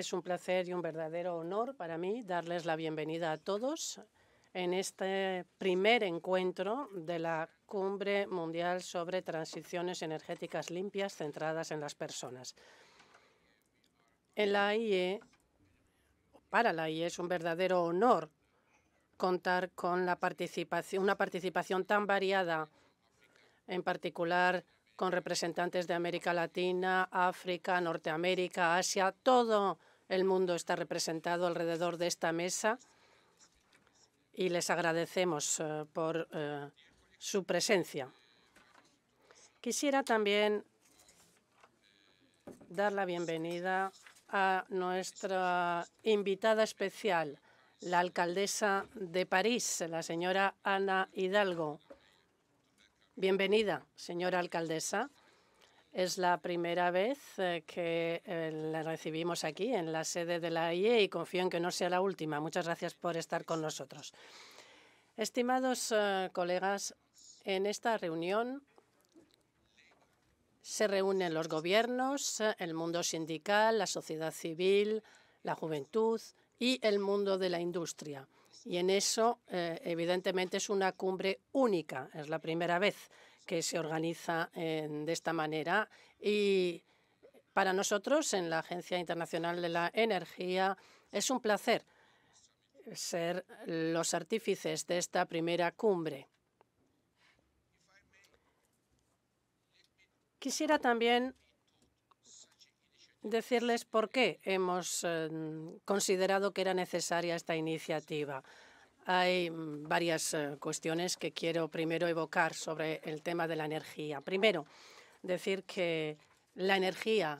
Es un placer y un verdadero honor para mí darles la bienvenida a todos en este primer encuentro de la Cumbre Mundial sobre Transiciones Energéticas Limpias centradas en las personas. En la IE, para la IE es un verdadero honor contar con la una participación tan variada, en particular con representantes de América Latina, África, Norteamérica, Asia, todo el mundo está representado alrededor de esta mesa y les agradecemos eh, por eh, su presencia. Quisiera también dar la bienvenida a nuestra invitada especial, la alcaldesa de París, la señora Ana Hidalgo. Bienvenida, señora alcaldesa. Es la primera vez eh, que eh, la recibimos aquí en la sede de la IE y confío en que no sea la última. Muchas gracias por estar con nosotros. Estimados eh, colegas, en esta reunión se reúnen los gobiernos, el mundo sindical, la sociedad civil, la juventud y el mundo de la industria. Y en eso, evidentemente, es una cumbre única. Es la primera vez que se organiza de esta manera. Y para nosotros, en la Agencia Internacional de la Energía, es un placer ser los artífices de esta primera cumbre. Quisiera también decirles por qué hemos eh, considerado que era necesaria esta iniciativa. Hay mm, varias eh, cuestiones que quiero primero evocar sobre el tema de la energía. Primero, decir que la energía,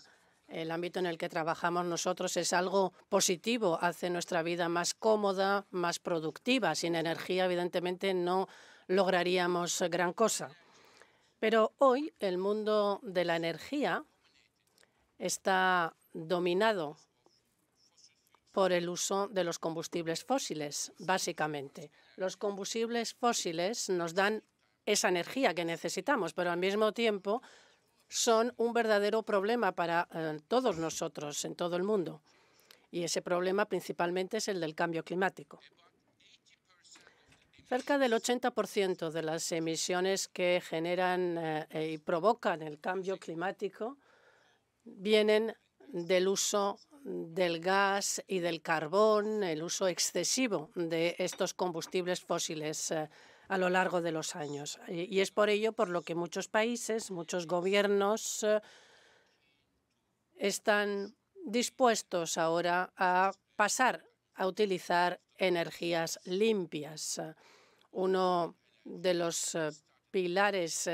el ámbito en el que trabajamos nosotros, es algo positivo, hace nuestra vida más cómoda, más productiva. Sin energía, evidentemente, no lograríamos eh, gran cosa. Pero hoy el mundo de la energía está dominado por el uso de los combustibles fósiles, básicamente. Los combustibles fósiles nos dan esa energía que necesitamos, pero al mismo tiempo son un verdadero problema para eh, todos nosotros en todo el mundo. Y ese problema principalmente es el del cambio climático. Cerca del 80% de las emisiones que generan eh, eh, y provocan el cambio climático vienen del uso del gas y del carbón, el uso excesivo de estos combustibles fósiles eh, a lo largo de los años. Y es por ello por lo que muchos países, muchos gobiernos eh, están dispuestos ahora a pasar a utilizar energías limpias. Uno de los eh, pilares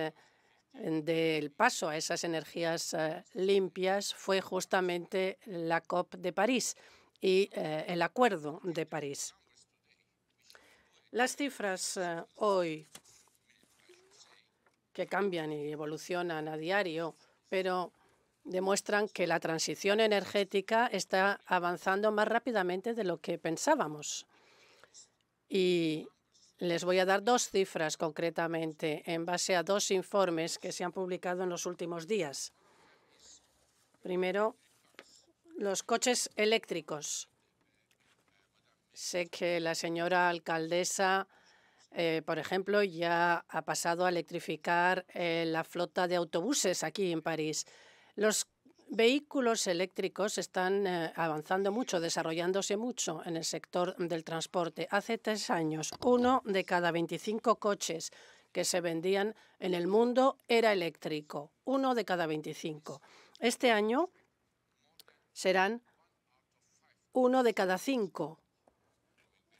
del paso a esas energías eh, limpias fue justamente la COP de París y eh, el Acuerdo de París. Las cifras eh, hoy que cambian y evolucionan a diario, pero demuestran que la transición energética está avanzando más rápidamente de lo que pensábamos. Y les voy a dar dos cifras concretamente en base a dos informes que se han publicado en los últimos días. Primero, los coches eléctricos. Sé que la señora alcaldesa, eh, por ejemplo, ya ha pasado a electrificar eh, la flota de autobuses aquí en París. Los vehículos eléctricos están eh, avanzando mucho, desarrollándose mucho en el sector del transporte. Hace tres años, uno de cada 25 coches que se vendían en el mundo era eléctrico, uno de cada 25. Este año serán uno de cada cinco.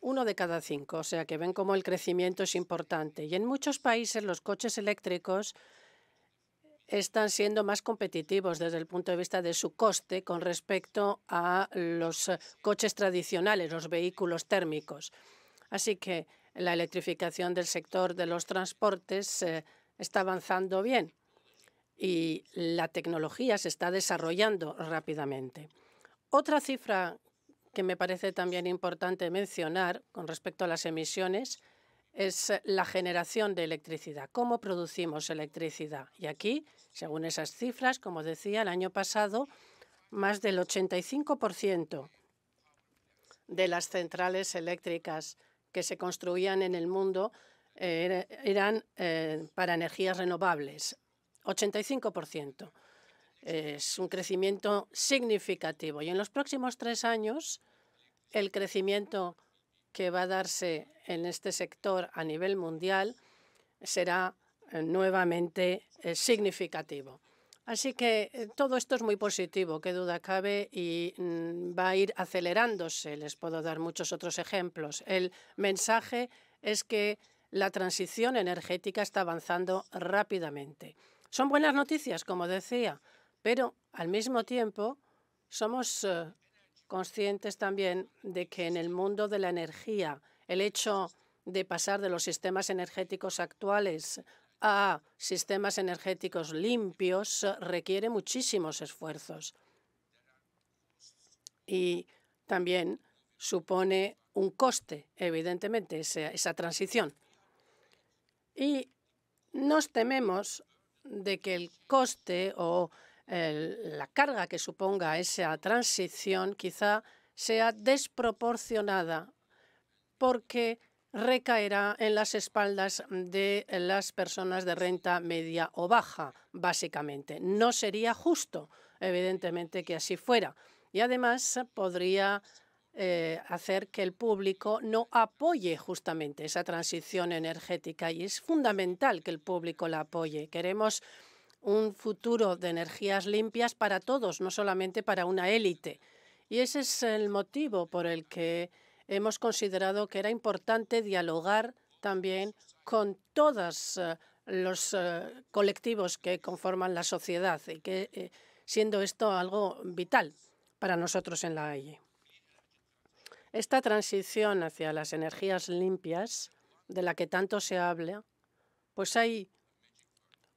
Uno de cada cinco, o sea que ven cómo el crecimiento es importante. Y en muchos países los coches eléctricos están siendo más competitivos desde el punto de vista de su coste con respecto a los eh, coches tradicionales, los vehículos térmicos. Así que la electrificación del sector de los transportes eh, está avanzando bien y la tecnología se está desarrollando rápidamente. Otra cifra que me parece también importante mencionar con respecto a las emisiones es eh, la generación de electricidad, cómo producimos electricidad. Y aquí según esas cifras, como decía, el año pasado más del 85% de las centrales eléctricas que se construían en el mundo eh, eran eh, para energías renovables. 85%. Es un crecimiento significativo. Y en los próximos tres años, el crecimiento que va a darse en este sector a nivel mundial será eh, nuevamente eh, significativo. Así que eh, todo esto es muy positivo, qué duda cabe, y mm, va a ir acelerándose. Les puedo dar muchos otros ejemplos. El mensaje es que la transición energética está avanzando rápidamente. Son buenas noticias, como decía, pero al mismo tiempo somos conscientes también de que en el mundo de la energía, el hecho de pasar de los sistemas energéticos actuales a ah, sistemas energéticos limpios eh, requiere muchísimos esfuerzos y también supone un coste, evidentemente, esa, esa transición. Y nos tememos de que el coste o la carga que suponga esa transición quizá sea desproporcionada porque recaerá en las espaldas de las personas de renta media o baja, básicamente. No sería justo, evidentemente, que así fuera. Y además podría eh, hacer que el público no apoye justamente esa transición energética y es fundamental que el público la apoye. Queremos un futuro de energías limpias para todos, no solamente para una élite. Y ese es el motivo por el que hemos considerado que era importante dialogar también con todos eh, los eh, colectivos que conforman la sociedad y que eh, siendo esto algo vital para nosotros en la AIE. Esta transición hacia las energías limpias, de la que tanto se habla, pues hay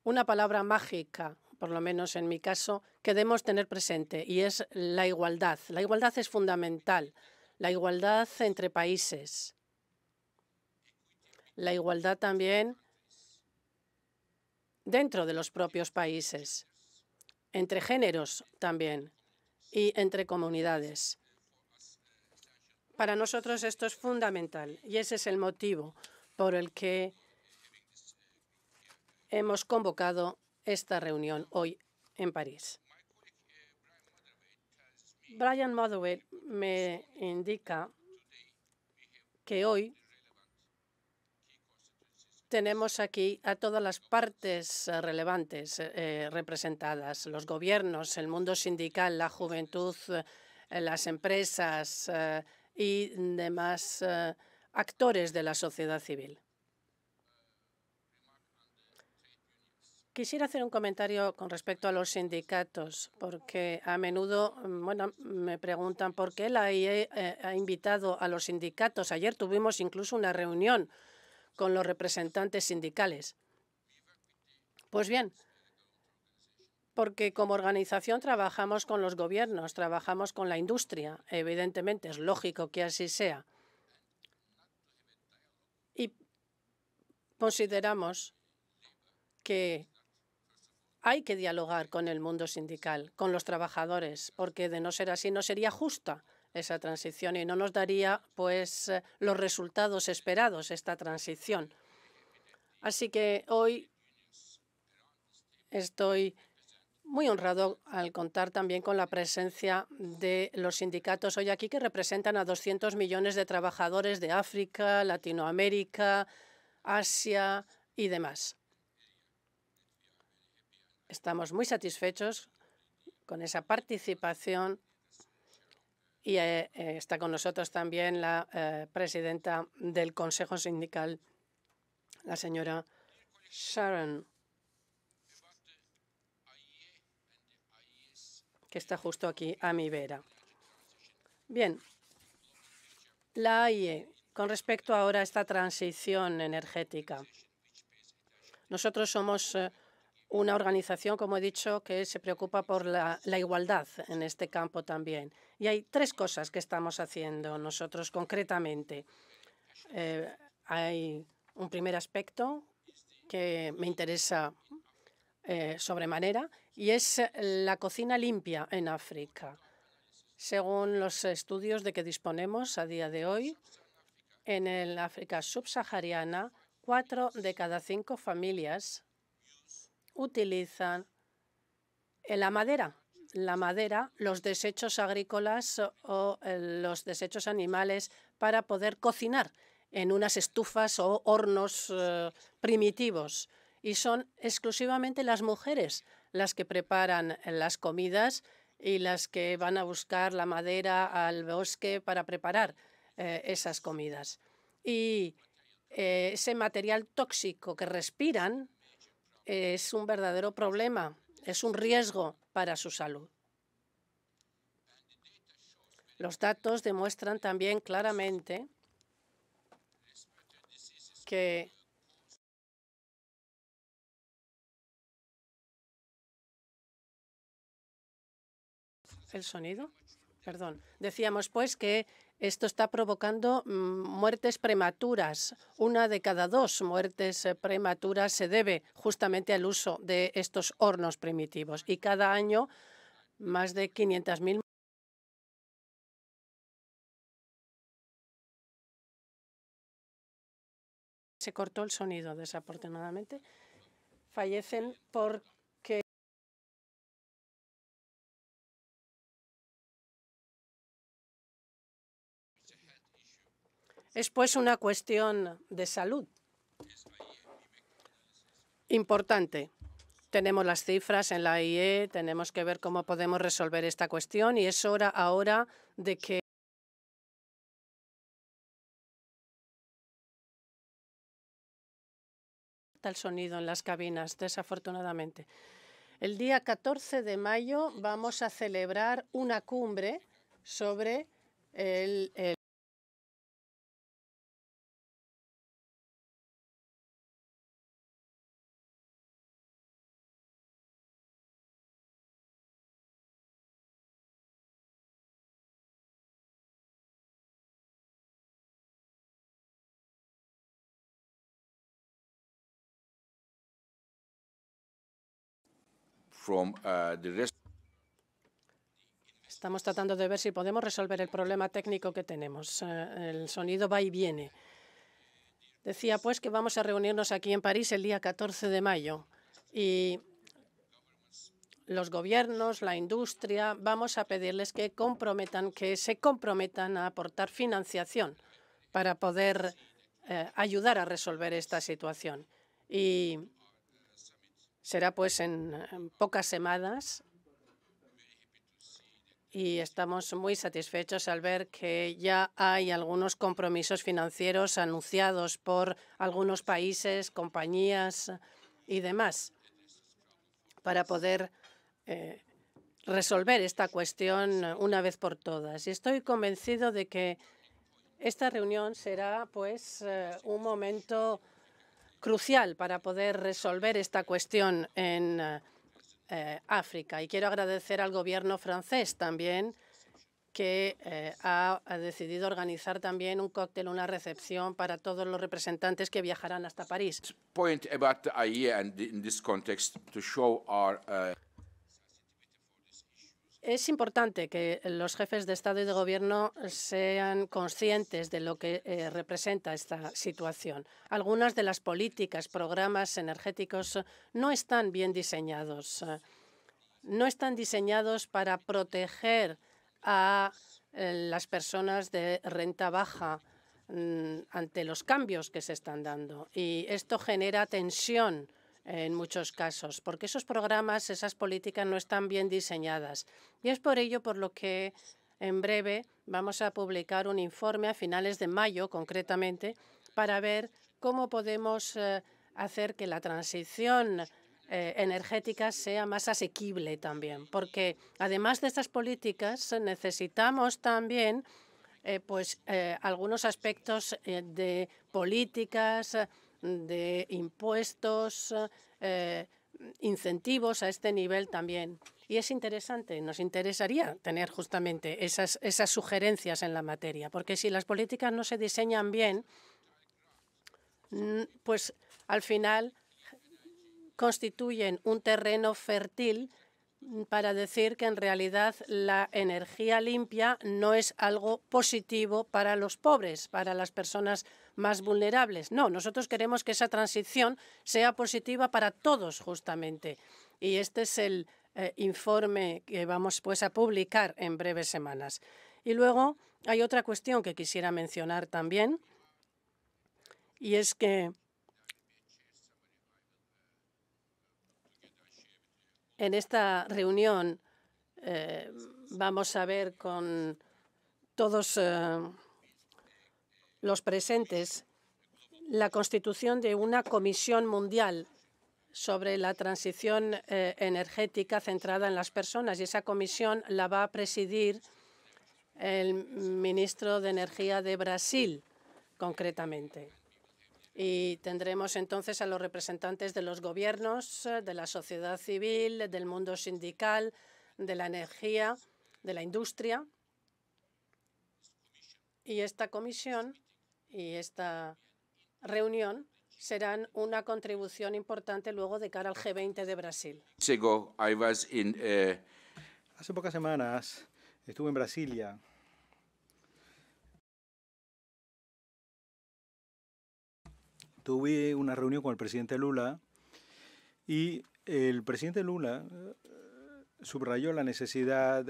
una palabra mágica, por lo menos en mi caso, que debemos tener presente, y es la igualdad. La igualdad es fundamental la igualdad entre países, la igualdad también dentro de los propios países, entre géneros también y entre comunidades. Para nosotros esto es fundamental y ese es el motivo por el que hemos convocado esta reunión hoy en París. Brian Motherwell me indica que hoy tenemos aquí a todas las partes eh, relevantes eh, eh, representadas, los gobiernos, el mundo sindical, la juventud, las empresas y demás actores de la sociedad civil. Quisiera hacer un comentario con respecto a los sindicatos, porque a menudo mm, bueno, me preguntan por qué la IE eh, ha invitado a los sindicatos. Ayer tuvimos incluso una reunión con los representantes sindicales. Pues bien, porque como organización trabajamos con los gobiernos, trabajamos con la industria. Evidentemente, es lógico que así sea. Y consideramos que hay que dialogar con el mundo sindical, con los trabajadores, porque de no ser así no sería justa esa transición y no nos daría pues eh, los resultados esperados esta transición. Así que hoy estoy muy honrado al contar también con la presencia de los sindicatos hoy aquí que representan a 200 millones de trabajadores de África, Latinoamérica, Asia y demás. Estamos muy satisfechos con esa participación y eh, eh, está con nosotros también la eh, presidenta del Consejo Sindical, la señora Sharon, que está justo aquí a mi vera. Bien, la AIE, con respecto ahora a esta transición energética, nosotros somos una organización, como he dicho, que se preocupa por la, igualdad en este campo también. Y hay tres cosas que estamos haciendo nosotros concretamente. Eh, hay un primer aspecto que me interesa eh, sobremanera y es la cocina limpia en África. Según los estudios de que disponemos a día de hoy, en el África subsahariana, cuatro de cada cinco familias utilizan la madera. La madera, los desechos agrícolas o eh, los desechos animales para poder cocinar en unas estufas o hornos eh, primitivos. Y son exclusivamente las mujeres las que preparan las comidas y las que van a buscar la madera al bosque para preparar eh, esas comidas. Y ese material tóxico que respiran es un verdadero problema, es un riesgo para su salud. Los datos demuestran también claramente que el sonido, perdón, decíamos pues que esto está provocando mm, muertes prematuras. Una de cada dos muertes eh, prematuras se debe justamente al uso de estos hornos primitivos. Y cada año más de 500.000 se cortó el sonido desafortunadamente, fallecen por Es pues una cuestión de salud importante. Tenemos las cifras en la IE, tenemos que ver cómo podemos resolver esta cuestión y es hora ahora de que el sonido en las cabinas, desafortunadamente. El día 14 de mayo vamos a celebrar una cumbre sobre el Uh, Estamos tratando de ver si podemos resolver el problema técnico que tenemos. Eh, el sonido va y viene. Decía pues que vamos a reunirnos aquí en París el día 14 de mayo y los gobiernos, la industria, vamos a pedirles que comprometan, que se comprometan a aportar financiación para poder eh, ayudar a resolver esta situación. Y Será pues en, pocas semanas y estamos muy satisfechos al ver que ya hay algunos compromisos financieros anunciados por algunos países, compañías y demás para poder eh, resolver esta cuestión una vez por todas. Y estoy convencido de que esta reunión será pues eh, un momento crucial para poder resolver esta cuestión en eh, eh, África. Y quiero agradecer al gobierno francés también que eh, ha, ha, decidido organizar también un cóctel, una recepción para todos los representantes que viajarán hasta París. Es importante que los jefes de Estado y de Gobierno sean conscientes de lo que eh, representa esta situación. Algunas de las políticas, programas energéticos eh, no están bien diseñados. Eh. No están diseñados para proteger a las personas de renta baja mm, ante los cambios que se están dando. Y esto genera tensión en muchos casos, porque esos programas, esas políticas no están bien diseñadas. Y es por ello por lo que en breve vamos a publicar un informe a finales de mayo, concretamente, para ver cómo podemos eh, hacer que la transición eh, energética sea más asequible también, porque además de estas políticas necesitamos también eh, pues, algunos aspectos de políticas de impuestos, eh, incentivos a este nivel también. Y es interesante, nos interesaría tener justamente esas, esas sugerencias en la materia, porque si las políticas no se diseñan bien, pues al final constituyen un terreno fértil para decir que en realidad la energía limpia no es algo positivo para los pobres, para las personas más vulnerables. No, nosotros queremos que esa transición sea positiva para todos justamente. Y este es el eh, informe que vamos pues a publicar en breves semanas. Y luego hay otra cuestión que quisiera mencionar también y es que En esta reunión eh, vamos a ver con todos eh, los presentes la constitución de una comisión mundial sobre la transición eh, energética centrada en las personas. Y esa comisión la va a presidir el ministro de Energía de Brasil, concretamente. Y tendremos entonces a los representantes de los gobiernos, eh, de la sociedad civil, del mundo sindical, de la energía, de la industria. Y esta comisión y esta reunión serán una contribución importante luego de cara al G20 de Brasil. Eh, Hace pocas semanas estuve en Brasilia tuve una reunión con el presidente Lula y el presidente Lula eh, subrayó la necesidad,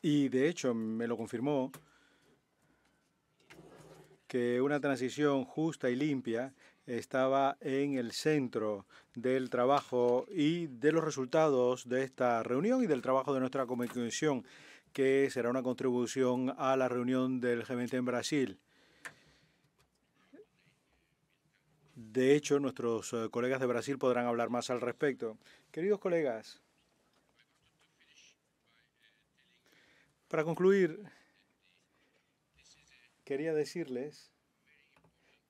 y de hecho me lo confirmó, que una transición justa y limpia estaba en el centro del trabajo y de los resultados de esta reunión y del trabajo de nuestra comisión, que será una contribución a la reunión del G20 en Brasil. De hecho, nuestros eh, colegas de Brasil podrán hablar más al respecto. Queridos colegas, para concluir, quería decirles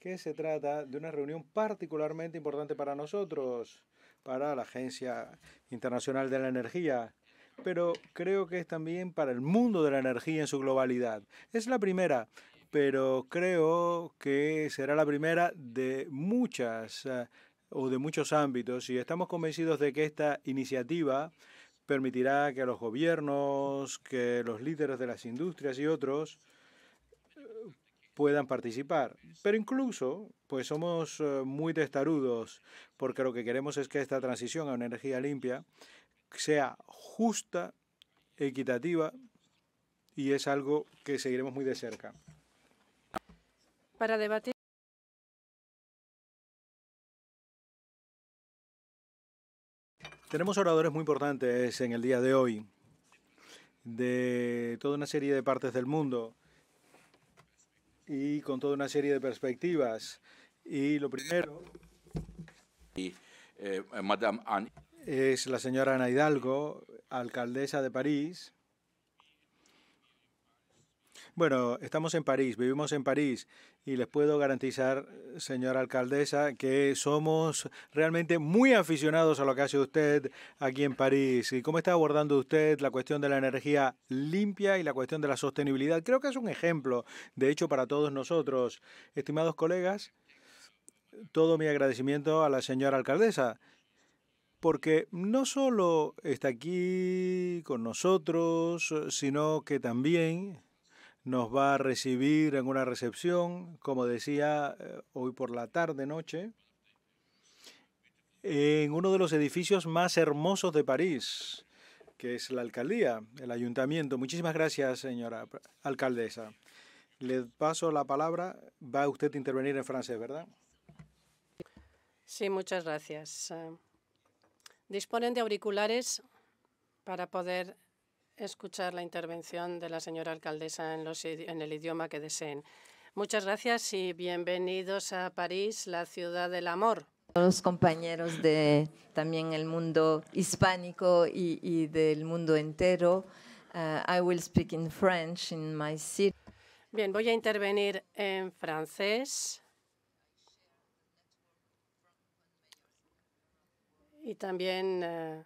que se trata de una reunión particularmente importante para nosotros, para la Agencia Internacional de la Energía, pero creo que es también para el mundo de la energía en su globalidad. Es la primera pero creo que será la primera de muchas eh, o de muchos ámbitos y estamos convencidos de que esta iniciativa permitirá que los gobiernos, que los líderes de las industrias y otros puedan participar. Pero incluso, pues somos eh, muy testarudos, porque lo que queremos es que esta transición a una energía limpia sea justa, equitativa, y es algo que seguiremos muy de cerca para debatir Tenemos oradores muy importantes en el día de hoy de toda una serie de partes del mundo y con toda una serie de perspectivas. Y lo primero eh, es la señora Ana Hidalgo, alcaldesa de París. Bueno, estamos en París, vivimos en París y les puedo garantizar, señora alcaldesa, que somos realmente muy aficionados a lo que hace usted aquí en París. ¿Y cómo está abordando usted la cuestión de la energía limpia y la cuestión de la sostenibilidad? Creo que es un ejemplo, de hecho, para todos nosotros. Estimados colegas, todo mi agradecimiento a la señora alcaldesa porque no solo está aquí con nosotros, sino que también nos va a recibir en una recepción, como decía eh, hoy por la tarde, noche, en uno de los edificios más hermosos de París, que es la alcaldía, el ayuntamiento. Muchísimas gracias, señora alcaldesa. Le paso la palabra. Va usted a intervenir en francés, ¿verdad? Sí, muchas gracias. Eh, disponen de auriculares para poder escuchar la intervención de la señora alcaldesa en, los, en el idioma que deseen. Muchas gracias y bienvenidos a París, la ciudad del amor los compañeros de también el mundo hispánico y, y del mundo entero. Uh, I will speak in French in my city. Bien, voy a intervenir en francés. Y también eh,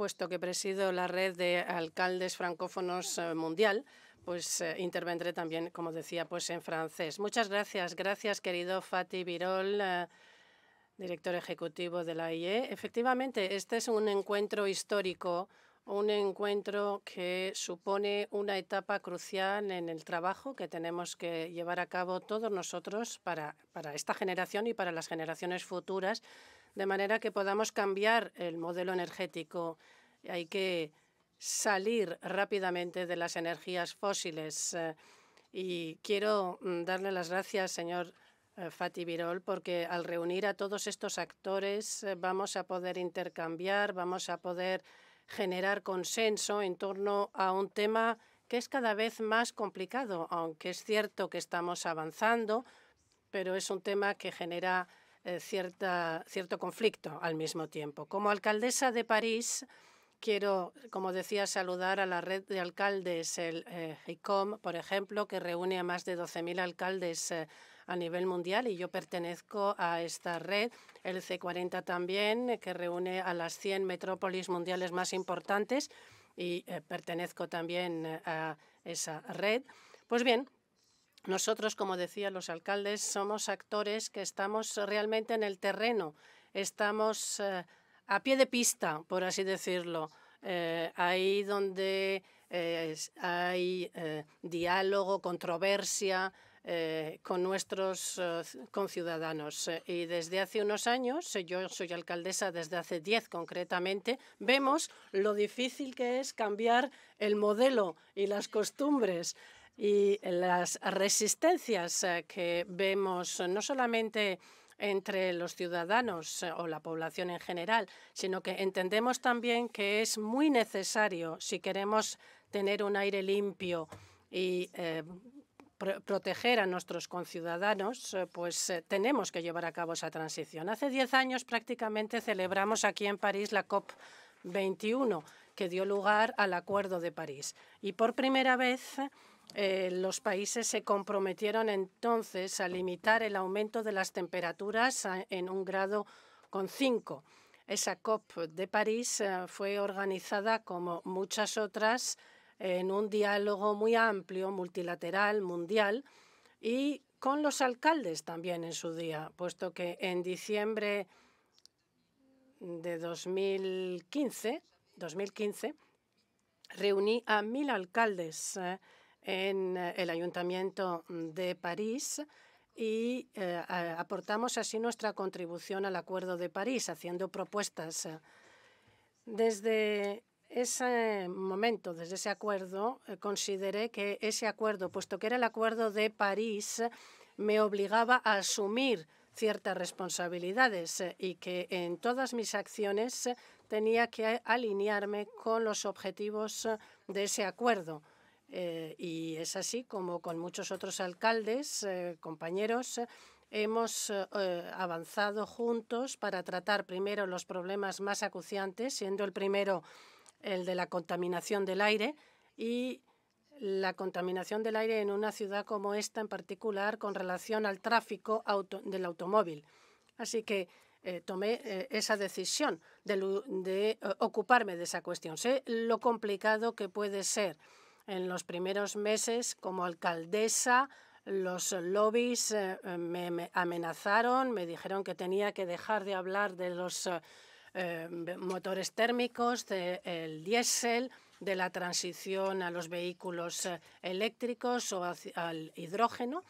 puesto que presido la red de alcaldes francófonos eh, mundial, pues eh, intervendré también, como decía, pues en francés. Muchas gracias, gracias querido Fatih Birol, eh, director ejecutivo de la IE. Efectivamente, este es un encuentro histórico, un encuentro que supone una etapa crucial en el trabajo que tenemos que llevar a cabo todos nosotros para, para esta generación y para las generaciones futuras de manera que podamos cambiar el modelo energético. Hay que salir rápidamente de las energías fósiles. Eh, y quiero mm, darle las gracias, señor eh, Fati Birol, porque al reunir a todos estos actores eh, vamos a poder intercambiar, vamos a poder generar consenso en torno a un tema que es cada vez más complicado, aunque es cierto que estamos avanzando, pero es un tema que genera eh, cierta, cierto conflicto al mismo tiempo. Como alcaldesa de París, quiero, como decía, saludar a la red de alcaldes, el eh, por ejemplo, que reúne a más de 12.000 alcaldes eh, a nivel mundial y yo pertenezco a esta red. El C40 también, que reúne a las 100 metrópolis mundiales más importantes y eh, pertenezco también a esa red. Pues bien, nosotros, como decían los alcaldes, somos actores que estamos realmente en el terreno, estamos eh, a pie de pista, por así decirlo, eh, ahí donde eh, hay diálogo, controversia con nuestros conciudadanos. Y desde hace unos años, yo soy alcaldesa desde hace 10 concretamente, vemos lo difícil que es cambiar el modelo y las costumbres y las resistencias eh, que vemos eh, no solamente entre los ciudadanos eh, o la población en general, sino que entendemos también que es muy necesario si queremos tener un aire limpio y proteger a nuestros conciudadanos, pues tenemos que llevar a cabo esa transición. Hace 10 años prácticamente celebramos aquí en París la COP 21, que dio lugar al Acuerdo de París. Y por primera vez eh, los países se comprometieron entonces a limitar el aumento de las temperaturas en un grado con cinco. Esa COP de París eh, fue organizada, como muchas otras, en un diálogo muy amplio, multilateral, mundial, y con los alcaldes también en su día, puesto que en diciembre de 2015, 2015 reuní a mil alcaldes. Eh, en eh, el Ayuntamiento de París y eh, aportamos así nuestra contribución al Acuerdo de París, haciendo propuestas. Desde ese momento, desde ese acuerdo, eh, consideré que ese acuerdo, puesto que era el Acuerdo de París, me obligaba a asumir ciertas responsabilidades y que en todas mis acciones tenía que alinearme con los objetivos de ese acuerdo. Eh, y es así como con muchos otros alcaldes, eh, compañeros, eh, hemos avanzado juntos para tratar primero los problemas más acuciantes, siendo el primero el de la contaminación del aire y la contaminación del aire en una ciudad como esta en particular con relación al tráfico del automóvil. Así que tomé esa decisión de, ocuparme de esa cuestión. Sé lo complicado que puede ser en los primeros meses como alcaldesa los lobbies eh, eh, me, amenazaron, me dijeron que tenía que dejar de hablar de los eh, motores térmicos, del diésel, de la transición a los vehículos eléctricos o al hidrógeno,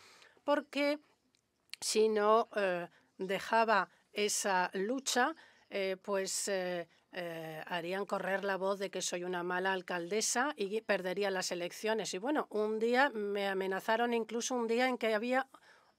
porque si no dejaba esa lucha, pues eh, harían correr la voz de que soy una mala alcaldesa y perdería las elecciones. Y bueno, un día me amenazaron incluso un día en que había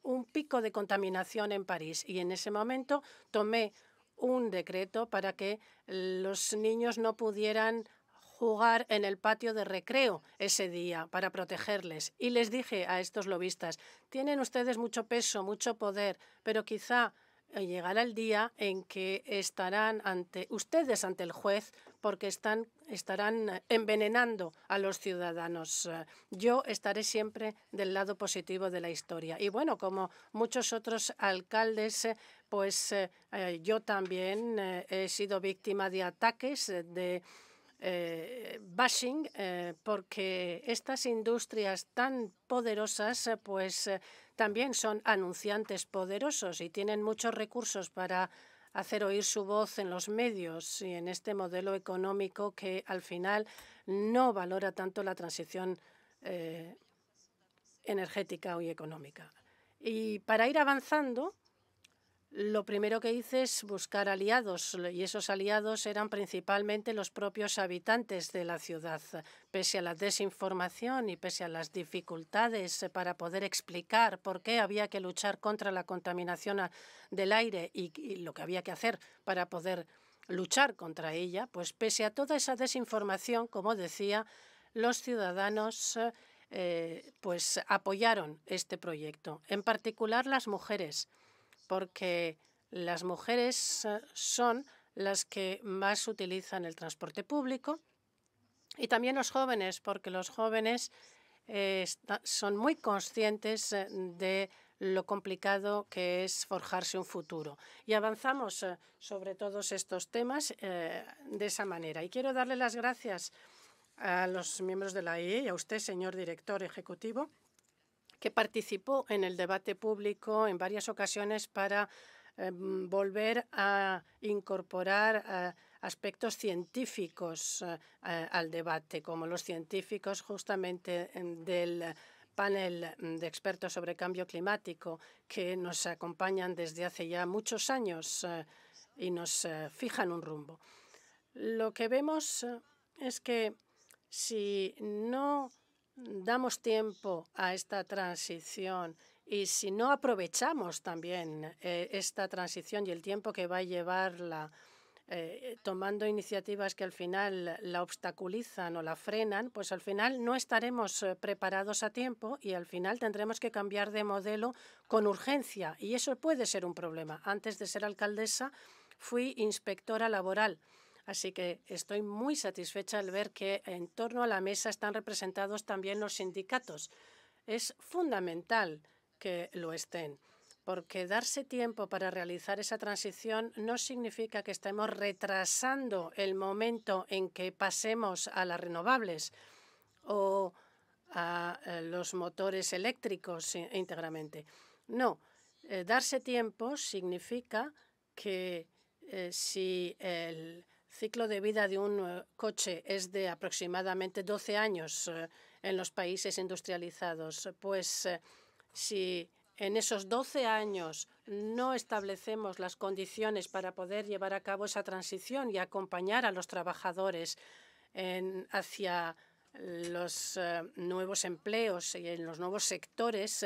un pico de contaminación en París y en ese momento tomé un decreto para que los niños no pudieran jugar en el patio de recreo ese día para protegerles. Y les dije a estos lobistas, tienen ustedes mucho peso, mucho poder, pero quizá eh, llegará el día en que estarán ante ustedes ante el juez porque están, estarán envenenando a los ciudadanos. Eh, yo estaré siempre del lado positivo de la historia. Y bueno, como muchos otros alcaldes, eh, pues yo también he sido víctima de ataques de eh, bashing eh, porque estas industrias tan poderosas eh, pues también son anunciantes poderosos y tienen muchos recursos para hacer oír su voz en los medios y en este modelo económico que al final no valora tanto la transición energética y económica. Y para ir avanzando, lo primero que hice es buscar aliados y esos aliados eran principalmente los propios habitantes de la ciudad. Pese a la desinformación y pese a las dificultades eh, para poder explicar por qué había que luchar contra la contaminación ah, del aire y, lo que había que hacer para poder luchar contra ella, pues pese a toda esa desinformación, como decía, los ciudadanos eh, pues apoyaron este proyecto, en particular las mujeres porque las mujeres eh, son las que más utilizan el transporte público y también los jóvenes, porque los jóvenes eh, son muy conscientes eh, de lo complicado que es forjarse un futuro. Y avanzamos sobre todos estos temas de esa manera. Y quiero darle las gracias a los miembros de la IE y a usted, señor director ejecutivo, que participó en el debate público en varias ocasiones para em, volver a incorporar eh, aspectos científicos eh, al debate, como los científicos justamente em, del panel em, de expertos sobre cambio climático que nos acompañan desde hace ya muchos años eh, y nos fijan un rumbo. Lo que vemos es que si no damos tiempo a esta transición y si no aprovechamos también eh, esta transición y el tiempo que va a llevarla, eh, tomando iniciativas que al final la obstaculizan o la frenan, pues al final no estaremos eh, preparados a tiempo y al final tendremos que cambiar de modelo con urgencia. Y eso puede ser un problema. Antes de ser alcaldesa fui inspectora laboral Así que estoy muy satisfecha al ver que en torno a la mesa están representados también los sindicatos. Es fundamental que lo estén, porque darse tiempo para realizar esa transición no significa que estemos retrasando el momento en que pasemos a las renovables o a eh, los motores eléctricos íntegramente. No, eh, darse tiempo significa que eh, si el ciclo de vida de un eh, coche es de aproximadamente 12 años eh, en los países industrializados. Pues eh, si en esos 12 años no establecemos las condiciones para poder llevar a cabo esa transición y acompañar a los trabajadores hacia los nuevos empleos y en los nuevos sectores,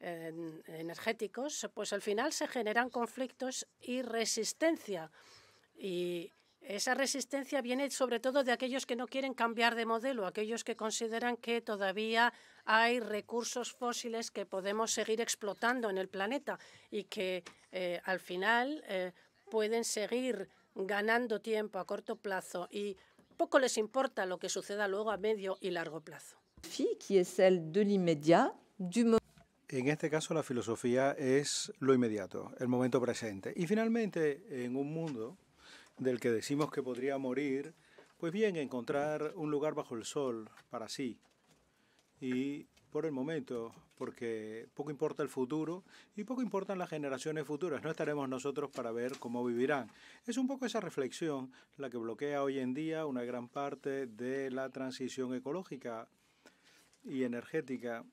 energéticos, pues al final se generan conflictos y resistencia. Y esa resistencia viene sobre todo de aquellos que no quieren cambiar de modelo, aquellos que consideran que todavía hay recursos fósiles que podemos seguir explotando en el planeta y que eh, al final eh, pueden seguir ganando tiempo a corto plazo y poco les importa lo que suceda luego a medio y largo plazo. En este caso la filosofía es lo inmediato, el momento presente. Y finalmente, en un mundo del que decimos que podría morir, pues bien, encontrar un lugar bajo el sol para sí. Y por el momento, porque poco importa el futuro y poco importan las generaciones futuras, no estaremos nosotros para ver cómo vivirán. Es un poco esa reflexión la que bloquea hoy en día una gran parte de la transición ecológica y energética.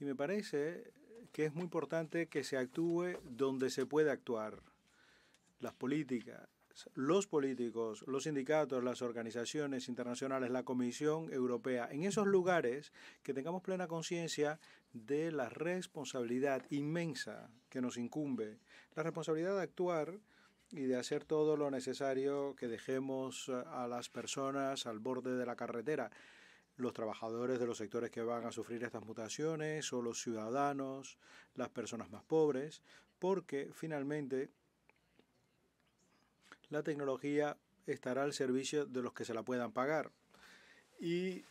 Y me parece que es muy importante que se actúe donde se puede actuar las políticas, los políticos, los sindicatos, las organizaciones internacionales, la Comisión Europea, en esos lugares que tengamos plena conciencia de la responsabilidad inmensa que nos incumbe, la responsabilidad de actuar y de hacer todo lo necesario que dejemos a las personas al borde de la carretera, los trabajadores de los sectores que van a sufrir estas mutaciones o los ciudadanos, las personas más pobres, porque finalmente la tecnología estará al servicio de los que se la puedan pagar. Y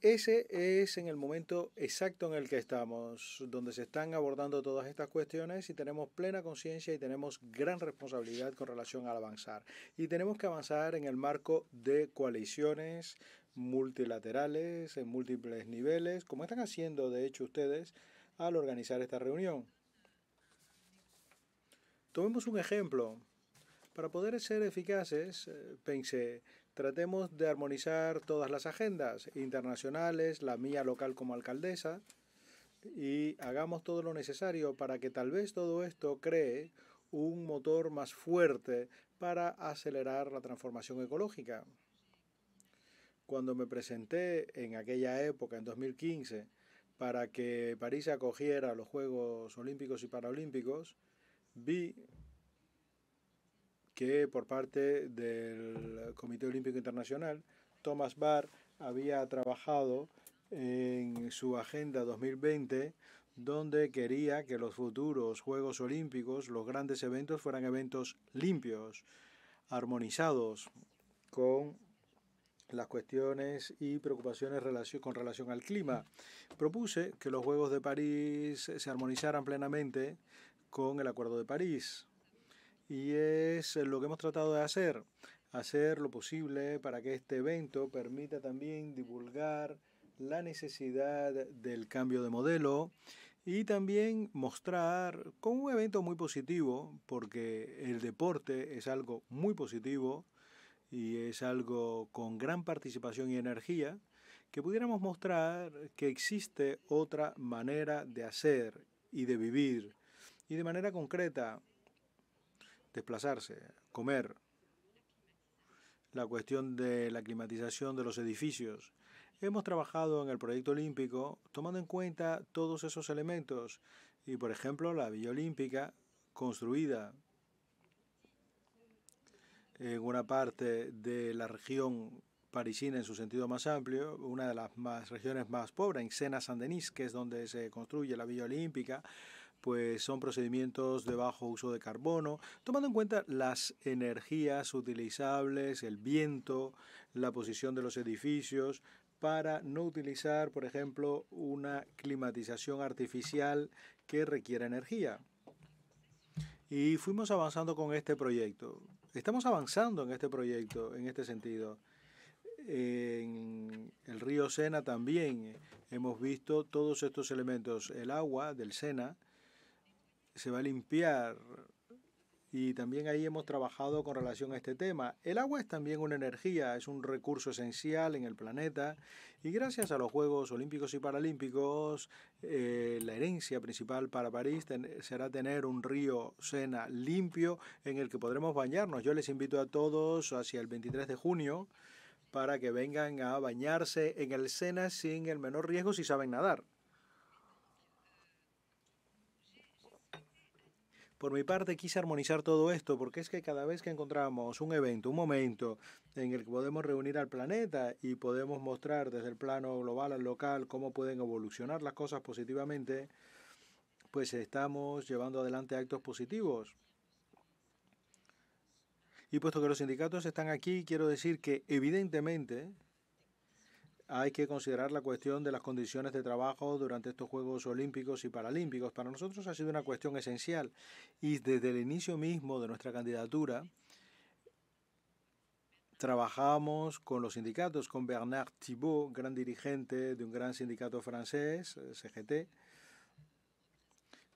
ese es en el momento exacto en el que estamos, donde se están abordando todas estas cuestiones y tenemos plena conciencia y tenemos gran responsabilidad con relación al avanzar. Y tenemos que avanzar en el marco de coaliciones multilaterales, en múltiples niveles, como están haciendo de hecho ustedes al organizar esta reunión. Tomemos un ejemplo. Para poder ser eficaces, eh, pensé, tratemos de armonizar todas las agendas internacionales, la mía local como alcaldesa, y hagamos todo lo necesario para que tal vez todo esto cree un motor más fuerte para acelerar la transformación ecológica. Cuando me presenté en aquella época, en 2015, para que París acogiera los Juegos Olímpicos y Paralímpicos, vi que por parte del Comité Olímpico Internacional, Thomas Barr había trabajado en su Agenda 2020, donde quería que los futuros Juegos Olímpicos, los grandes eventos, fueran eventos limpios, armonizados con las cuestiones y preocupaciones con relación al clima. Propuse que los Juegos de París se armonizaran plenamente con el Acuerdo de París y es eh, lo que hemos tratado de hacer, hacer lo posible para que este evento permita también divulgar la necesidad del cambio de modelo y también mostrar con un evento muy positivo, porque el deporte es algo muy positivo y es algo con gran participación y energía, que pudiéramos mostrar que existe otra manera de hacer y de vivir y de manera concreta desplazarse, comer, la cuestión de la climatización de los edificios. Hemos trabajado en el proyecto olímpico tomando en cuenta todos esos elementos y, por ejemplo, la Villa Olímpica construida en una parte de la región parisina en su sentido más amplio, una de las más regiones más pobres, en Sena-Saint-Denis, que es donde se construye la Villa Olímpica, pues son procedimientos de bajo uso de carbono, tomando en cuenta las energías utilizables, el viento, la posición de los edificios, para no utilizar, por ejemplo, una climatización artificial que requiera energía. Y fuimos avanzando con este proyecto. Estamos avanzando en este proyecto, en este sentido. En el río Sena también hemos visto todos estos elementos, el agua del Sena, se va a limpiar. Y también ahí hemos trabajado con relación a este tema. El agua es también una energía, es un recurso esencial en el planeta y gracias a los Juegos Olímpicos y Paralímpicos, eh, la herencia principal para París será tener un río Sena limpio en el que podremos bañarnos. Yo les invito a todos hacia el 23 de junio para que vengan a bañarse en el Sena sin el menor riesgo si saben nadar. Por mi parte quise armonizar todo esto porque es que cada vez que encontramos un evento, un momento en el que podemos reunir al planeta y podemos mostrar desde el plano global al local cómo pueden evolucionar las cosas positivamente, pues estamos llevando adelante actos positivos. Y puesto que los sindicatos están aquí, quiero decir que evidentemente hay que considerar la cuestión de las condiciones de trabajo durante estos Juegos Olímpicos y Paralímpicos. Para nosotros ha sido una cuestión esencial y desde el inicio mismo de nuestra candidatura trabajamos con los sindicatos, con Bernard Thibault, gran dirigente de un gran sindicato francés, CGT,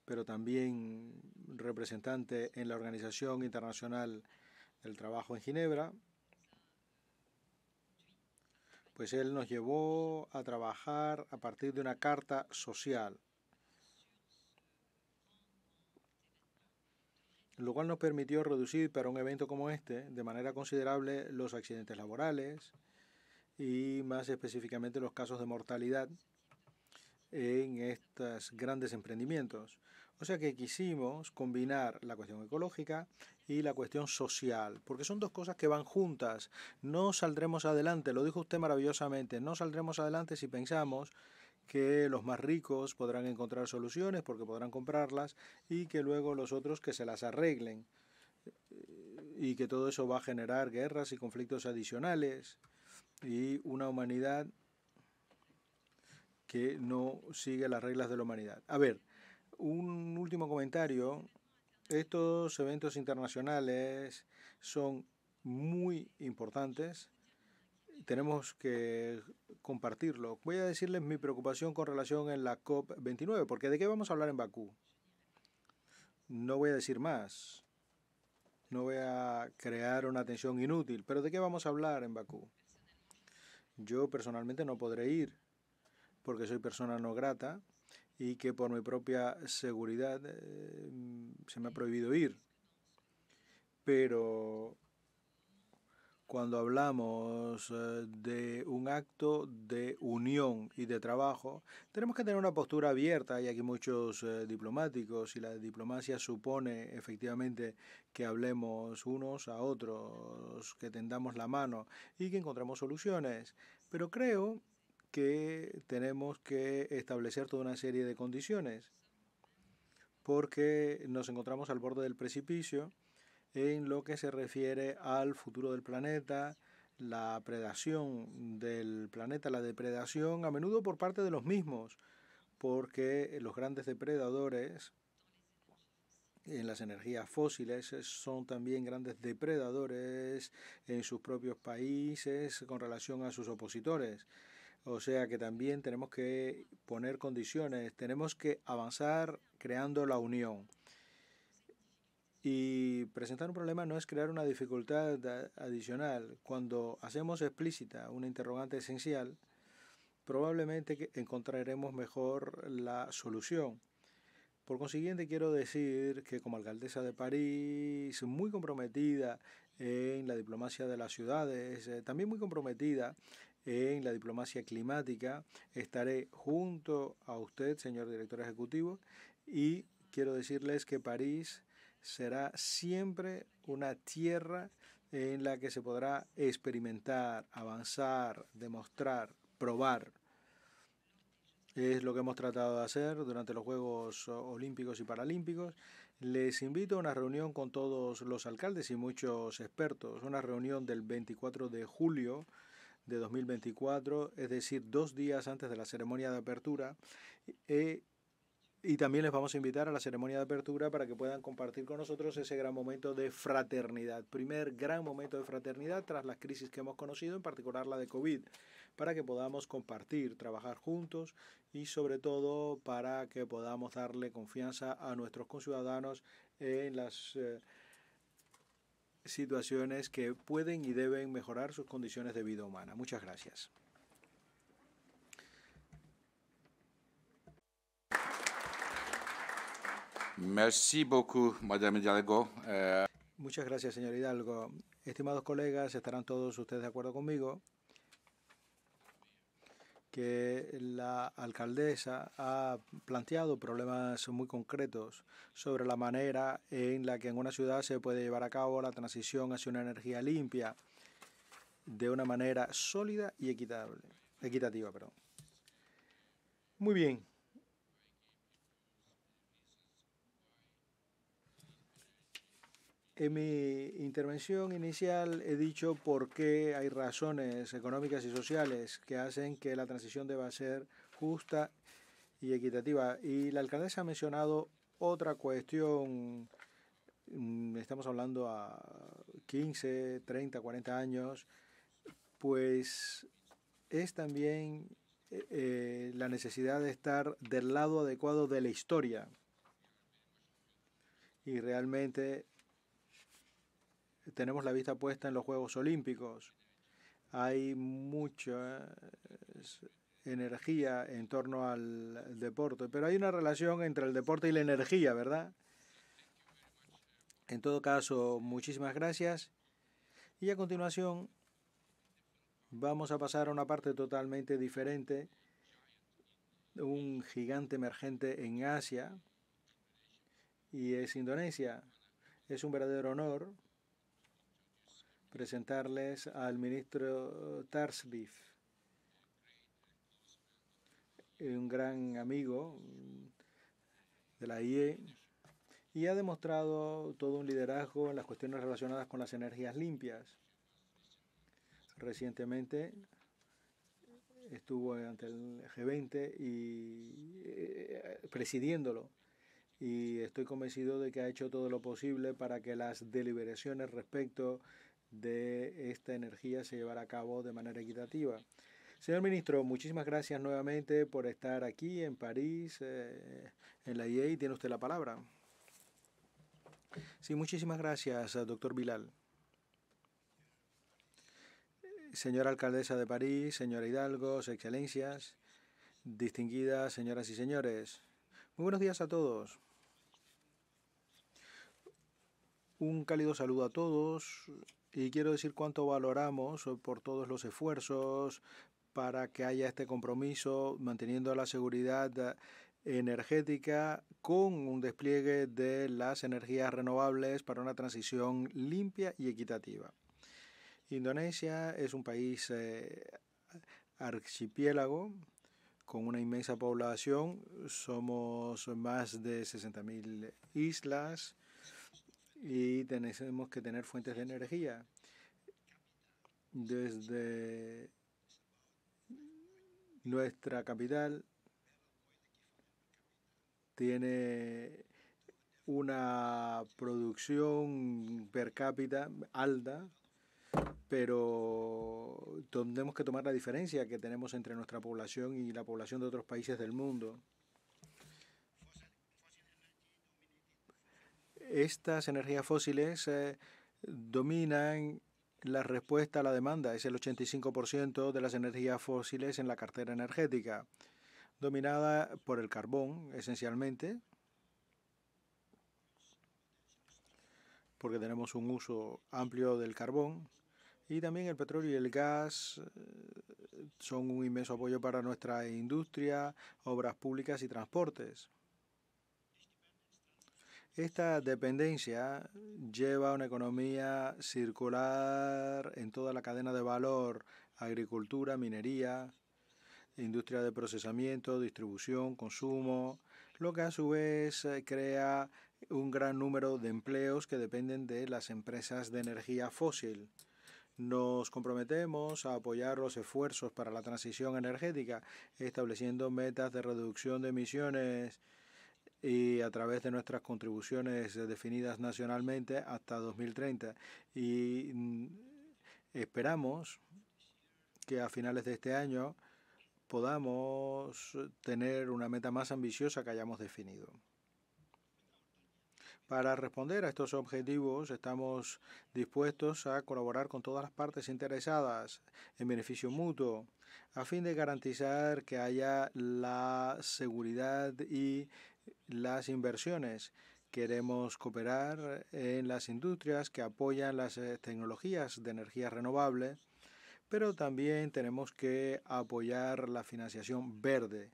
pero también representante en la Organización Internacional del Trabajo en Ginebra, pues él nos llevó a trabajar a partir de una carta social, lo cual nos permitió reducir para un evento como este de manera considerable los accidentes laborales y más específicamente los casos de mortalidad en estos grandes emprendimientos. O sea que quisimos combinar la cuestión ecológica y la cuestión social, porque son dos cosas que van juntas. No saldremos adelante, lo dijo usted maravillosamente, no saldremos adelante si pensamos que los más ricos podrán encontrar soluciones porque podrán comprarlas y que luego los otros que se las arreglen eh, y que todo eso va a generar guerras y conflictos adicionales y una humanidad que no sigue las reglas de la humanidad. A ver, un último comentario. Estos eventos internacionales son muy importantes. Tenemos que compartirlo. Voy a decirles mi preocupación con relación en la COP29, porque ¿de qué vamos a hablar en Bakú? No voy a decir más. No voy a crear una tensión inútil, pero ¿de qué vamos a hablar en Bakú? Yo personalmente no podré ir porque soy persona no grata y que por mi propia seguridad eh, se me ha prohibido ir. Pero cuando hablamos eh, de un acto de unión y de trabajo, tenemos que tener una postura abierta. Hay aquí muchos eh, diplomáticos y la diplomacia supone efectivamente que hablemos unos a otros, que tendamos la mano y que encontremos soluciones. Pero creo que tenemos que establecer toda una serie de condiciones, porque nos encontramos al borde del precipicio en lo que se refiere al futuro del planeta, la predación del planeta, la depredación a menudo por parte de los mismos, porque los grandes depredadores en las energías fósiles son también grandes depredadores en sus propios países con relación a sus opositores. O sea que también tenemos que poner condiciones, tenemos que avanzar creando la unión. Y presentar un problema no es crear una dificultad adicional. Cuando hacemos explícita una interrogante esencial, probablemente encontraremos mejor la solución. Por consiguiente, quiero decir que como alcaldesa de París, muy comprometida en la diplomacia de las ciudades, eh, también muy comprometida en la diplomacia climática. Estaré junto a usted, señor director ejecutivo, y quiero decirles que París será siempre una tierra en la que se podrá experimentar, avanzar, demostrar, probar. Es lo que hemos tratado de hacer durante los Juegos Olímpicos y Paralímpicos. Les invito a una reunión con todos los alcaldes y muchos expertos, una reunión del 24 de julio de 2024, es decir, dos días antes de la ceremonia de apertura. Eh, y también les vamos a invitar a la ceremonia de apertura para que puedan compartir con nosotros ese gran momento de fraternidad. Primer gran momento de fraternidad tras las crisis que hemos conocido, en particular la de COVID, para que podamos compartir, trabajar juntos y sobre todo para que podamos darle confianza a nuestros conciudadanos en las... Eh, situaciones que pueden y deben mejorar sus condiciones de vida humana. Muchas gracias. Merci Madame Hidalgo. Eh, Muchas gracias, señor Hidalgo. Estimados colegas, estarán todos ustedes de acuerdo conmigo que la alcaldesa ha planteado problemas muy concretos sobre la manera en la que en una ciudad se puede llevar a cabo la transición hacia una energía limpia de una manera sólida y equitable, equitativa. Perdón. Muy bien. En mi intervención inicial he dicho por qué hay razones económicas y sociales que hacen que la transición deba ser justa y equitativa. Y la alcaldesa ha mencionado otra cuestión, mm, estamos hablando a 15, 30, 40 años, pues es también eh, eh, la necesidad de estar del lado adecuado de la historia. Y realmente tenemos la vista puesta en los Juegos Olímpicos. Hay mucha energía en torno al deporte, pero hay una relación entre el deporte y la energía, ¿verdad? En todo caso, muchísimas gracias. Y a continuación vamos a pasar a una parte totalmente diferente, un gigante emergente en Asia, y es Indonesia. Es un verdadero honor presentarles al ministro eh, Tarsliff. un gran amigo mm, de la IE y ha demostrado todo un liderazgo en las cuestiones relacionadas con las energías limpias. Recientemente estuvo ante el G20 y eh, eh, presidiéndolo y estoy convencido de que ha hecho todo lo posible para que las deliberaciones respecto de esta energía se llevará a cabo de manera equitativa. Señor ministro, muchísimas gracias nuevamente por estar aquí en París, eh, en la IEI. Tiene usted la palabra. Sí, muchísimas gracias, doctor Bilal. Señora alcaldesa de París, señora Hidalgo, excelencias, distinguidas señoras y señores, muy buenos días a todos. Un cálido saludo a todos. Y quiero decir cuánto valoramos eh, por todos los esfuerzos para que haya este compromiso manteniendo la seguridad eh, energética con un despliegue de las energías renovables para una transición limpia y equitativa. Indonesia es un país eh, archipiélago con una inmensa población. Somos más de 60.000 islas y tenemos que tener fuentes de energía. Desde nuestra capital tiene una producción per cápita alta, pero tenemos que tomar la diferencia que tenemos entre nuestra población y la población de otros países del mundo. estas energías fósiles eh, dominan la respuesta a la demanda. Es el 85% de las energías fósiles en la cartera energética, dominada por el carbón esencialmente, porque tenemos un uso amplio del carbón. Y también el petróleo y el gas eh, son un inmenso apoyo para nuestra industria, obras públicas y transportes. Esta dependencia lleva a una economía circular en toda la cadena de valor, agricultura, minería, industria de procesamiento, distribución, consumo, lo que a su vez eh, crea un gran número de empleos que dependen de las empresas de energía fósil. Nos comprometemos a apoyar los esfuerzos para la transición energética, estableciendo metas de reducción de emisiones y a través de nuestras contribuciones definidas nacionalmente hasta 2030. Y mm, esperamos que a finales de este año podamos tener una meta más ambiciosa que hayamos definido. Para responder a estos objetivos estamos dispuestos a colaborar con todas las partes interesadas en beneficio mutuo a fin de garantizar que haya la seguridad y las inversiones. Queremos cooperar en las industrias que apoyan las eh, tecnologías de energía renovable, pero también tenemos que apoyar la financiación verde,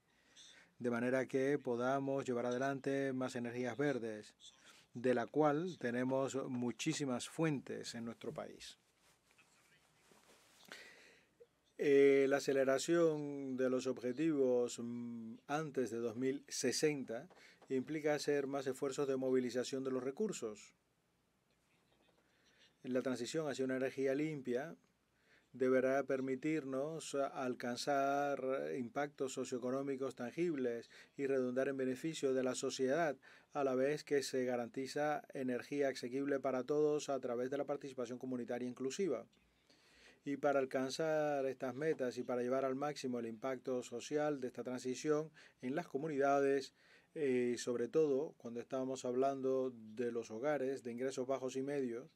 de manera que podamos llevar adelante más energías verdes, de la cual tenemos muchísimas fuentes en nuestro país. Eh, la aceleración de los objetivos mm, antes de 2060 implica hacer más esfuerzos de movilización de los recursos. La transición hacia una energía limpia deberá permitirnos alcanzar impactos socioeconómicos tangibles y redundar en beneficio de la sociedad, a la vez que se garantiza energía asequible para todos a través de la participación comunitaria inclusiva. Y para alcanzar estas metas y para llevar al máximo el impacto social de esta transición en las comunidades, eh, sobre todo cuando estábamos hablando de los hogares de ingresos bajos y medios,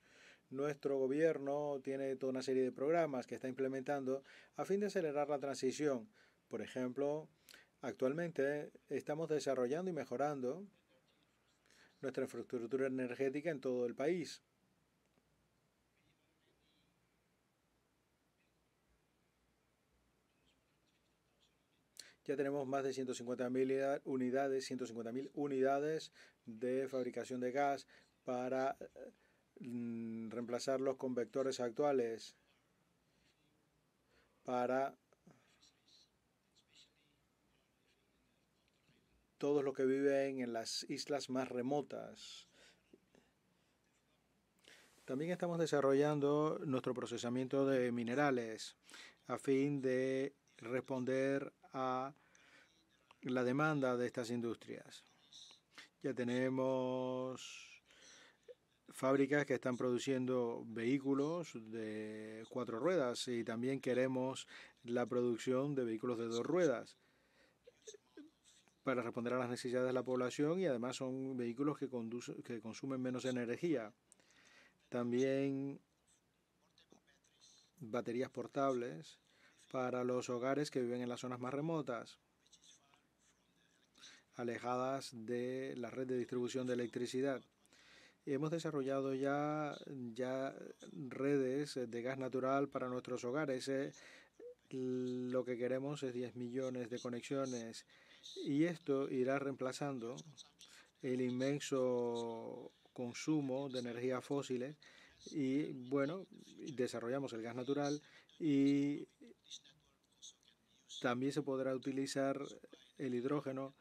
nuestro gobierno tiene toda una serie de programas que está implementando a fin de acelerar la transición. Por ejemplo, actualmente estamos desarrollando y mejorando nuestra infraestructura energética en todo el país. ya tenemos más de 150.000 unidades, unidades de fabricación de gas para eh, mm, reemplazar los convectores actuales para todos los que viven en las islas más remotas. También estamos desarrollando nuestro procesamiento de minerales a fin de responder a la demanda de estas industrias. Ya tenemos fábricas que están produciendo vehículos de cuatro ruedas y también queremos la producción de vehículos de dos ruedas para responder a las necesidades de la población y además son vehículos que, que consumen menos energía. También baterías portables para los hogares que viven en las zonas más remotas, alejadas de la red de distribución de electricidad. hemos desarrollado ya, ya redes de gas natural para nuestros hogares. Eh, lo que queremos es 10 millones de conexiones y esto irá reemplazando el inmenso consumo de energía fósiles y bueno, desarrollamos el gas natural y también se podrá utilizar el hidrógeno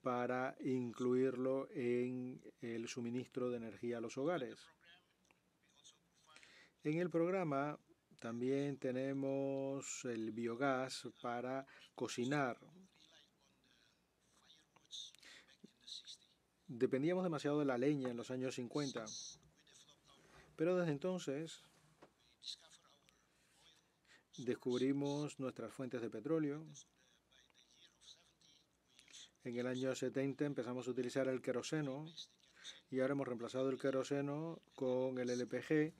para incluirlo en el suministro de energía a los hogares. En el programa también tenemos el biogás para cocinar. Dependíamos demasiado de la leña en los años 50, pero desde entonces descubrimos nuestras fuentes de petróleo. En el año 70 empezamos a utilizar el queroseno y ahora hemos reemplazado el queroseno con el LPG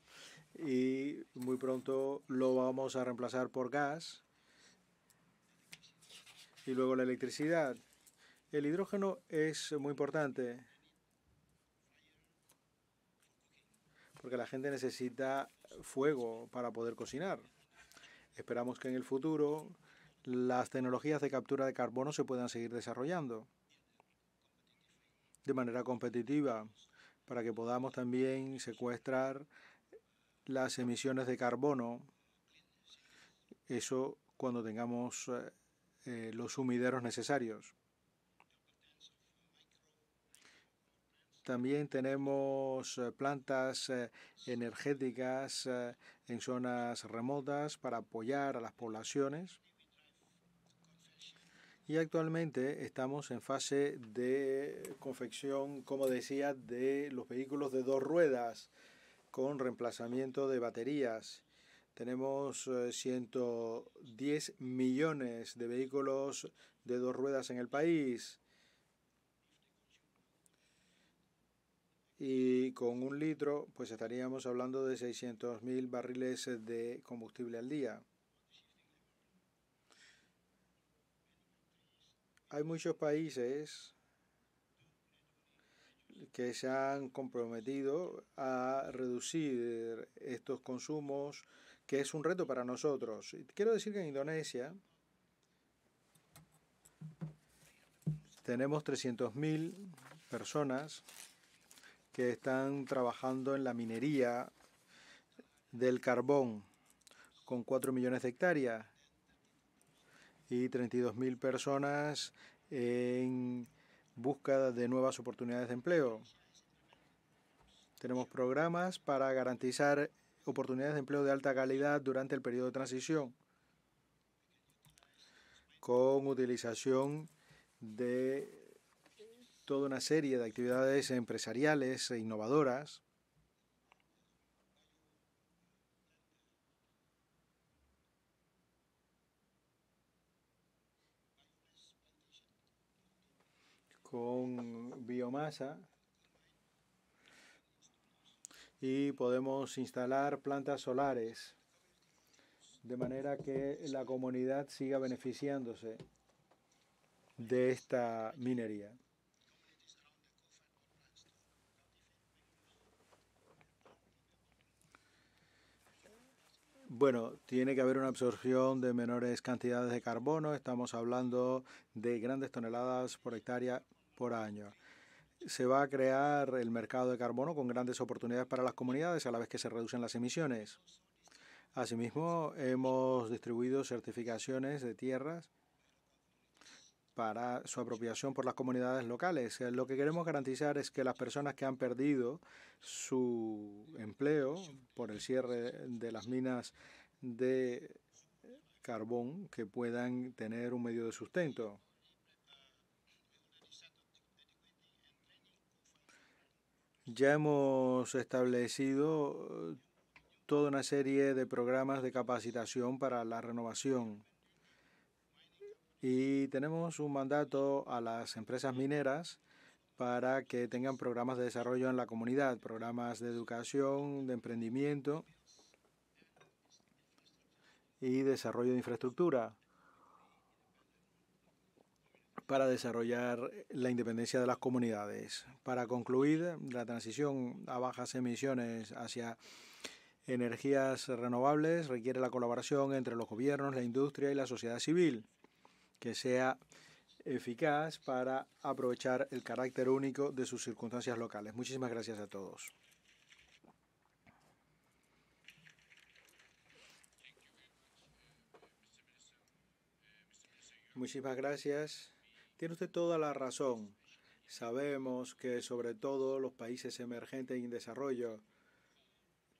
y muy pronto lo vamos a reemplazar por gas y luego la electricidad. El hidrógeno es muy importante porque la gente necesita fuego para poder cocinar. Esperamos que en el futuro las tecnologías de captura de carbono se puedan seguir desarrollando de manera competitiva para que podamos también secuestrar las emisiones de carbono. Eso cuando tengamos eh, eh, los sumideros necesarios. También tenemos eh, plantas eh, energéticas eh, en zonas remotas para apoyar a las poblaciones. Y actualmente estamos en fase de confección, como decía, de los vehículos de dos ruedas con reemplazamiento de baterías. Tenemos 110 millones de vehículos de dos ruedas en el país. y con un litro pues estaríamos hablando de 600.000 barriles de combustible al día. Hay muchos países que se han comprometido a reducir estos consumos, que es un reto para nosotros. Quiero decir que en Indonesia tenemos 300.000 personas que están trabajando en la minería del carbón con 4 millones de hectáreas y 32.000 mil personas en búsqueda de nuevas oportunidades de empleo. Tenemos programas para garantizar oportunidades de empleo de alta calidad durante el periodo de transición con utilización de toda una serie de actividades empresariales e innovadoras. con biomasa y podemos instalar plantas solares de manera que la comunidad siga beneficiándose de esta minería. Bueno, tiene que haber una absorción de menores cantidades de carbono. Estamos hablando de grandes toneladas por hectárea por año. Se va a crear el mercado de carbono con grandes oportunidades para las comunidades a la vez que se reducen las emisiones. Asimismo, hemos distribuido certificaciones de tierras para su apropiación por las comunidades locales. Eh, lo que queremos garantizar es que las personas que han perdido su empleo por el cierre de las minas de carbón que puedan tener un medio de sustento. Ya hemos establecido eh, toda una serie de programas de capacitación para la renovación y tenemos un mandato a las empresas mineras para que tengan programas de desarrollo en la comunidad, programas de educación, de emprendimiento y desarrollo de infraestructura para desarrollar la independencia de las comunidades. Para concluir, la transición a bajas emisiones hacia energías renovables requiere la colaboración entre los gobiernos, la industria y la sociedad civil que sea eficaz para aprovechar el carácter único de sus circunstancias locales. Muchísimas gracias a todos. Muchísimas gracias. Tiene usted toda la razón. Sabemos que sobre todo los países emergentes y en desarrollo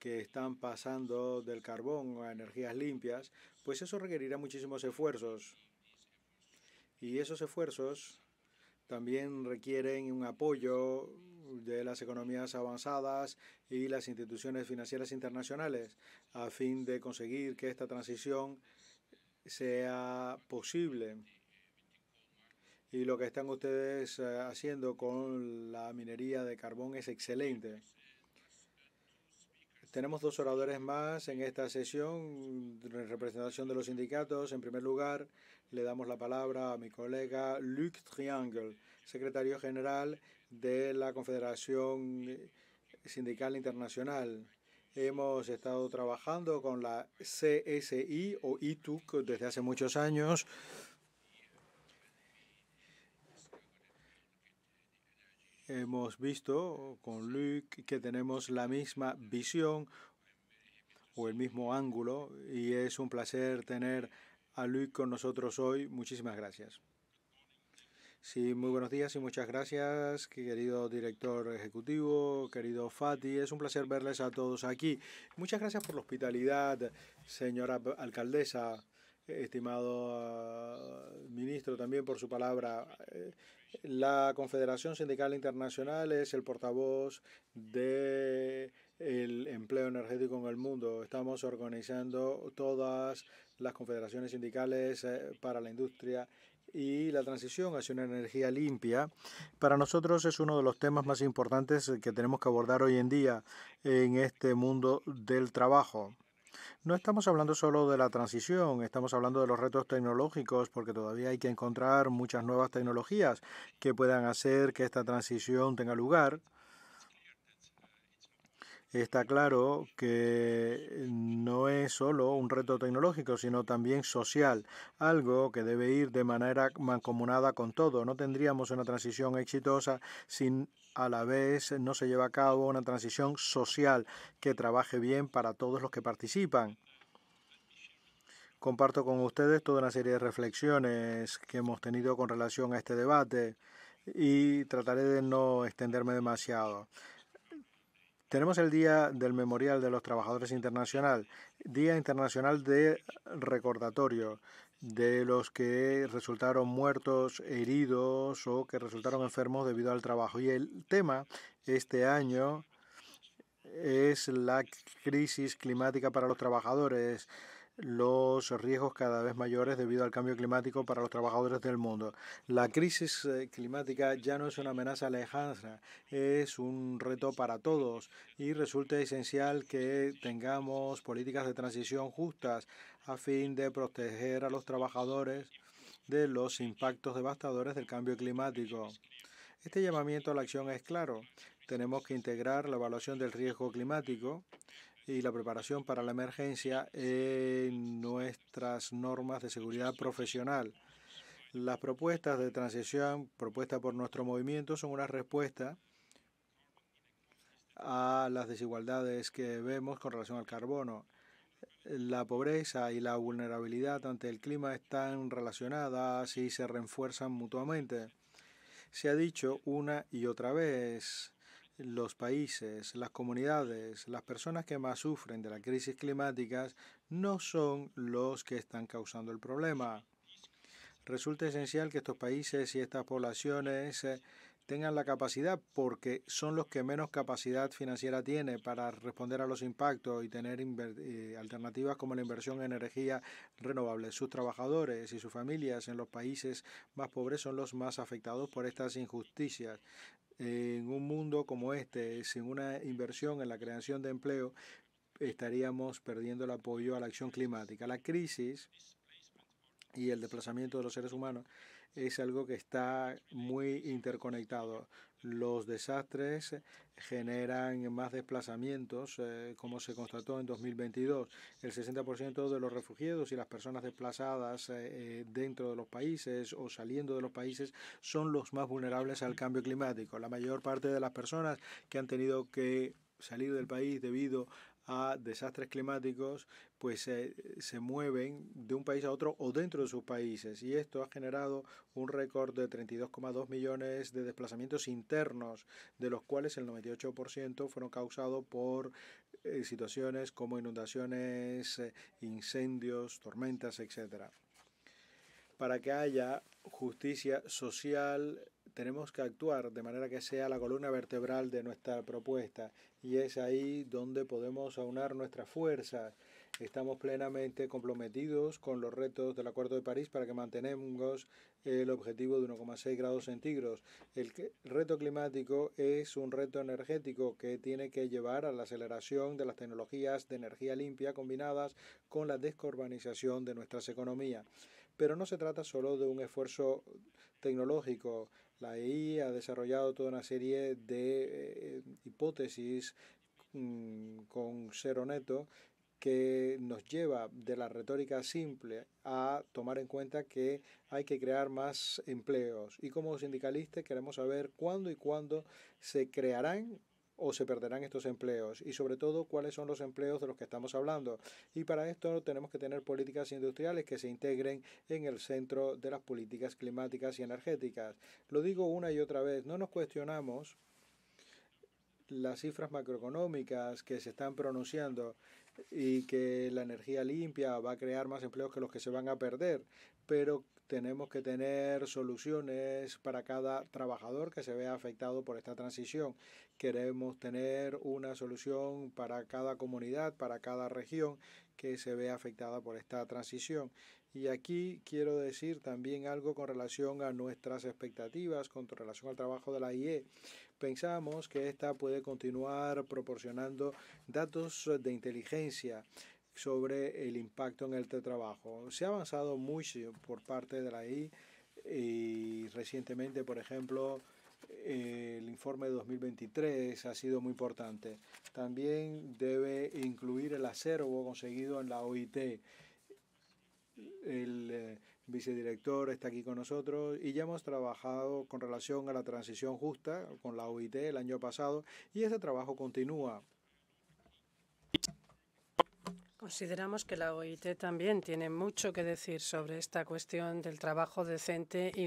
que están pasando del carbón a energías limpias, pues eso requerirá muchísimos esfuerzos y esos esfuerzos también requieren un apoyo de las economías avanzadas y las instituciones financieras internacionales a fin de conseguir que esta transición sea posible. Y lo que están ustedes eh, haciendo con la minería de carbón es excelente. Tenemos dos oradores más en esta sesión, en representación de los sindicatos. En primer lugar, le damos la palabra a mi colega Luc Triangle, secretario general de la Confederación eh, Sindical Internacional. Hemos estado trabajando con la CSI o ITUC desde hace muchos años. Hemos visto con Luc que tenemos la misma visión o el mismo ángulo y es un placer tener a Luis con nosotros hoy. Muchísimas gracias. Sí, muy buenos días y muchas gracias, querido director ejecutivo, querido Fati. Es un placer verles a todos aquí. Muchas gracias por la hospitalidad, señora alcaldesa, estimado ah, ministro, también por su palabra. Eh, la Confederación Sindical Internacional es el portavoz de el empleo energético en el mundo. Estamos organizando todas las confederaciones sindicales eh, para la industria y la transición hacia una energía limpia. Para nosotros es uno de los temas más importantes que tenemos que abordar hoy en día en este mundo del trabajo. No estamos hablando solo de la transición, estamos hablando de los retos tecnológicos, porque todavía hay que encontrar muchas nuevas tecnologías que puedan hacer que esta transición tenga lugar Está claro que no es solo un reto tecnológico, sino también social, algo que debe ir de manera mancomunada con todo. No tendríamos una transición exitosa si a la vez no se lleva a cabo una transición social que trabaje bien para todos los que participan. Comparto con ustedes toda una serie de reflexiones que hemos tenido con relación a este debate y trataré de no extenderme demasiado. Tenemos el Día del Memorial de los Trabajadores Internacional, Día Internacional de Recordatorio de los que resultaron muertos, heridos o que resultaron enfermos debido al trabajo. Y el tema este año es la crisis climática para los trabajadores los riesgos cada vez mayores debido al cambio climático para los trabajadores del mundo. La crisis eh, climática ya no es una amenaza lejana, es un reto para todos y resulta esencial que tengamos políticas de transición justas a fin de proteger a los trabajadores de los impactos devastadores del cambio climático. Este llamamiento a la acción es claro. Tenemos que integrar la evaluación del riesgo climático y la preparación para la emergencia en nuestras normas de seguridad profesional. Las propuestas de transición propuestas por nuestro movimiento son una respuesta a las desigualdades que vemos con relación al carbono. La pobreza y la vulnerabilidad ante el clima están relacionadas y se refuerzan mutuamente. Se ha dicho una y otra vez los países, las comunidades, las personas que más sufren de las crisis climáticas no son los que están causando el problema. Resulta esencial que estos países y estas poblaciones eh, tengan la capacidad porque son los que menos capacidad financiera tiene para responder a los impactos y tener eh, alternativas como la inversión en energía renovable. Sus trabajadores y sus familias en los países más pobres son los más afectados por estas injusticias en un mundo como este, sin una inversión en la creación de empleo, estaríamos perdiendo el apoyo a la acción climática. La crisis y el desplazamiento de los seres humanos es algo que está muy interconectado. Los desastres generan más desplazamientos, eh, como se constató en 2022. El 60% de los refugiados y las personas desplazadas eh, eh, dentro de los países o saliendo de los países son los más vulnerables al cambio climático. La mayor parte de las personas que han tenido que salir del país debido a desastres climáticos pues se mueven de un país a otro o dentro de sus países. Y esto ha generado un récord de 32,2 millones de desplazamientos internos, de los cuales el 98% fueron causados por eh, situaciones como inundaciones, eh, incendios, tormentas, etc. Para que haya justicia social tenemos que actuar de manera que sea la columna vertebral de nuestra propuesta y es ahí donde podemos aunar nuestras fuerzas Estamos plenamente comprometidos con los retos del Acuerdo de París para que mantenemos el objetivo de 1,6 grados centígrados. El reto climático es un reto energético que tiene que llevar a la aceleración de las tecnologías de energía limpia combinadas con la descarbonización de nuestras economías. Pero no se trata solo de un esfuerzo tecnológico. La EI ha desarrollado toda una serie de eh, hipótesis mm, con cero neto que nos lleva de la retórica simple a tomar en cuenta que hay que crear más empleos. Y como sindicalistas queremos saber cuándo y cuándo se crearán o se perderán estos empleos y sobre todo cuáles son los empleos de los que estamos hablando. Y para esto tenemos que tener políticas industriales que se integren en el centro de las políticas climáticas y energéticas. Lo digo una y otra vez, no nos cuestionamos las cifras macroeconómicas que se están pronunciando y que la energía limpia va a crear más empleos que los que se van a perder, pero tenemos que tener soluciones para cada trabajador que se vea afectado por esta transición. Queremos tener una solución para cada comunidad, para cada región que se ve afectada por esta transición. Y aquí quiero decir también algo con relación a nuestras expectativas, con relación al trabajo de la IE. Pensamos que esta puede continuar proporcionando datos de inteligencia sobre el impacto en el trabajo. Se ha avanzado mucho por parte de la IE y recientemente, por ejemplo, el informe de 2023 ha sido muy importante. También debe incluir el acervo conseguido en la OIT. El eh, vicedirector está aquí con nosotros y ya hemos trabajado con relación a la transición justa con la OIT el año pasado y ese trabajo continúa. Consideramos que la OIT también tiene mucho que decir sobre esta cuestión del trabajo decente y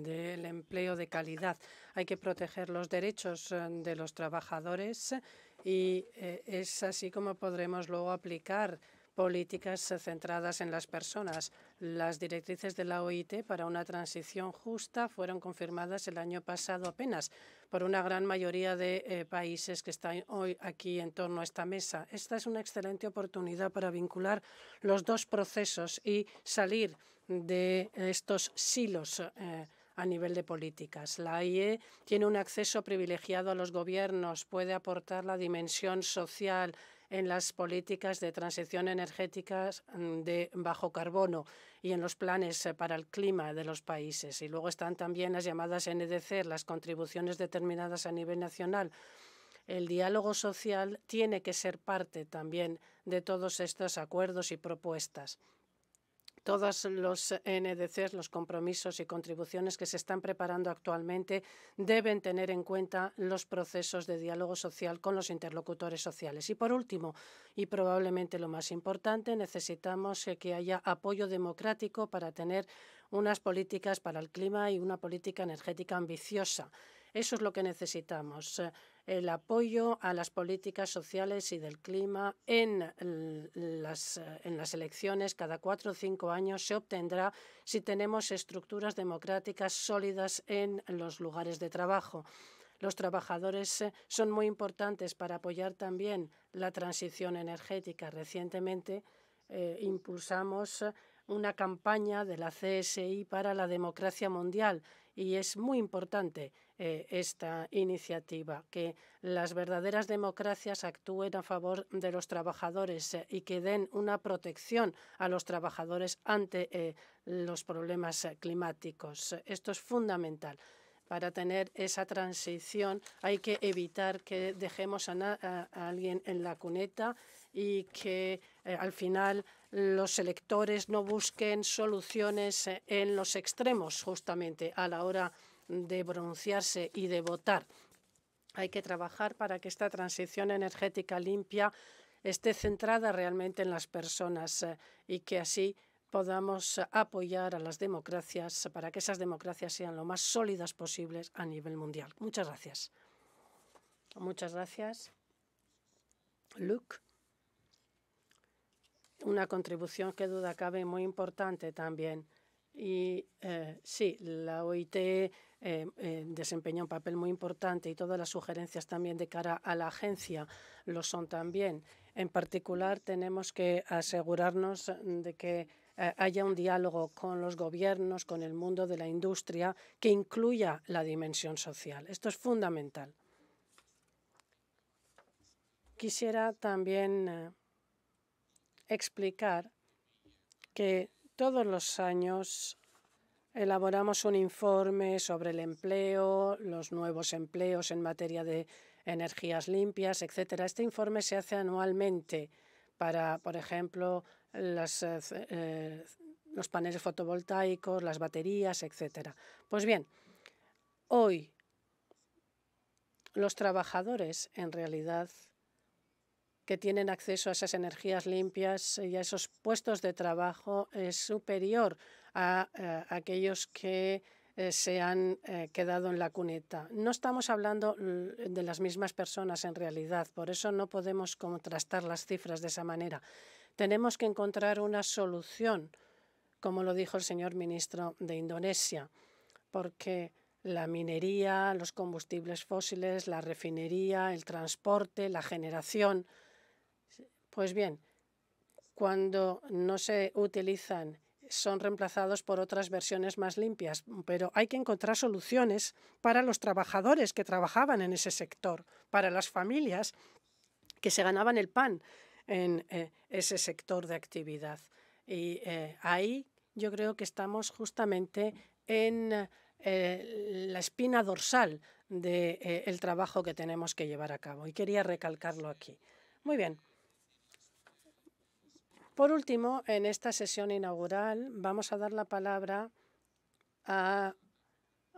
del empleo de calidad. Hay que proteger los derechos eh, de los trabajadores y eh, es así como podremos luego aplicar políticas centradas en las personas. Las directrices de la OIT para una transición justa fueron confirmadas el año pasado apenas, por una gran mayoría de eh, países que están hoy aquí en torno a esta mesa. Esta es una excelente oportunidad para vincular los dos procesos y salir de estos silos. Eh, a nivel de políticas. La AIE tiene un acceso privilegiado a los gobiernos, puede aportar la dimensión social, en las políticas de transición energética mm, de bajo carbono y en los planes eh, para el clima de los países. Y luego están también las llamadas NDC, las contribuciones determinadas a nivel nacional. El diálogo social tiene que ser parte también de todos estos acuerdos y propuestas todos los NDCs, los compromisos y contribuciones que se están preparando actualmente deben tener en cuenta los procesos de diálogo social con los interlocutores sociales. Y por último, y probablemente lo más importante, necesitamos eh, que haya apoyo democrático para tener unas políticas para el clima y una política energética ambiciosa. Eso es lo que necesitamos. Eh, el apoyo a las políticas sociales y del clima en las, elecciones cada cuatro o cinco años se obtendrá si tenemos estructuras democráticas sólidas en los lugares de trabajo. Los trabajadores eh, son muy importantes para apoyar también la transición energética. Recientemente eh, impulsamos eh, una campaña de la CSI para la democracia mundial y es muy importante eh, esta iniciativa, que las verdaderas democracias actúen a favor de los trabajadores eh, y que den una protección a los trabajadores ante eh, los problemas climáticos. Esto es fundamental para tener esa transición hay que evitar que dejemos a, alguien en la cuneta y que al final los electores no busquen soluciones en los extremos justamente a la hora de pronunciarse y de votar. Hay que trabajar para que esta transición energética limpia esté centrada realmente en las personas eh, y que así podamos apoyar a las democracias para que esas democracias sean lo más sólidas posibles a nivel mundial. Muchas gracias. Muchas gracias. Luke. Una contribución que duda cabe muy importante también y eh, sí, la OIT eh, eh, desempeña un papel muy importante y todas las sugerencias también de cara a la agencia lo son también. En particular, tenemos que asegurarnos de que haya un diálogo con los gobiernos, con el mundo de la industria, que incluya la dimensión social. Esto es fundamental. Quisiera también explicar que todos los años elaboramos un informe sobre el empleo, los nuevos empleos en materia de energías limpias, etcétera. Este informe se hace anualmente para, por ejemplo, eh, los paneles fotovoltaicos, las baterías, etcétera. Pues bien, hoy los trabajadores en realidad que tienen acceso a esas energías limpias y a esos puestos de trabajo es superior a, a eh, aquellos que eh, se han eh, quedado en la cuneta. No estamos hablando de las mismas personas en realidad, por eso no podemos contrastar las cifras de esa manera. Tenemos que encontrar una solución, como lo dijo el señor ministro de Indonesia, porque la minería, los combustibles fósiles, la refinería, el transporte, la generación, pues bien, cuando no se utilizan son reemplazados por otras versiones más limpias, pero hay que encontrar soluciones para los trabajadores que trabajaban en ese sector, para las familias que se ganaban el pan en eh, ese sector de actividad. Y eh, ahí yo creo que estamos justamente en eh, la espina dorsal del trabajo que tenemos que llevar a cabo. Y quería recalcarlo aquí. Muy bien. Por último, en esta sesión inaugural vamos a dar la palabra a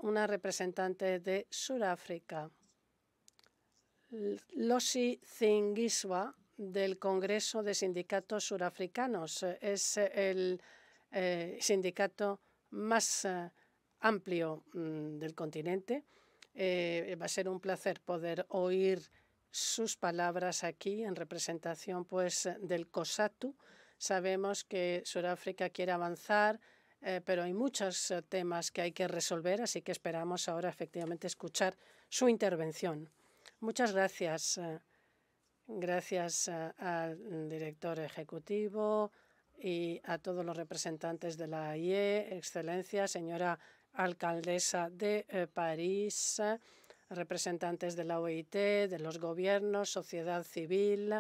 una representante de Sudáfrica, Losi Zingiswa, del Congreso de Sindicatos Surafricanos. Es eh, el eh, sindicato más eh, amplio mm, del continente. va a ser un placer poder oír sus palabras aquí en representación pues, del COSATU, Sabemos que Sudáfrica quiere avanzar, eh, pero hay muchos eh, temas que hay que resolver, así que esperamos ahora efectivamente escuchar su intervención. Muchas gracias. Eh, gracias al director ejecutivo y a todos los representantes de la AIE, excelencia, señora alcaldesa de París, representantes de la OIT, de los gobiernos, sociedad civil,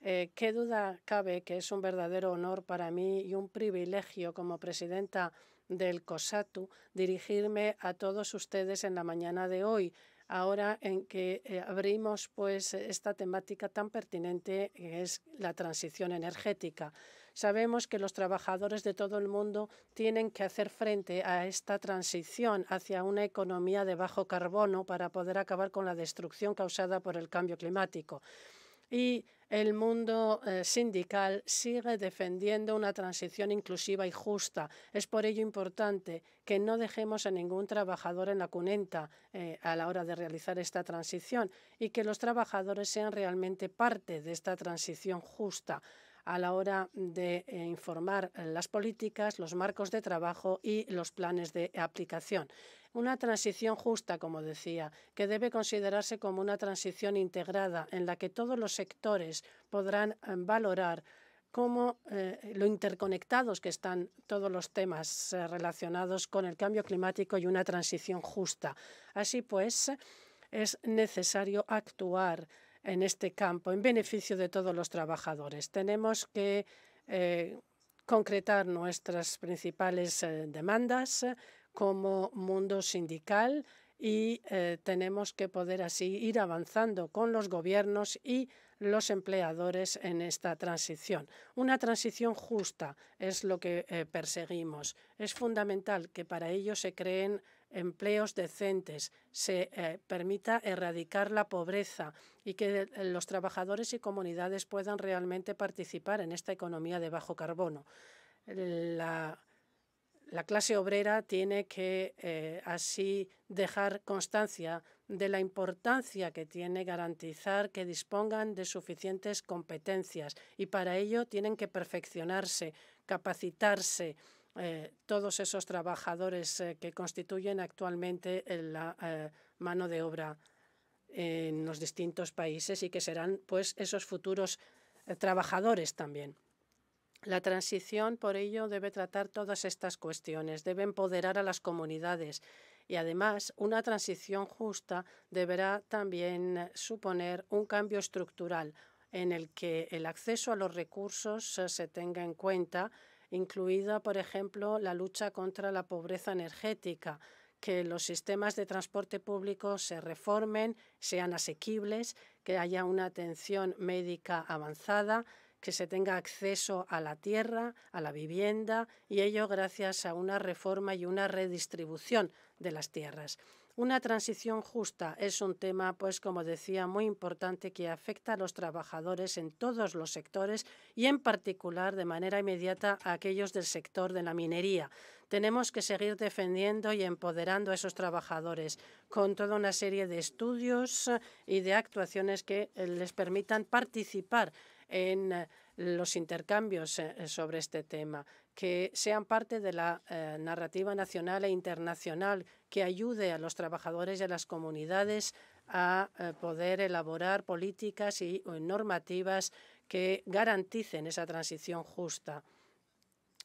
eh, qué duda cabe que es un verdadero honor para mí y un privilegio como presidenta del COSATU dirigirme a todos ustedes en la mañana de hoy, ahora en que eh, abrimos pues esta temática tan pertinente que es la transición energética. Sabemos que los trabajadores de todo el mundo tienen que hacer frente a esta transición hacia una economía de bajo carbono para poder acabar con la destrucción causada por el cambio climático y el mundo eh, sindical sigue defendiendo una transición inclusiva y justa. Es por ello importante que no dejemos a ningún trabajador en la cuneta eh, a la hora de realizar esta transición y que los trabajadores sean realmente parte de esta transición justa a la hora de eh, informar eh, las políticas, los marcos de trabajo y los planes de aplicación. Una transición justa, como decía, que debe considerarse como una transición integrada en la que todos los sectores podrán eh, valorar cómo lo interconectados que están todos los temas relacionados con el cambio climático y una transición justa. Así pues, es necesario actuar en este campo en beneficio de todos los trabajadores. Tenemos que eh, concretar nuestras principales eh, demandas eh, como mundo sindical y tenemos que poder así ir avanzando con los gobiernos y los empleadores en esta transición. Una transición justa es lo que perseguimos. Es fundamental que para ello se creen empleos decentes, se eh, permita erradicar la pobreza y que eh, los trabajadores y comunidades puedan realmente participar en esta economía de bajo carbono. La, clase obrera tiene que eh, así dejar constancia de la importancia que tiene garantizar que dispongan de suficientes competencias y para ello tienen que perfeccionarse, capacitarse, eh, todos esos trabajadores eh, que constituyen actualmente la eh, mano de obra en los distintos países y que serán pues esos futuros trabajadores también. La transición, por ello, debe tratar todas estas cuestiones, debe empoderar a las comunidades y, además, una transición justa deberá también suponer un cambio estructural en el que el acceso a los recursos se tenga en cuenta incluida, por ejemplo, la lucha contra la pobreza energética, que los sistemas de transporte público se reformen, sean asequibles, que haya una atención médica avanzada, que se tenga acceso a la tierra, a la vivienda, y ello gracias a una reforma y una redistribución de las tierras. Una transición justa es un tema, pues como decía, muy importante que afecta a los trabajadores en todos los sectores y en particular de manera inmediata a aquellos del sector de la minería. Tenemos que seguir defendiendo y empoderando a esos trabajadores con toda una serie de estudios y de actuaciones que eh, les permitan participar en eh, los intercambios eh, eh, sobre este tema, que sean parte de la narrativa nacional e internacional, que ayude a los trabajadores y a las comunidades a poder elaborar políticas y normativas que garanticen esa transición justa.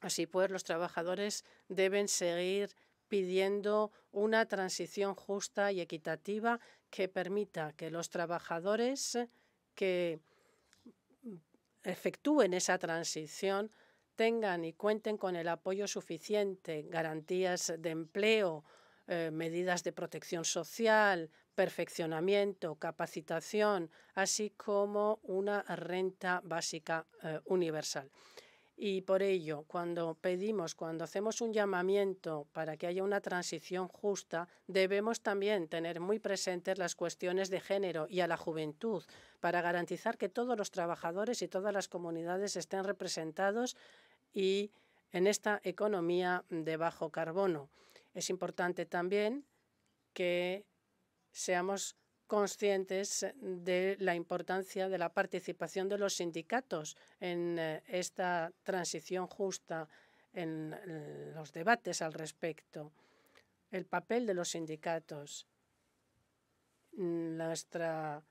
Así pues, los trabajadores deben seguir pidiendo una transición justa y equitativa que permita que los trabajadores que efectúen esa transición tengan y cuenten con el apoyo suficiente, garantías de empleo, eh, medidas de protección social, perfeccionamiento, capacitación, así como una renta básica eh, universal. Y por ello, cuando pedimos, cuando hacemos un llamamiento para que haya una transición justa, debemos también tener muy presentes las cuestiones de género y a la juventud para garantizar que todos los trabajadores y todas las comunidades estén representados y en esta economía de bajo carbono. Es importante también que seamos conscientes de la importancia de la participación de los sindicatos en eh, esta transición justa, en los debates al respecto, el papel de los sindicatos, mm, nuestra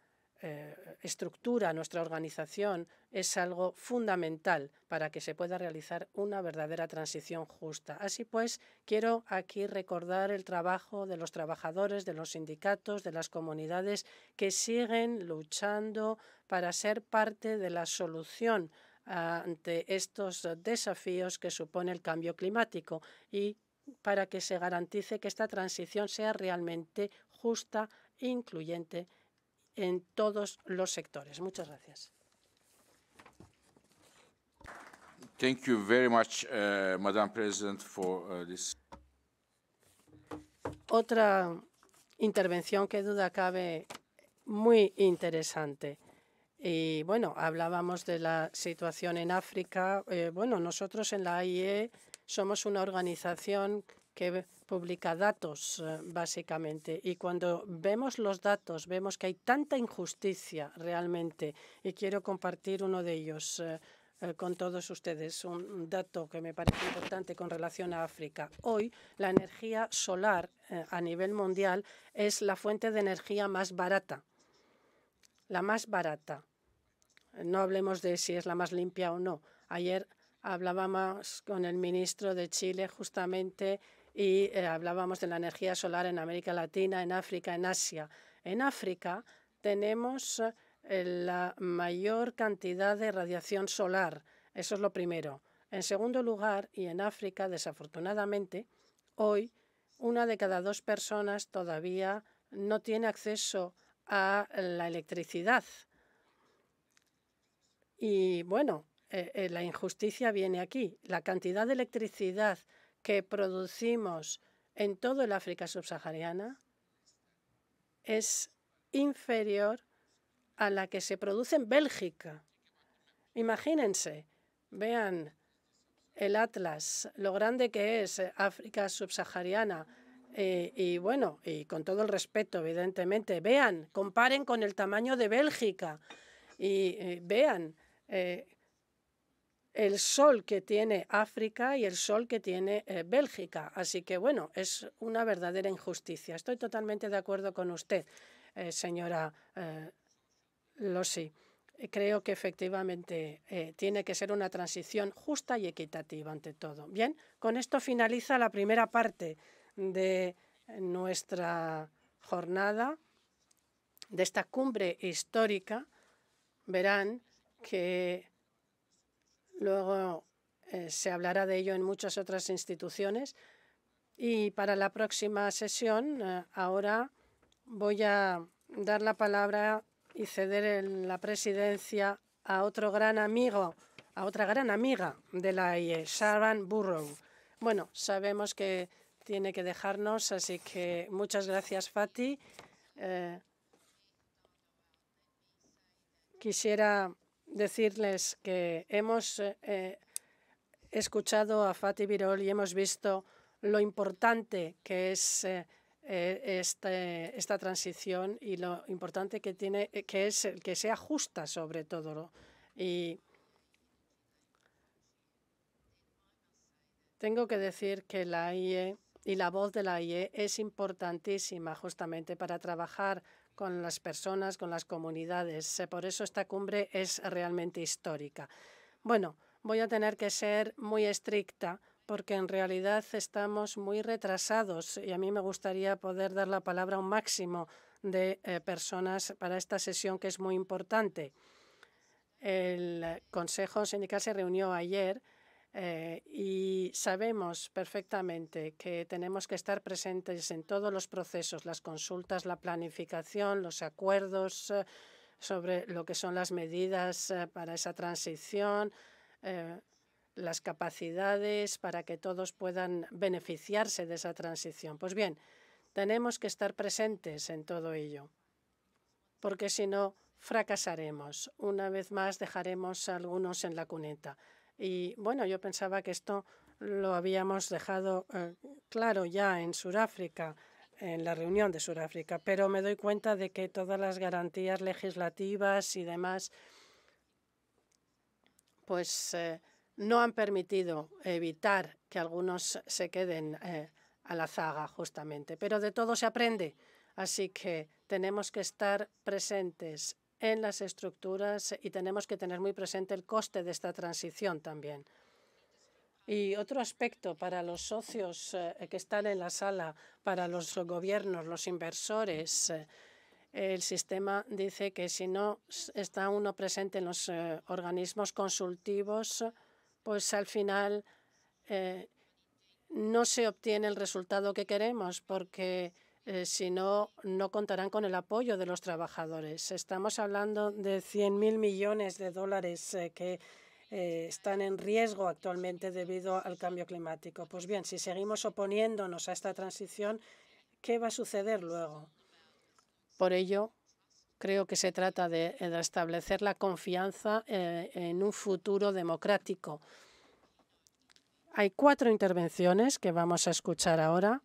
eh, estructura, nuestra organización, es algo fundamental para que se pueda realizar una verdadera transición justa. Así pues, quiero aquí recordar el trabajo de los trabajadores, de los sindicatos, de las comunidades que siguen luchando para ser parte de la solución ante estos desafíos que supone el cambio climático y para que se garantice que esta transición sea realmente justa, e incluyente y en todos los sectores. Muchas gracias. Thank you very much, uh, Madam President, for uh, this. Otra intervención que duda cabe muy interesante. Y bueno, hablábamos de la situación en África. Eh, bueno, nosotros en la AIE somos una organización que publica datos, eh, básicamente. Y cuando vemos los datos, vemos que hay tanta injusticia realmente. Y quiero compartir uno de ellos eh, eh, con todos ustedes un dato que me parece importante con relación a África. Hoy la energía solar a nivel mundial es la fuente de energía más barata, la más barata. No hablemos de si es la más limpia o no. Ayer hablábamos con el ministro de Chile justamente y eh, hablábamos de la energía solar en América Latina, en África, en Asia. En África tenemos eh, la mayor cantidad de radiación solar. Eso es lo primero. En segundo lugar, y en África, desafortunadamente, hoy una de cada dos personas todavía no tiene acceso a la electricidad. Y bueno, eh, la injusticia viene aquí. La cantidad de electricidad que producimos en todo el África subsahariana es inferior a la que se produce en Bélgica. Imagínense, vean el atlas, lo grande que es eh, África subsahariana. Eh, y, bueno, y con todo el respeto, evidentemente, vean, comparen con el tamaño de Bélgica y eh, vean el sol que tiene África y el sol que tiene eh, Bélgica. Así que, bueno, es una verdadera injusticia. Estoy totalmente de acuerdo con usted, eh, señora eh, Lossi. Creo que efectivamente eh, tiene que ser una transición justa y equitativa ante todo. Bien, con esto finaliza la primera parte de nuestra jornada, de esta cumbre histórica. Verán que Luego eh, se hablará de ello en muchas otras instituciones. Y para la próxima sesión, eh, ahora voy a dar la palabra y ceder la presidencia a otro gran amigo, a otra gran amiga de la IE, Sharon Burrow. Bueno, sabemos que tiene que dejarnos, así que muchas gracias, Fati. Eh, quisiera decirles que hemos eh, eh, escuchado a Fatih Birol y hemos visto lo importante que es eh, este, esta transición y lo importante que, tiene, que es que sea justa sobre todo. Y tengo que decir que la IE y la voz de la IE es importantísima justamente para trabajar con las personas, con las comunidades. Eh, por eso esta cumbre es realmente histórica. Bueno, voy a tener que ser muy estricta porque en realidad estamos muy retrasados y a mí me gustaría poder dar la palabra a un máximo de eh, personas para esta sesión que es muy importante. El Consejo Sindical se reunió ayer eh, y sabemos perfectamente que tenemos que estar presentes en todos los procesos, las consultas, la planificación, los acuerdos eh, sobre lo que son las medidas eh, para esa transición, las capacidades para que todos puedan beneficiarse de esa transición. Pues bien, tenemos que estar presentes en todo ello, porque si no, fracasaremos. Una vez más dejaremos a algunos en la cuneta. Y bueno, yo pensaba que esto lo habíamos dejado eh, claro ya en Sudáfrica, en la reunión de Sudáfrica, pero me doy cuenta de que todas las garantías legislativas y demás, pues eh, no han permitido evitar que algunos se queden eh, a la zaga, justamente. Pero de todo se aprende, así que tenemos que estar presentes en las estructuras y tenemos que tener muy presente el coste de esta transición también. Y otro aspecto para los socios eh, que están en la sala, para los gobiernos, los inversores, eh, el sistema dice que si no está uno presente en los eh, organismos consultivos, pues al final no se obtiene el resultado que queremos porque eh, si no, no contarán con el apoyo de los trabajadores. Estamos hablando de 100.000 millones de dólares eh, que eh, están en riesgo actualmente debido al cambio climático. Pues bien, si seguimos oponiéndonos a esta transición, ¿qué va a suceder luego? Por ello, creo que se trata de, de establecer la confianza en un futuro democrático. Hay cuatro intervenciones que vamos a escuchar ahora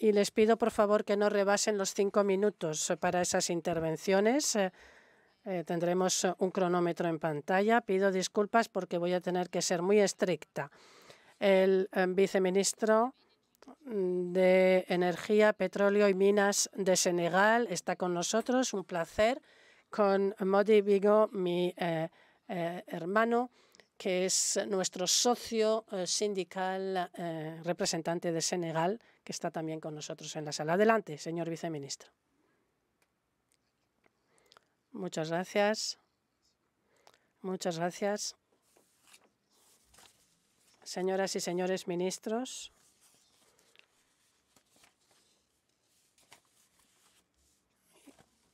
y les pido por favor que no rebasen los cinco minutos para esas intervenciones. Eh, eh, tendremos un cronómetro en pantalla. Pido disculpas porque voy a tener que ser muy estricta. El eh, viceministro mm, de Energía, Petróleo y Minas de Senegal está con nosotros. Un placer. Con Modi Vigo, mi hermano, que es nuestro socio sindical representante de Senegal está también con nosotros en la sala. Adelante, señor viceministro. Muchas gracias. Muchas gracias. Señoras y señores ministros,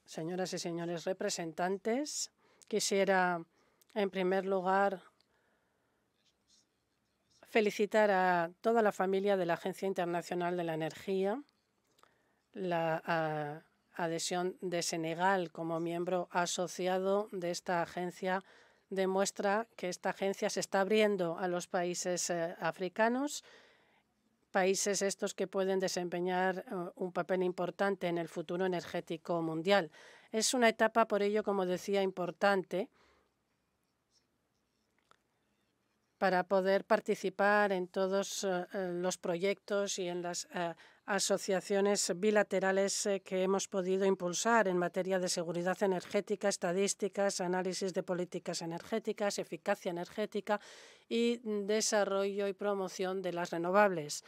señoras y señores representantes, quisiera en primer lugar felicitar a toda la familia de la Agencia Internacional de la Energía, la adhesión de Senegal como miembro asociado de esta agencia demuestra que esta agencia se está abriendo a los países eh, africanos, países estos que pueden desempeñar eh, un papel importante en el futuro energético mundial. Es una etapa, por ello, como decía, importante para poder participar en todos eh, eh, los proyectos y en las eh, asociaciones bilaterales que hemos podido impulsar en materia de seguridad energética, estadísticas, análisis de políticas energéticas, eficacia energética y desarrollo y promoción de las renovables.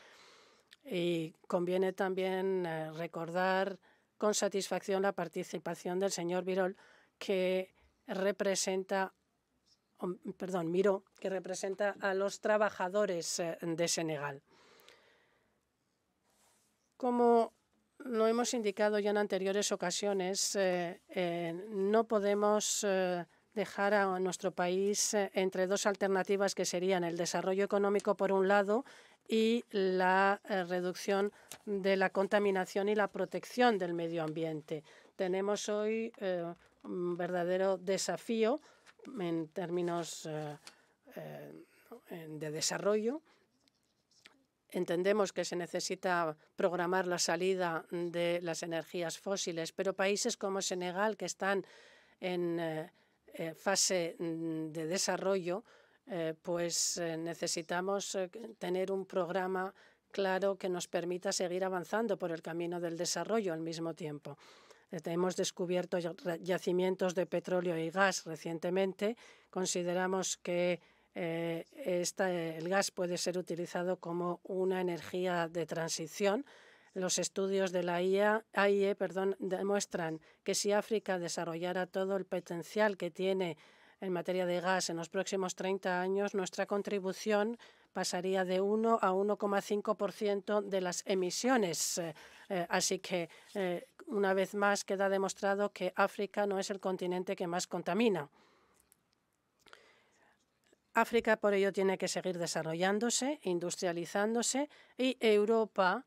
Y conviene también recordar con satisfacción la participación del señor Virol, que representa perdón, Miro, que representa a los trabajadores eh, de Senegal. Como lo hemos indicado ya en anteriores ocasiones, eh, eh, no podemos dejar a nuestro país entre dos alternativas que serían el desarrollo económico por un lado y la reducción de la contaminación y la protección del medio ambiente. Tenemos hoy un verdadero desafío en términos eh, eh, de desarrollo. Entendemos que se necesita programar la salida de las energías fósiles, pero países como Senegal, que están en eh, fase mm, de desarrollo, pues necesitamos tener un programa claro que nos permita seguir avanzando por el camino del desarrollo al mismo tiempo. Eh, hemos descubierto yacimientos de petróleo y gas recientemente. Consideramos que eh, eh, el gas puede ser utilizado como una energía de transición. Los estudios de la IA, AIE perdón, demuestran que si África desarrollara todo el potencial que tiene en materia de gas en los próximos 30 años, nuestra contribución pasaría de 1 a 1,5% de las emisiones. Eh, eh, así que, eh, una vez más, queda demostrado que África no es el continente que más contamina. África, por ello, tiene que seguir desarrollándose, industrializándose, y Europa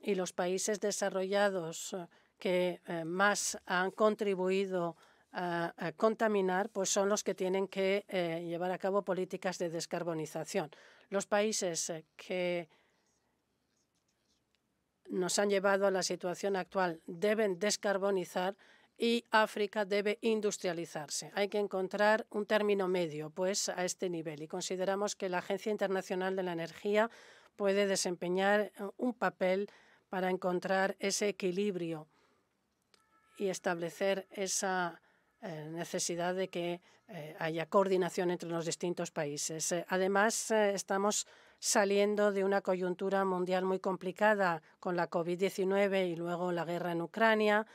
y los países desarrollados que más han contribuido a, contaminar, pues son los que tienen que eh, llevar a cabo políticas de descarbonización. Los países eh, que nos han llevado a la situación actual deben descarbonizar y África debe industrializarse. Hay que encontrar un término medio, pues, a este nivel. Y consideramos que la Agencia Internacional de la Energía puede desempeñar eh, un papel para encontrar ese equilibrio y establecer esa la eh, necesidad de que eh, haya coordinación entre los distintos países. Eh, además, estamos saliendo de una coyuntura mundial muy complicada con la COVID-19 y luego la guerra en Ucrania.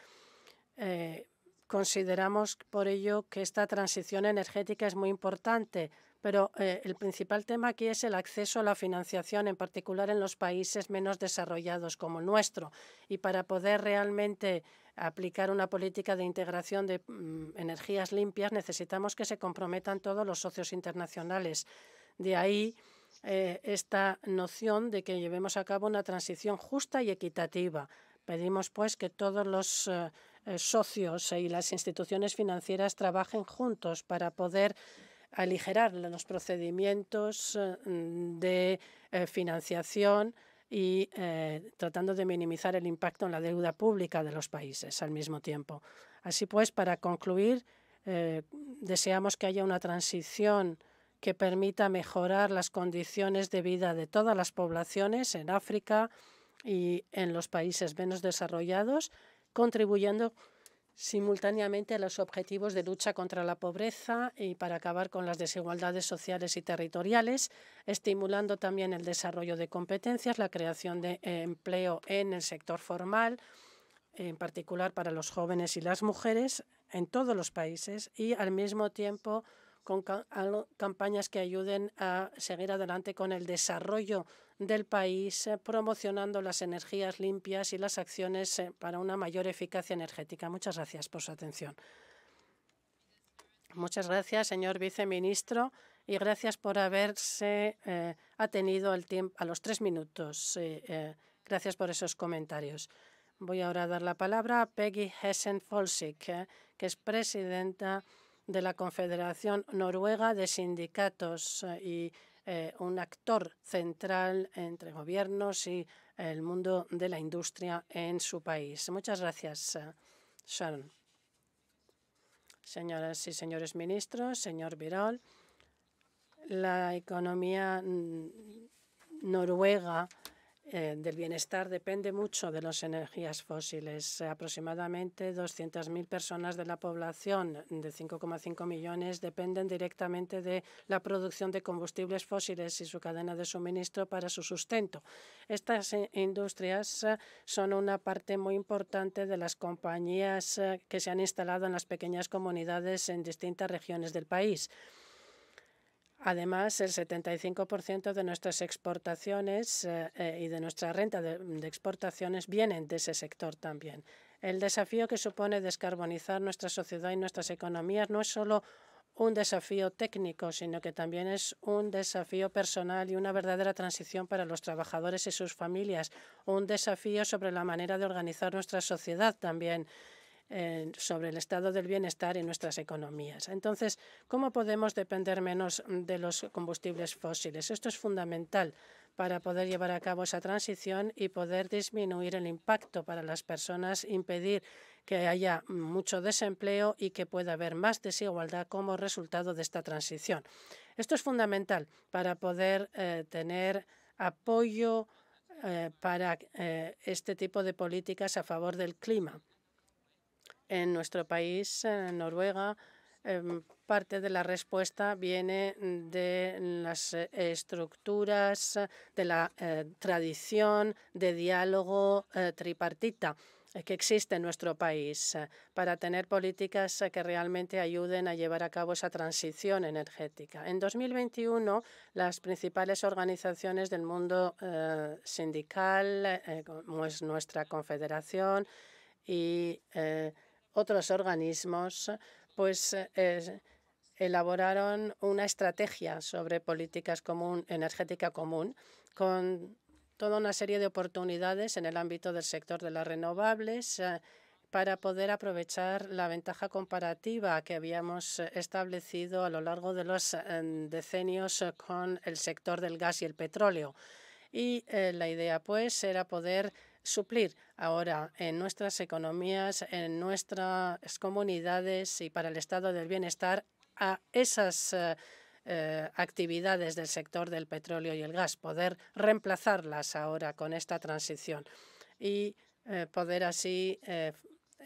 consideramos por ello que esta transición energética es muy importante pero eh, el principal tema aquí es el acceso a la financiación, en particular en los países menos desarrollados como el nuestro. Y para poder realmente aplicar una política de integración de mm, energías limpias, necesitamos que se comprometan todos los socios internacionales. De ahí eh, esta noción de que llevemos a cabo una transición justa y equitativa. Pedimos, pues, que todos los eh, socios y las instituciones financieras trabajen juntos para poder aligerar los procedimientos mm, de eh, financiación y eh, tratando de minimizar el impacto en la deuda pública de los países al mismo tiempo. Así pues, para concluir, eh, deseamos que haya una transición que permita mejorar las condiciones de vida de todas las poblaciones en África y en los países menos desarrollados, contribuyendo simultáneamente a los objetivos de lucha contra la pobreza y para acabar con las desigualdades sociales y territoriales, estimulando también el desarrollo de competencias, la creación de empleo en el sector formal, en particular para los jóvenes y las mujeres en todos los países, y al mismo tiempo con campañas que ayuden a seguir adelante con el desarrollo del país, eh, promocionando las energías limpias y las acciones eh, para una mayor eficacia energética. Muchas gracias por su atención. Muchas gracias, señor viceministro, y gracias por haberse eh, atenido al tiempo, a los tres minutos. Eh, gracias por esos comentarios. Voy ahora a dar la palabra a Peggy Hessen-Folsig, que es presidenta de la Confederación Noruega de Sindicatos eh, y eh, un actor central entre gobiernos y el mundo de la industria en su país. Muchas gracias, eh, Sharon. Señoras y señores ministros, señor Virol, la economía noruega eh, del bienestar depende mucho de las energías fósiles. Aproximadamente 200.000 personas de la población de 5,5 millones dependen directamente de la producción de combustibles fósiles y su cadena de suministro para su sustento. Estas eh, industrias eh, son una parte muy importante de las compañías que se han instalado en las pequeñas comunidades en distintas regiones del país. Además, el 75% de nuestras exportaciones eh, eh, y de nuestra renta de, exportaciones vienen de ese sector también. El desafío que supone descarbonizar nuestra sociedad y nuestras economías no es solo un desafío técnico, sino que también es un desafío personal y una verdadera transición para los trabajadores y sus familias, un desafío sobre la manera de organizar nuestra sociedad también sobre el estado del bienestar y nuestras economías. Entonces, ¿cómo podemos depender menos de los combustibles fósiles? Esto es fundamental para poder llevar a cabo esa transición y poder disminuir el impacto para las personas, impedir que haya mucho desempleo y que pueda haber más desigualdad como resultado de esta transición. Esto es fundamental para poder eh, tener apoyo eh, para eh, este tipo de políticas a favor del clima. En nuestro país, en Noruega, em, parte de la respuesta viene de las eh, estructuras, eh, de la eh, tradición de diálogo tripartita que existe en nuestro país para tener políticas que realmente ayuden a llevar a cabo esa transición energética. En 2021, las principales organizaciones del mundo sindical, como es nuestra confederación y otros organismos, pues eh, elaboraron una estrategia sobre políticas común, energética común con toda una serie de oportunidades en el ámbito del sector de las renovables eh, para poder aprovechar la ventaja comparativa que habíamos establecido a lo largo de los eh, decenios con el sector del gas y el petróleo. Y la idea, pues, era poder suplir ahora en nuestras economías, en nuestras comunidades y para el estado del bienestar a esas eh, eh, actividades del sector del petróleo y el gas, poder reemplazarlas ahora con esta transición y eh, poder así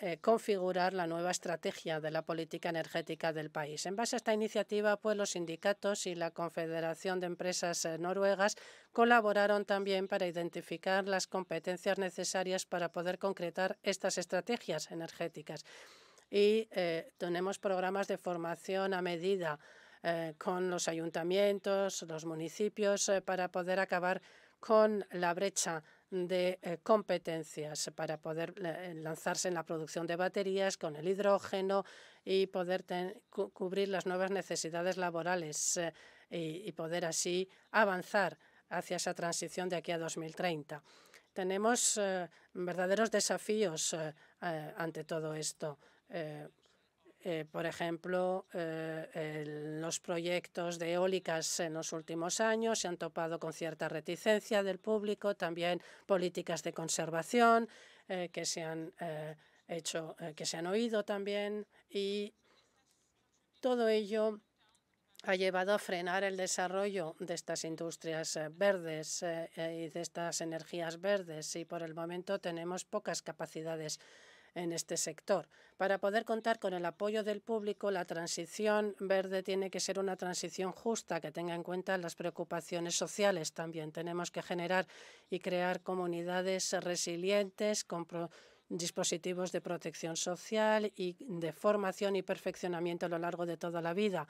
eh, configurar la nueva estrategia de la política energética del país. En base a esta iniciativa, pues los sindicatos y la Confederación de Empresas eh, Noruegas colaboraron también para identificar las competencias necesarias para poder concretar estas estrategias energéticas. Y eh, tenemos programas de formación a medida con los ayuntamientos, los municipios, para poder acabar con la brecha de eh, competencias para poder eh, lanzarse en la producción de baterías con el hidrógeno y poder cubrir las nuevas necesidades laborales eh, y, poder así avanzar hacia esa transición de aquí a 2030. Tenemos verdaderos desafíos ante todo esto. Eh, por ejemplo, eh, los proyectos de eólicas en los últimos años se han topado con cierta reticencia del público, también políticas de conservación eh, que se han hecho, que se han oído también y todo ello ha llevado a frenar el desarrollo de estas industrias verdes y de estas energías verdes y por el momento tenemos pocas capacidades en este sector. Para poder contar con el apoyo del público, la transición verde tiene que ser una transición justa que tenga en cuenta las preocupaciones sociales también. Tenemos que generar y crear comunidades resilientes con dispositivos de protección social y de formación y perfeccionamiento a lo largo de toda la vida.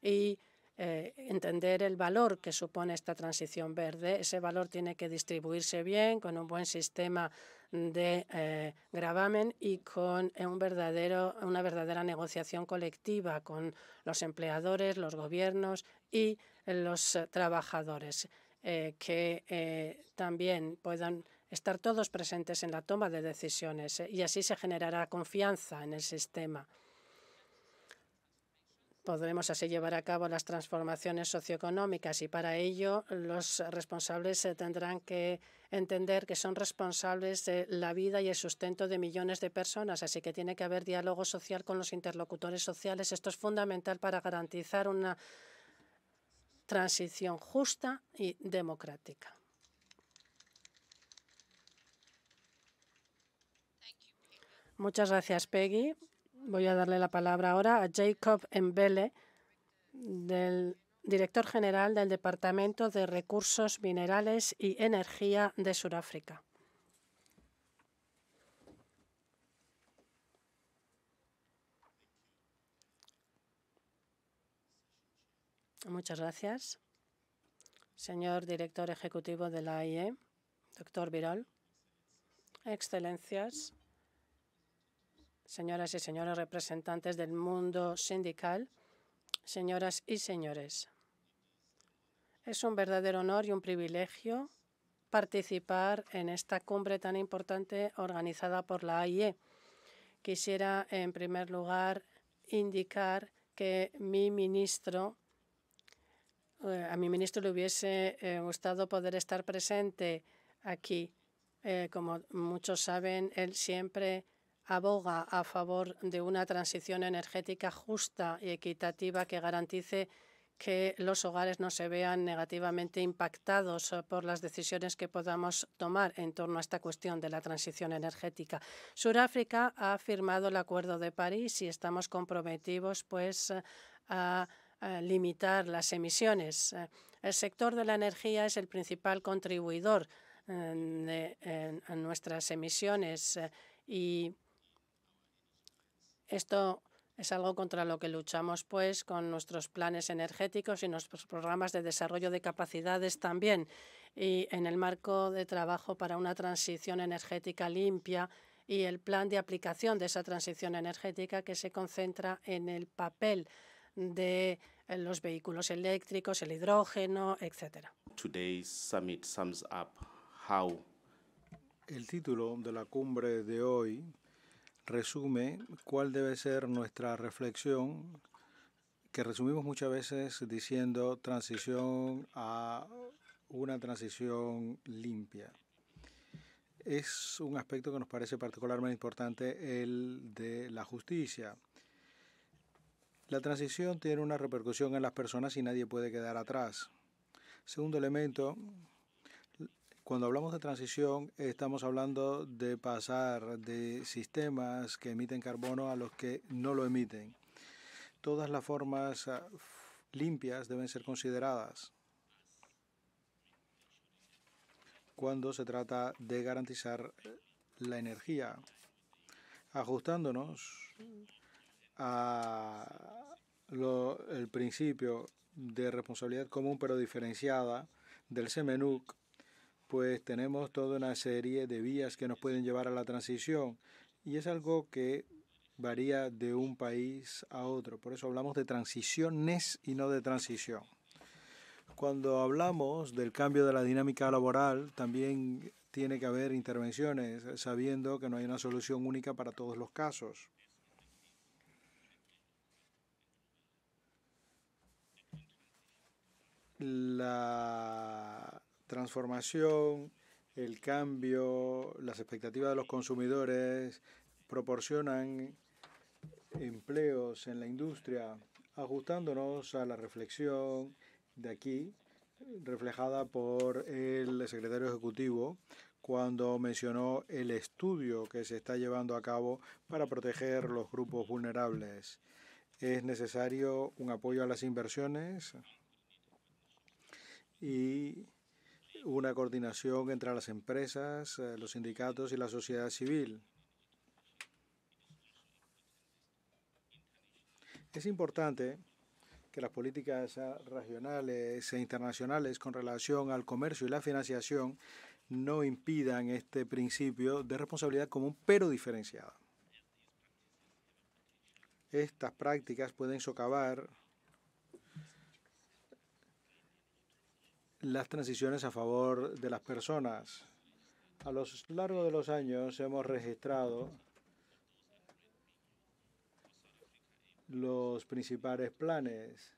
Y eh, entender el valor que supone esta transición verde. Ese valor tiene que distribuirse bien, con un buen sistema de eh, gravamen y con eh, un verdadero, una verdadera negociación colectiva con los empleadores, los gobiernos y los trabajadores, que también puedan estar todos presentes en la toma de decisiones y así se generará confianza en el sistema podremos así llevar a cabo las transformaciones socioeconómicas y para ello los responsables eh, tendrán que entender que son responsables de la vida y el sustento de millones de personas, así que tiene que haber diálogo social con los interlocutores sociales. Esto es fundamental para garantizar una transición justa y democrática. Muchas gracias, Peggy. Voy a darle la palabra ahora a Jacob Embele, del director general del Departamento de Recursos Minerales y Energía de Sudáfrica. Muchas gracias, señor director ejecutivo de la AIE, doctor Virol. Excelencias, señoras y señores representantes del mundo sindical, señoras y señores. Es un verdadero honor y un privilegio participar en esta cumbre tan importante organizada por la AIE. Quisiera, en primer lugar, indicar que mi ministro, eh, a mi ministro le hubiese eh, gustado poder estar presente aquí. Eh, como muchos saben, él siempre aboga a favor de una transición energética justa y equitativa que garantice que los hogares no se vean negativamente impactados eh, por las decisiones que podamos tomar en torno a esta cuestión de la transición energética. Sudáfrica ha firmado el Acuerdo de París y estamos comprometidos pues, eh, a, limitar las emisiones. Eh, el sector de la energía es el principal contribuidor en, nuestras emisiones y esto es algo contra lo que luchamos, pues, con nuestros planes energéticos y nuestros programas de desarrollo de capacidades también. Y en el marco de trabajo para una transición energética limpia y el plan de aplicación de esa transición energética que se concentra en el papel de eh, los vehículos eléctricos, el hidrógeno, etc. El título de la cumbre de hoy resume cuál debe ser nuestra reflexión, que resumimos muchas veces diciendo transición a una transición limpia. Es un aspecto que nos parece particularmente importante, el de la justicia. La transición tiene una repercusión en las personas y nadie puede quedar atrás. Segundo elemento, cuando hablamos de transición, estamos hablando de pasar de sistemas que emiten carbono a los que no lo emiten. Todas las formas ah, limpias deben ser consideradas cuando se trata de garantizar eh, la energía, ajustándonos a el principio de responsabilidad común pero diferenciada del CEMENUC pues tenemos toda una serie de vías que nos pueden llevar a la transición y es algo que varía de un país a otro. Por eso hablamos de transiciones y no de transición. Cuando hablamos del cambio de la dinámica laboral, también tiene que haber intervenciones, sabiendo que no hay una solución única para todos los casos. La transformación, el cambio, las expectativas de los consumidores proporcionan empleos en la industria, ajustándonos a la reflexión de aquí, reflejada por el secretario ejecutivo cuando mencionó el estudio que se está llevando a cabo para proteger los grupos vulnerables. Es necesario un apoyo a las inversiones y una coordinación entre las empresas, eh, los sindicatos y la sociedad civil. Es importante que las políticas eh, regionales e internacionales con relación al comercio y la financiación no impidan este principio de responsabilidad común pero diferenciada. Estas prácticas pueden socavar las transiciones a favor de las personas. A lo largo de los años hemos registrado los principales planes.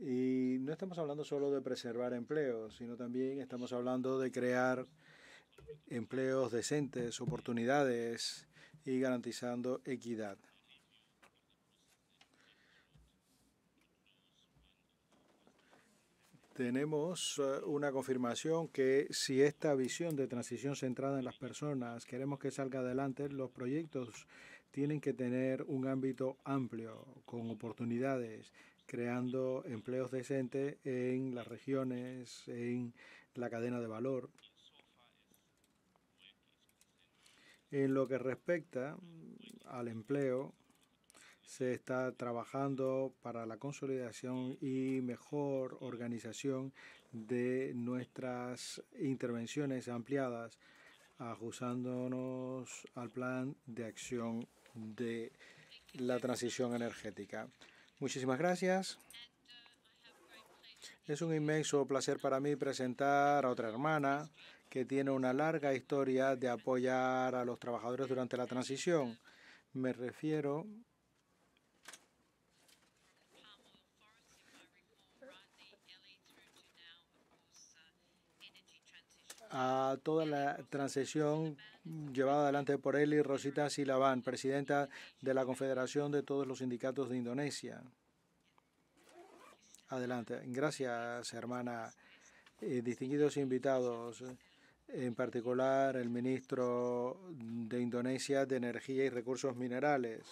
Y no estamos hablando solo de preservar empleos, sino también estamos hablando de crear empleos decentes, oportunidades y garantizando equidad. tenemos eh, una confirmación que si esta visión de transición centrada en las personas queremos que salga adelante, los proyectos tienen que tener un ámbito amplio, con oportunidades, creando empleos decentes en las regiones, en la cadena de valor. En lo que respecta al empleo, se está trabajando para la consolidación y mejor organización de nuestras intervenciones ampliadas, ajustándonos al plan de acción de la transición energética. Muchísimas gracias. Es un inmenso placer para mí presentar a otra hermana que tiene una larga historia de apoyar a los trabajadores durante la transición. Me refiero a toda la transición llevada adelante por él y Rosita Silaban, presidenta de la Confederación de todos los sindicatos de Indonesia. Adelante. Gracias, hermana. Eh, distinguidos invitados, en particular el ministro de Indonesia de Energía y Recursos Minerales.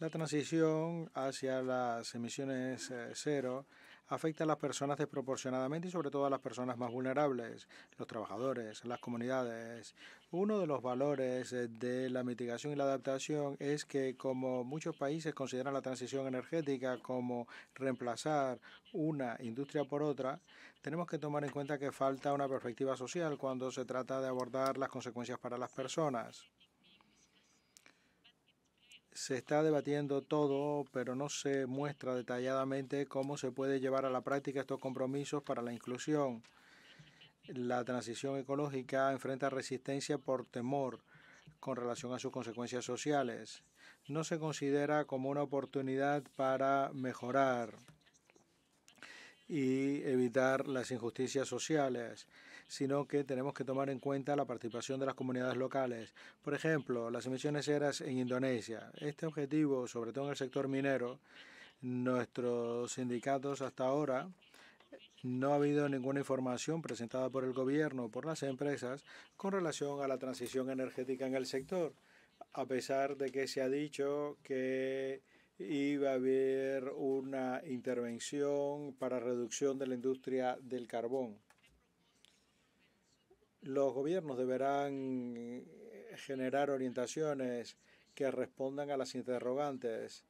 La transición hacia las emisiones eh, cero afecta a las personas desproporcionadamente y sobre todo a las personas más vulnerables, los trabajadores, las comunidades. Uno de los valores eh, de la mitigación y la adaptación es que como muchos países consideran la transición energética como reemplazar una industria por otra, tenemos que tomar en cuenta que falta una perspectiva social cuando se trata de abordar las consecuencias para las personas se está debatiendo todo, pero no se muestra detalladamente cómo se puede llevar a la práctica estos compromisos para la inclusión. La transición ecológica enfrenta resistencia por temor con relación a sus consecuencias sociales. No se considera como una oportunidad para mejorar y evitar las injusticias sociales sino que tenemos que tomar en cuenta la participación de las comunidades locales. Por ejemplo, las emisiones eras en Indonesia. Este objetivo, sobre todo en el sector minero, nuestros sindicatos hasta ahora no ha habido ninguna información presentada por el gobierno o por las empresas con relación a la transición energética en el sector, a pesar de que se ha dicho que iba a haber una intervención para reducción de la industria del carbón. Los gobiernos deberán eh, generar orientaciones que respondan a las interrogantes.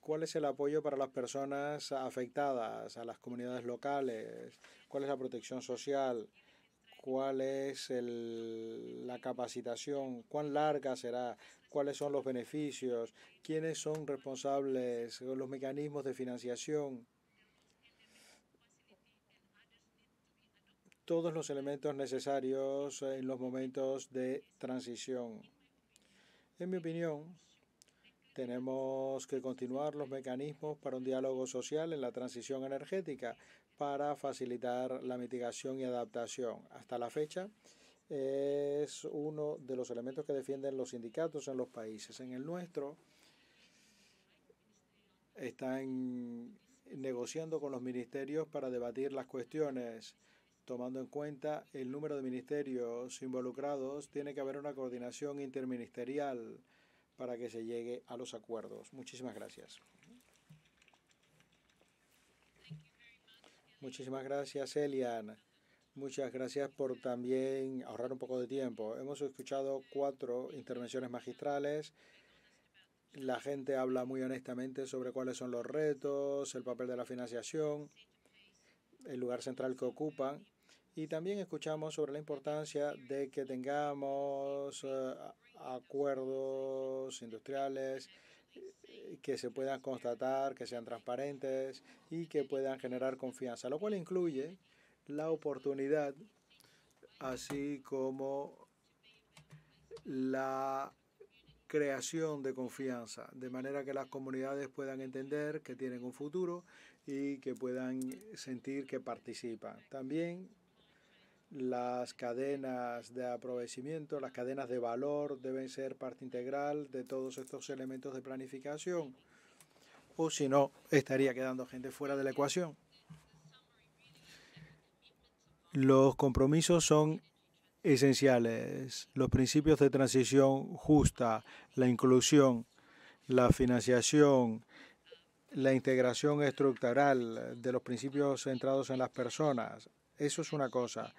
¿Cuál es el apoyo para las personas afectadas, a las comunidades locales? ¿Cuál es la protección social? ¿Cuál es la capacitación? ¿Cuán larga será? ¿Cuáles son los beneficios? ¿Quiénes son responsables? ¿Los mecanismos de financiación? todos los elementos necesarios en los momentos de transición. En mi opinión, tenemos que continuar los mecanismos para un diálogo social en la transición energética para facilitar la mitigación y adaptación. Hasta la fecha, es uno de los elementos que defienden los sindicatos en los países. En el nuestro, están negociando con los ministerios para debatir las cuestiones Tomando en cuenta el número de ministerios involucrados, tiene que haber una coordinación interministerial para que se llegue a los acuerdos. Muchísimas gracias. Muchísimas gracias, Elian. Muchas gracias por también ahorrar un poco de tiempo. Hemos escuchado cuatro intervenciones magistrales. La gente habla muy honestamente sobre cuáles son los retos, el papel de la financiación el lugar central que ocupan. Y también escuchamos sobre la importancia de que tengamos eh, acuerdos industriales eh, que se puedan constatar, que sean transparentes y que puedan generar confianza, lo cual incluye la oportunidad, así como la creación de confianza, de manera que las comunidades puedan entender que tienen un futuro, y que puedan sentir que participan. También las cadenas de aprovechamiento, las cadenas de valor deben ser parte integral de todos estos elementos de planificación, o si no, estaría quedando gente fuera de la ecuación. Los compromisos son esenciales, los principios de transición justa, la inclusión, la financiación, la integración estructural de los principios centrados en las personas. Eso es una cosa,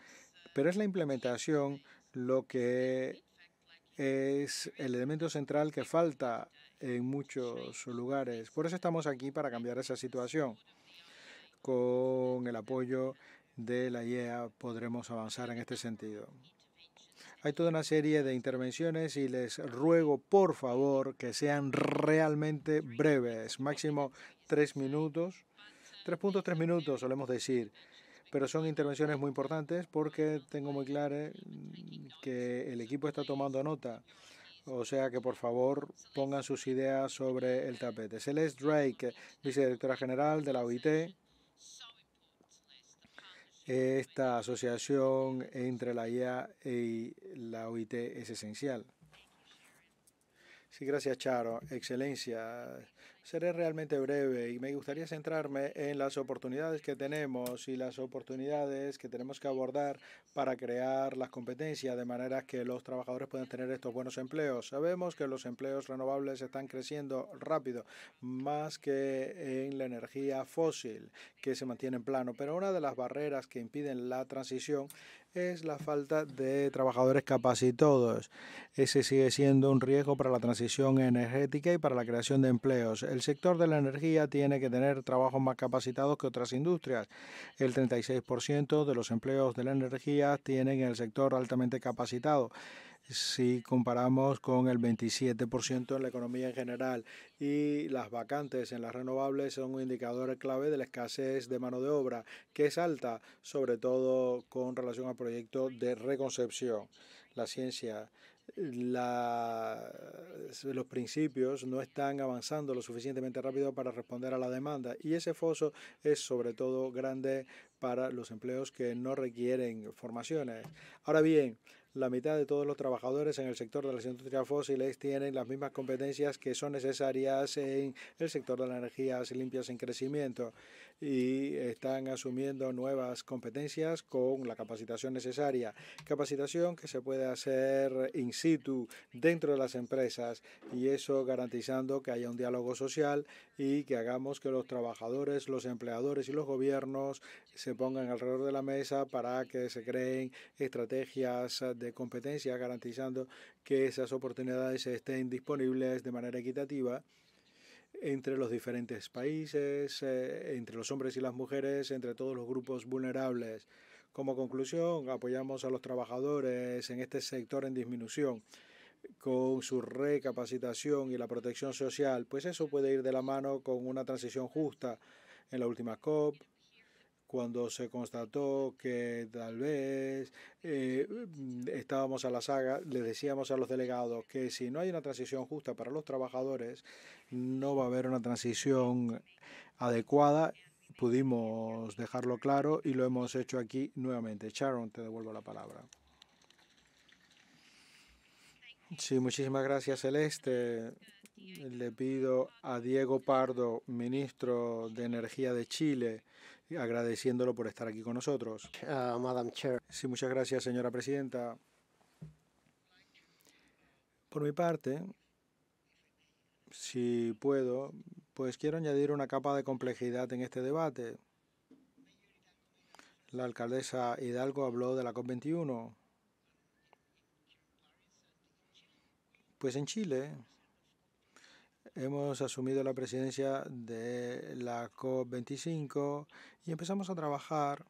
pero es la implementación lo que es el elemento central que falta en muchos lugares. Por eso estamos aquí para cambiar esa situación. Con el apoyo de la IEA podremos avanzar en este sentido. Hay toda una serie de intervenciones y les ruego por favor que sean realmente breves, máximo tres minutos, tres puntos tres minutos solemos decir, pero son intervenciones muy importantes porque tengo muy claro que el equipo está tomando nota. O sea que por favor pongan sus ideas sobre el tapete. Celeste Drake, vicedirectora general de la OIT, esta asociación entre la IA y e la OIT es esencial. Sí, gracias, Charo. Excelencia. Seré realmente breve y me gustaría centrarme en las oportunidades que tenemos y las oportunidades que tenemos que abordar para crear las competencias de manera que los trabajadores puedan tener estos buenos empleos. Sabemos que los empleos renovables están creciendo rápido, más que en la energía fósil, que se mantiene en plano. Pero una de las barreras que impiden la transición es la falta de trabajadores capacitados. Ese sigue siendo un riesgo para la transición energética y para la creación de empleos. El sector de la energía tiene que tener trabajos más capacitados que otras industrias. El 36% de los empleos de la energía tienen en el sector altamente capacitado si comparamos con el 27% en la economía en general. Y las vacantes en las renovables son un indicador clave de la escasez de mano de obra, que es alta, sobre todo con relación al proyecto de reconcepción. La ciencia la, los principios no están avanzando lo suficientemente rápido para responder a la demanda y ese foso es sobre todo grande para los empleos que no requieren formaciones. Ahora bien, la mitad de todos los trabajadores en el sector de las industrias fósiles tienen las mismas competencias que son necesarias en el sector de las energías limpias en crecimiento y están asumiendo nuevas competencias con la capacitación necesaria. Capacitación que se puede hacer in situ dentro de las empresas y eso garantizando que haya un diálogo social y que hagamos que los trabajadores, los empleadores y los gobiernos se pongan alrededor de la mesa para que se creen estrategias de competencia garantizando que esas oportunidades estén disponibles de manera equitativa entre los diferentes países, eh, entre los hombres y las mujeres, entre todos los grupos vulnerables. Como conclusión, apoyamos a los trabajadores en este sector en disminución con su recapacitación y la protección social, pues eso puede ir de la mano con una transición justa en la última COP, cuando se constató que tal vez eh, mm, estábamos a la saga, le decíamos a los delegados que si no hay una transición justa para los trabajadores, no va a haber una transición adecuada. Pudimos dejarlo claro y lo hemos hecho aquí nuevamente. Sharon, te devuelvo la palabra. Sí, muchísimas gracias, Celeste. Le pido a Diego Pardo, ministro de Energía de Chile, agradeciéndolo por estar aquí con nosotros. Ah, sí, muchas gracias, señora presidenta. Por mi parte, si puedo, pues quiero añadir una capa de complejidad en este debate. La alcaldesa Hidalgo habló de la COP21. Pues en Chile Hemos asumido la presidencia de la COP25 y empezamos a trabajar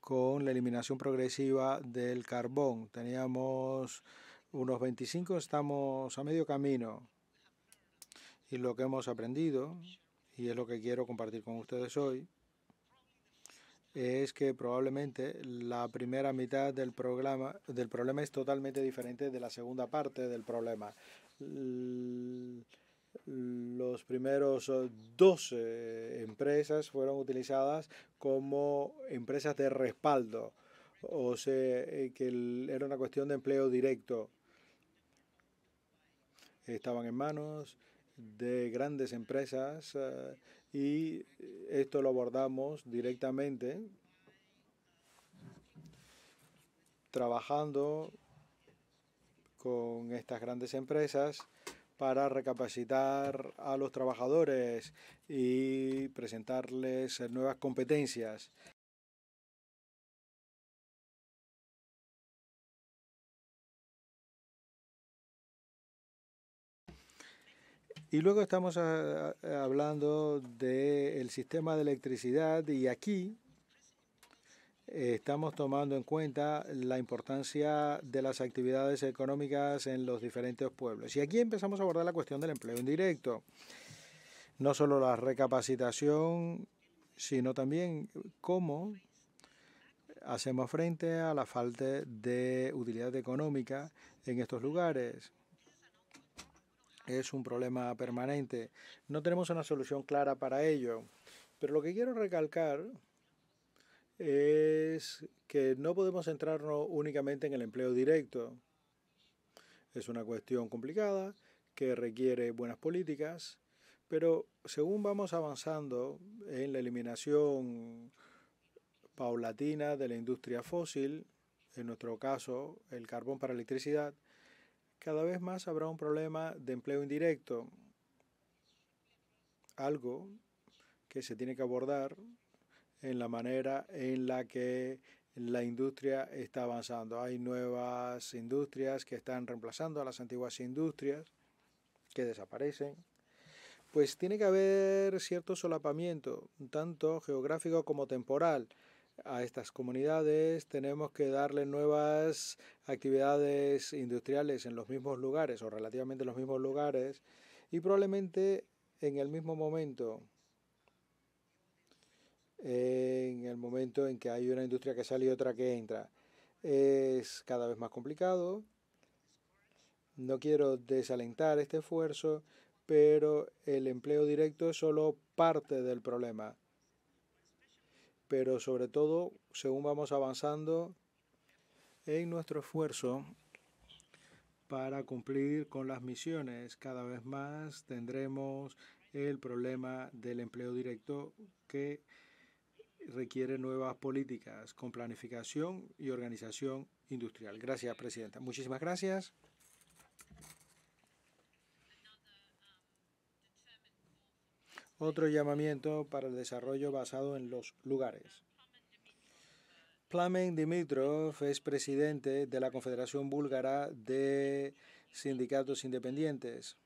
con la eliminación progresiva del carbón. Teníamos unos 25, estamos a medio camino. Y lo que hemos aprendido, y es lo que quiero compartir con ustedes hoy, es que probablemente la primera mitad del, programa, del problema es totalmente diferente de la segunda parte del problema los primeros 12 eh, empresas fueron utilizadas como empresas de respaldo, o sea, eh, que era una cuestión de empleo directo. Estaban en manos de grandes empresas eh, y esto lo abordamos directamente trabajando con estas grandes empresas para recapacitar a los trabajadores y presentarles nuevas competencias. Y luego estamos ah, ah, hablando del sistema de electricidad y aquí estamos tomando en cuenta la importancia de las actividades económicas en los diferentes pueblos. Y aquí empezamos a abordar la cuestión del empleo indirecto. No solo la recapacitación, sino también cómo hacemos frente a la falta de utilidad económica en estos lugares. Es un problema permanente. No tenemos una solución clara para ello. Pero lo que quiero recalcar es que no podemos centrarnos únicamente en el empleo directo. Es una cuestión complicada que requiere buenas políticas, pero según vamos avanzando en la eliminación paulatina de la industria fósil, en nuestro caso el carbón para electricidad, cada vez más habrá un problema de empleo indirecto, algo que se tiene que abordar en la manera en la que la industria está avanzando. Hay nuevas industrias que están reemplazando a las antiguas industrias que desaparecen. Pues tiene que haber cierto solapamiento, tanto geográfico como temporal. A estas comunidades tenemos que darle nuevas actividades industriales en los mismos lugares o relativamente en los mismos lugares y probablemente en el mismo momento en el momento en que hay una industria que sale y otra que entra. Es cada vez más complicado. No quiero desalentar este esfuerzo, pero el empleo directo es solo parte del problema. Pero sobre todo, según vamos avanzando en nuestro esfuerzo para cumplir con las misiones, cada vez más tendremos el problema del empleo directo que requiere nuevas políticas con planificación y organización industrial. Gracias, Presidenta. Muchísimas gracias. Otro llamamiento para el desarrollo basado en los lugares. Plamen Dimitrov es presidente de la Confederación Búlgara de Sindicatos Independientes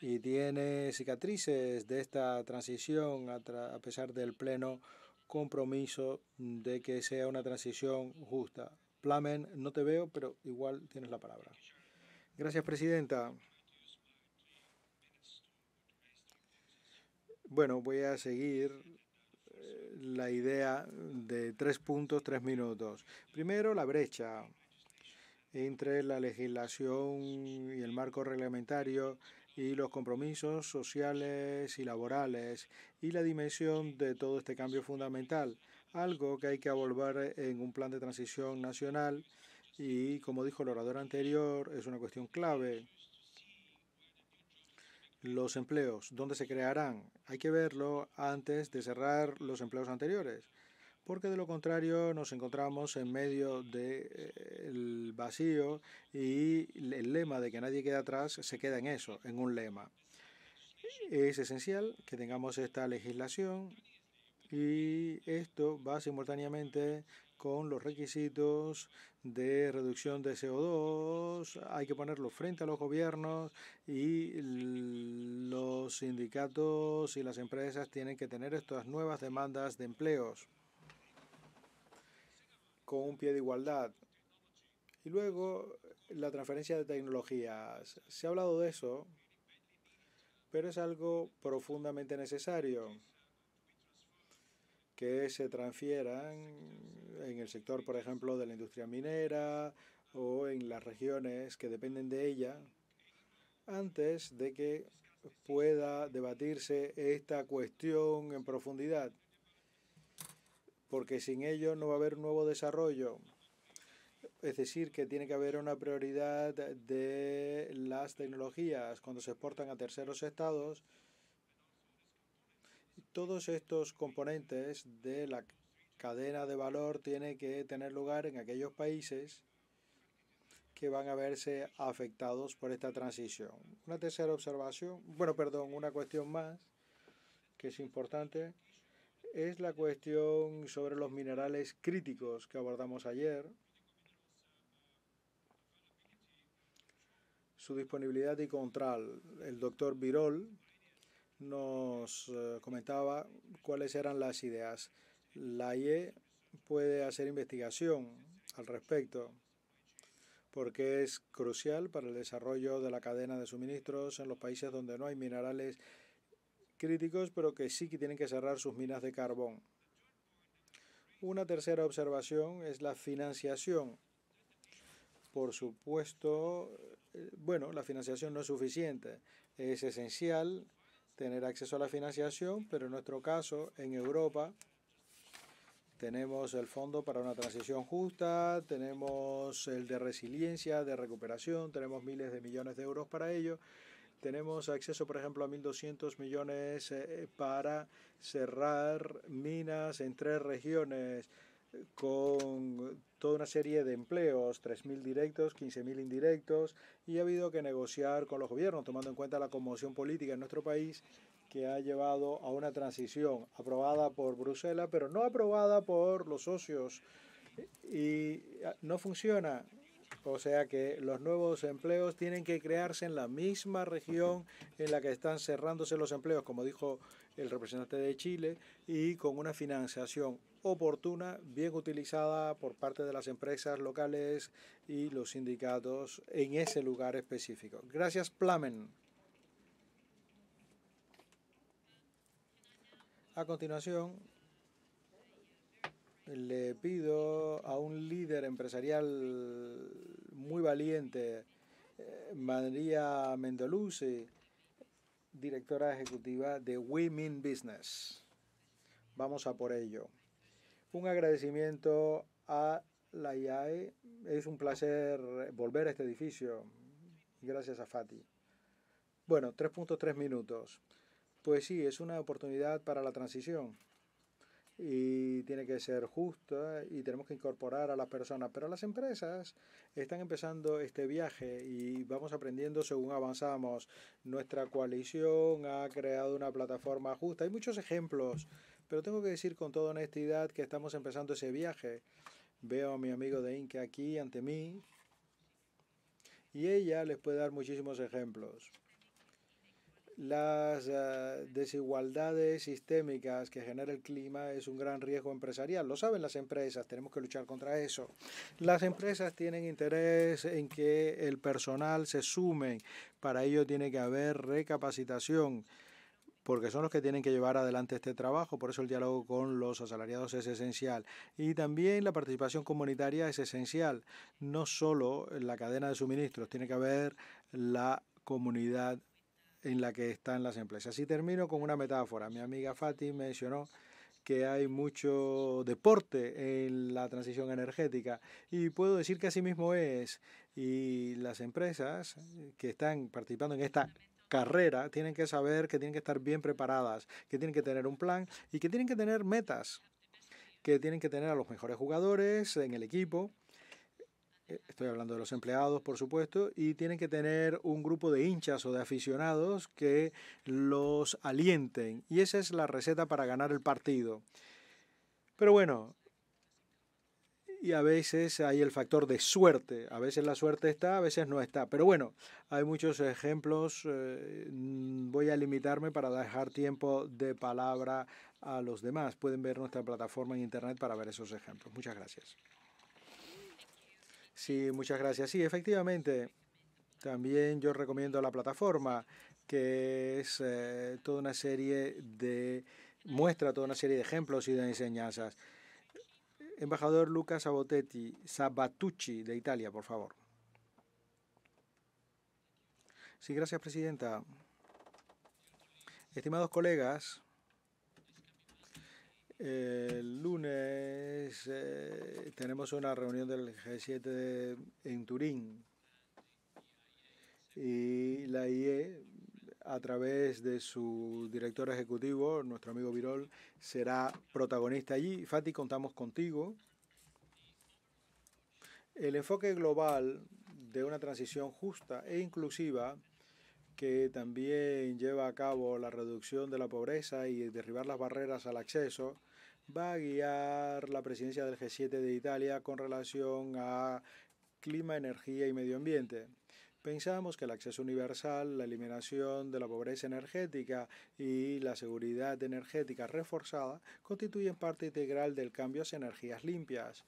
y tiene cicatrices de esta transición a, pesar del pleno compromiso de que sea una transición justa. Plamen, no te veo, pero igual tienes la palabra. Gracias, Presidenta. Bueno, voy a seguir eh, la idea de tres puntos, tres minutos. Primero, la brecha entre la legislación y el marco reglamentario y los compromisos sociales y laborales y la dimensión de todo este cambio fundamental, algo que hay que abordar en un plan de transición nacional y, como dijo el orador anterior, es una cuestión clave. Los empleos, ¿dónde se crearán? Hay que verlo antes de cerrar los empleos anteriores porque de lo contrario nos encontramos en medio del eh, vacío y el lema de que nadie queda atrás se queda en eso, en un lema. Es esencial que tengamos esta legislación y esto va simultáneamente con los requisitos de reducción de CO2, hay que ponerlo frente a los gobiernos y los sindicatos y las empresas tienen que tener estas nuevas demandas de empleos con un pie de igualdad. Y luego la transferencia de tecnologías. Se ha hablado de eso, pero es algo profundamente necesario que se transfieran en el sector, por ejemplo, de la industria minera o en las regiones que dependen de ella, antes de que pueda debatirse esta cuestión en profundidad porque sin ello no va a haber un nuevo desarrollo. Es decir, que tiene que haber una prioridad de las tecnologías cuando se exportan a terceros estados. Todos estos componentes de la cadena de valor tienen que tener lugar en aquellos países que van a verse afectados por esta transición. Una tercera observación, bueno, perdón, una cuestión más que es importante es la cuestión sobre los minerales críticos que abordamos ayer, su disponibilidad y control. El doctor Virol nos eh, comentaba cuáles eran las ideas. La IE puede hacer investigación al respecto porque es crucial para el desarrollo de la cadena de suministros en los países donde no hay minerales críticos, pero que sí que tienen que cerrar sus minas de carbón. Una tercera observación es la financiación. Por supuesto, eh, bueno, la financiación no es suficiente. Es esencial tener acceso a la financiación, pero en nuestro caso, en Europa, tenemos el Fondo para una Transición Justa, tenemos el de Resiliencia, de Recuperación, tenemos miles de millones de euros para ello, tenemos acceso, por ejemplo, a 1.200 millones eh, eh, para cerrar minas en tres regiones con toda una serie de empleos, 3.000 directos, 15.000 indirectos, y ha habido que negociar con los gobiernos, tomando en cuenta la conmoción política en nuestro país que ha llevado a una transición aprobada por Bruselas, pero no aprobada por los socios, y ah, no funciona. O sea que los nuevos empleos tienen que crearse en la misma región en la que están cerrándose los empleos, como dijo el representante de Chile, y con una financiación oportuna, bien utilizada por parte de las empresas locales y los sindicatos en ese lugar específico. Gracias, Plamen. A continuación, le pido a un líder empresarial muy valiente, eh, María Mendoluce, directora ejecutiva de Women Business. Vamos a por ello. Un agradecimiento a la IAE. Es un placer volver a este edificio. Gracias a Fati. Bueno, 3.3 minutos. Pues sí, es una oportunidad para la transición y tiene que ser justa y tenemos que incorporar a las personas. Pero las empresas están empezando este viaje y vamos aprendiendo según avanzamos. Nuestra coalición ha creado una plataforma justa. Hay muchos ejemplos, pero tengo que decir con toda honestidad que estamos empezando ese viaje. Veo a mi amigo de Inca aquí ante mí y ella les puede dar muchísimos ejemplos las eh, desigualdades sistémicas que genera el clima es un gran riesgo empresarial. Lo saben las empresas, tenemos que luchar contra eso. Las empresas tienen interés en que el personal se sume. Para ello tiene que haber recapacitación porque son los que tienen que llevar adelante este trabajo, por eso el diálogo con los asalariados es esencial. Y también la participación comunitaria es esencial, no solo en la cadena de suministros, tiene que haber la comunidad en la que están las empresas. Y termino con una metáfora. Mi amiga Fati mencionó que hay mucho deporte en la transición energética y puedo decir que así mismo es y las empresas que están participando en esta carrera tienen que saber que tienen que estar bien preparadas, que tienen que tener un plan y que tienen que tener metas, que tienen que tener a los mejores jugadores en el equipo eh, estoy hablando de los empleados, por supuesto, y tienen que tener un grupo de hinchas o de aficionados que los alienten. Y esa es la receta para ganar el partido. Pero bueno, y a veces hay el factor de suerte. A veces la suerte está, a veces no está. Pero bueno, hay muchos ejemplos. Eh, mm, voy a limitarme para dejar tiempo de palabra a los demás. Pueden ver nuestra plataforma en Internet para ver esos ejemplos. Muchas gracias. Sí, muchas gracias. Sí, efectivamente. También yo recomiendo la plataforma, que es eh, toda una serie de, muestra toda una serie de ejemplos y de enseñanzas. Embajador Lucas Sabotetti, Sabatucci, de Italia, por favor. Sí, gracias, Presidenta. Estimados colegas, el lunes eh, tenemos una reunión del G7 en Turín y la IE a través de su director ejecutivo, nuestro amigo Virol, será protagonista allí. Fati, contamos contigo. El enfoque global de una transición justa e inclusiva que también lleva a cabo la reducción de la pobreza y derribar las barreras al acceso va a guiar la presidencia del G7 de Italia con relación a clima, energía y medio ambiente. Pensamos que el acceso universal, la eliminación de la pobreza energética y la seguridad energética reforzada constituyen parte integral del cambio hacia energías limpias.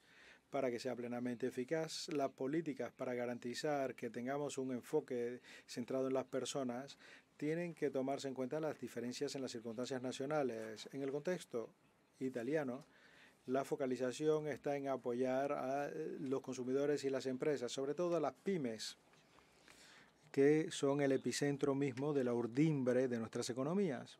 Para que sea plenamente eficaz, las políticas para garantizar que tengamos un enfoque centrado en las personas tienen que tomarse en cuenta las diferencias en las circunstancias nacionales, en el contexto italiano, la focalización está en apoyar a eh, los consumidores y las empresas, sobre todo a las pymes, que son el epicentro mismo de la urdimbre de nuestras economías.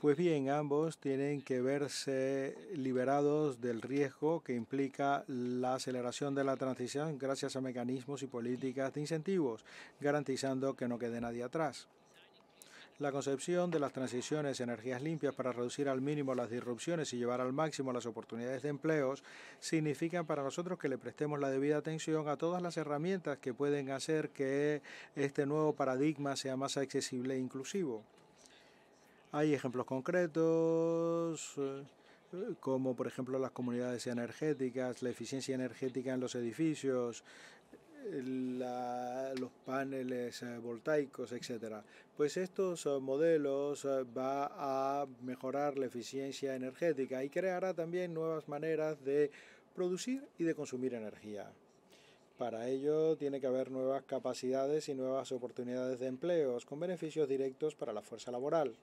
Pues bien, ambos tienen que verse liberados del riesgo que implica la aceleración de la transición gracias a mecanismos y políticas de incentivos, garantizando que no quede nadie atrás la concepción de las transiciones energías limpias para reducir al mínimo las disrupciones y llevar al máximo las oportunidades de empleos significa para nosotros que le prestemos la debida atención a todas las herramientas que pueden hacer que este nuevo paradigma sea más accesible e inclusivo. Hay ejemplos concretos eh, como por ejemplo las comunidades energéticas, la eficiencia energética en los edificios, los paneles eh, voltaicos, etcétera. Pues estos eh, modelos eh, va a mejorar la eficiencia energética y creará también nuevas maneras de producir y de consumir energía. Para ello tiene que haber nuevas capacidades y nuevas oportunidades de empleos con beneficios directos para la fuerza laboral.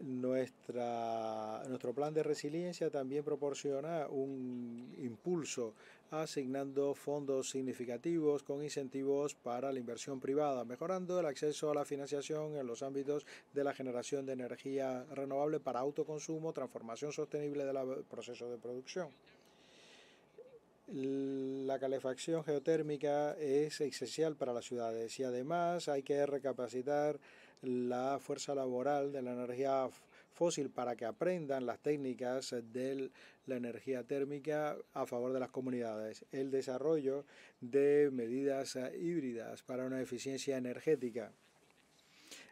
Nuestra, nuestro plan de resiliencia también proporciona un impulso asignando fondos significativos con incentivos para la inversión privada, mejorando el acceso a la financiación en los ámbitos de la generación de energía renovable para autoconsumo, transformación sostenible del proceso de producción. La calefacción geotérmica es esencial para las ciudades y además hay que recapacitar la fuerza laboral de la energía fósil para que aprendan las técnicas de la energía térmica a favor de las comunidades, el desarrollo de medidas híbridas para una eficiencia energética.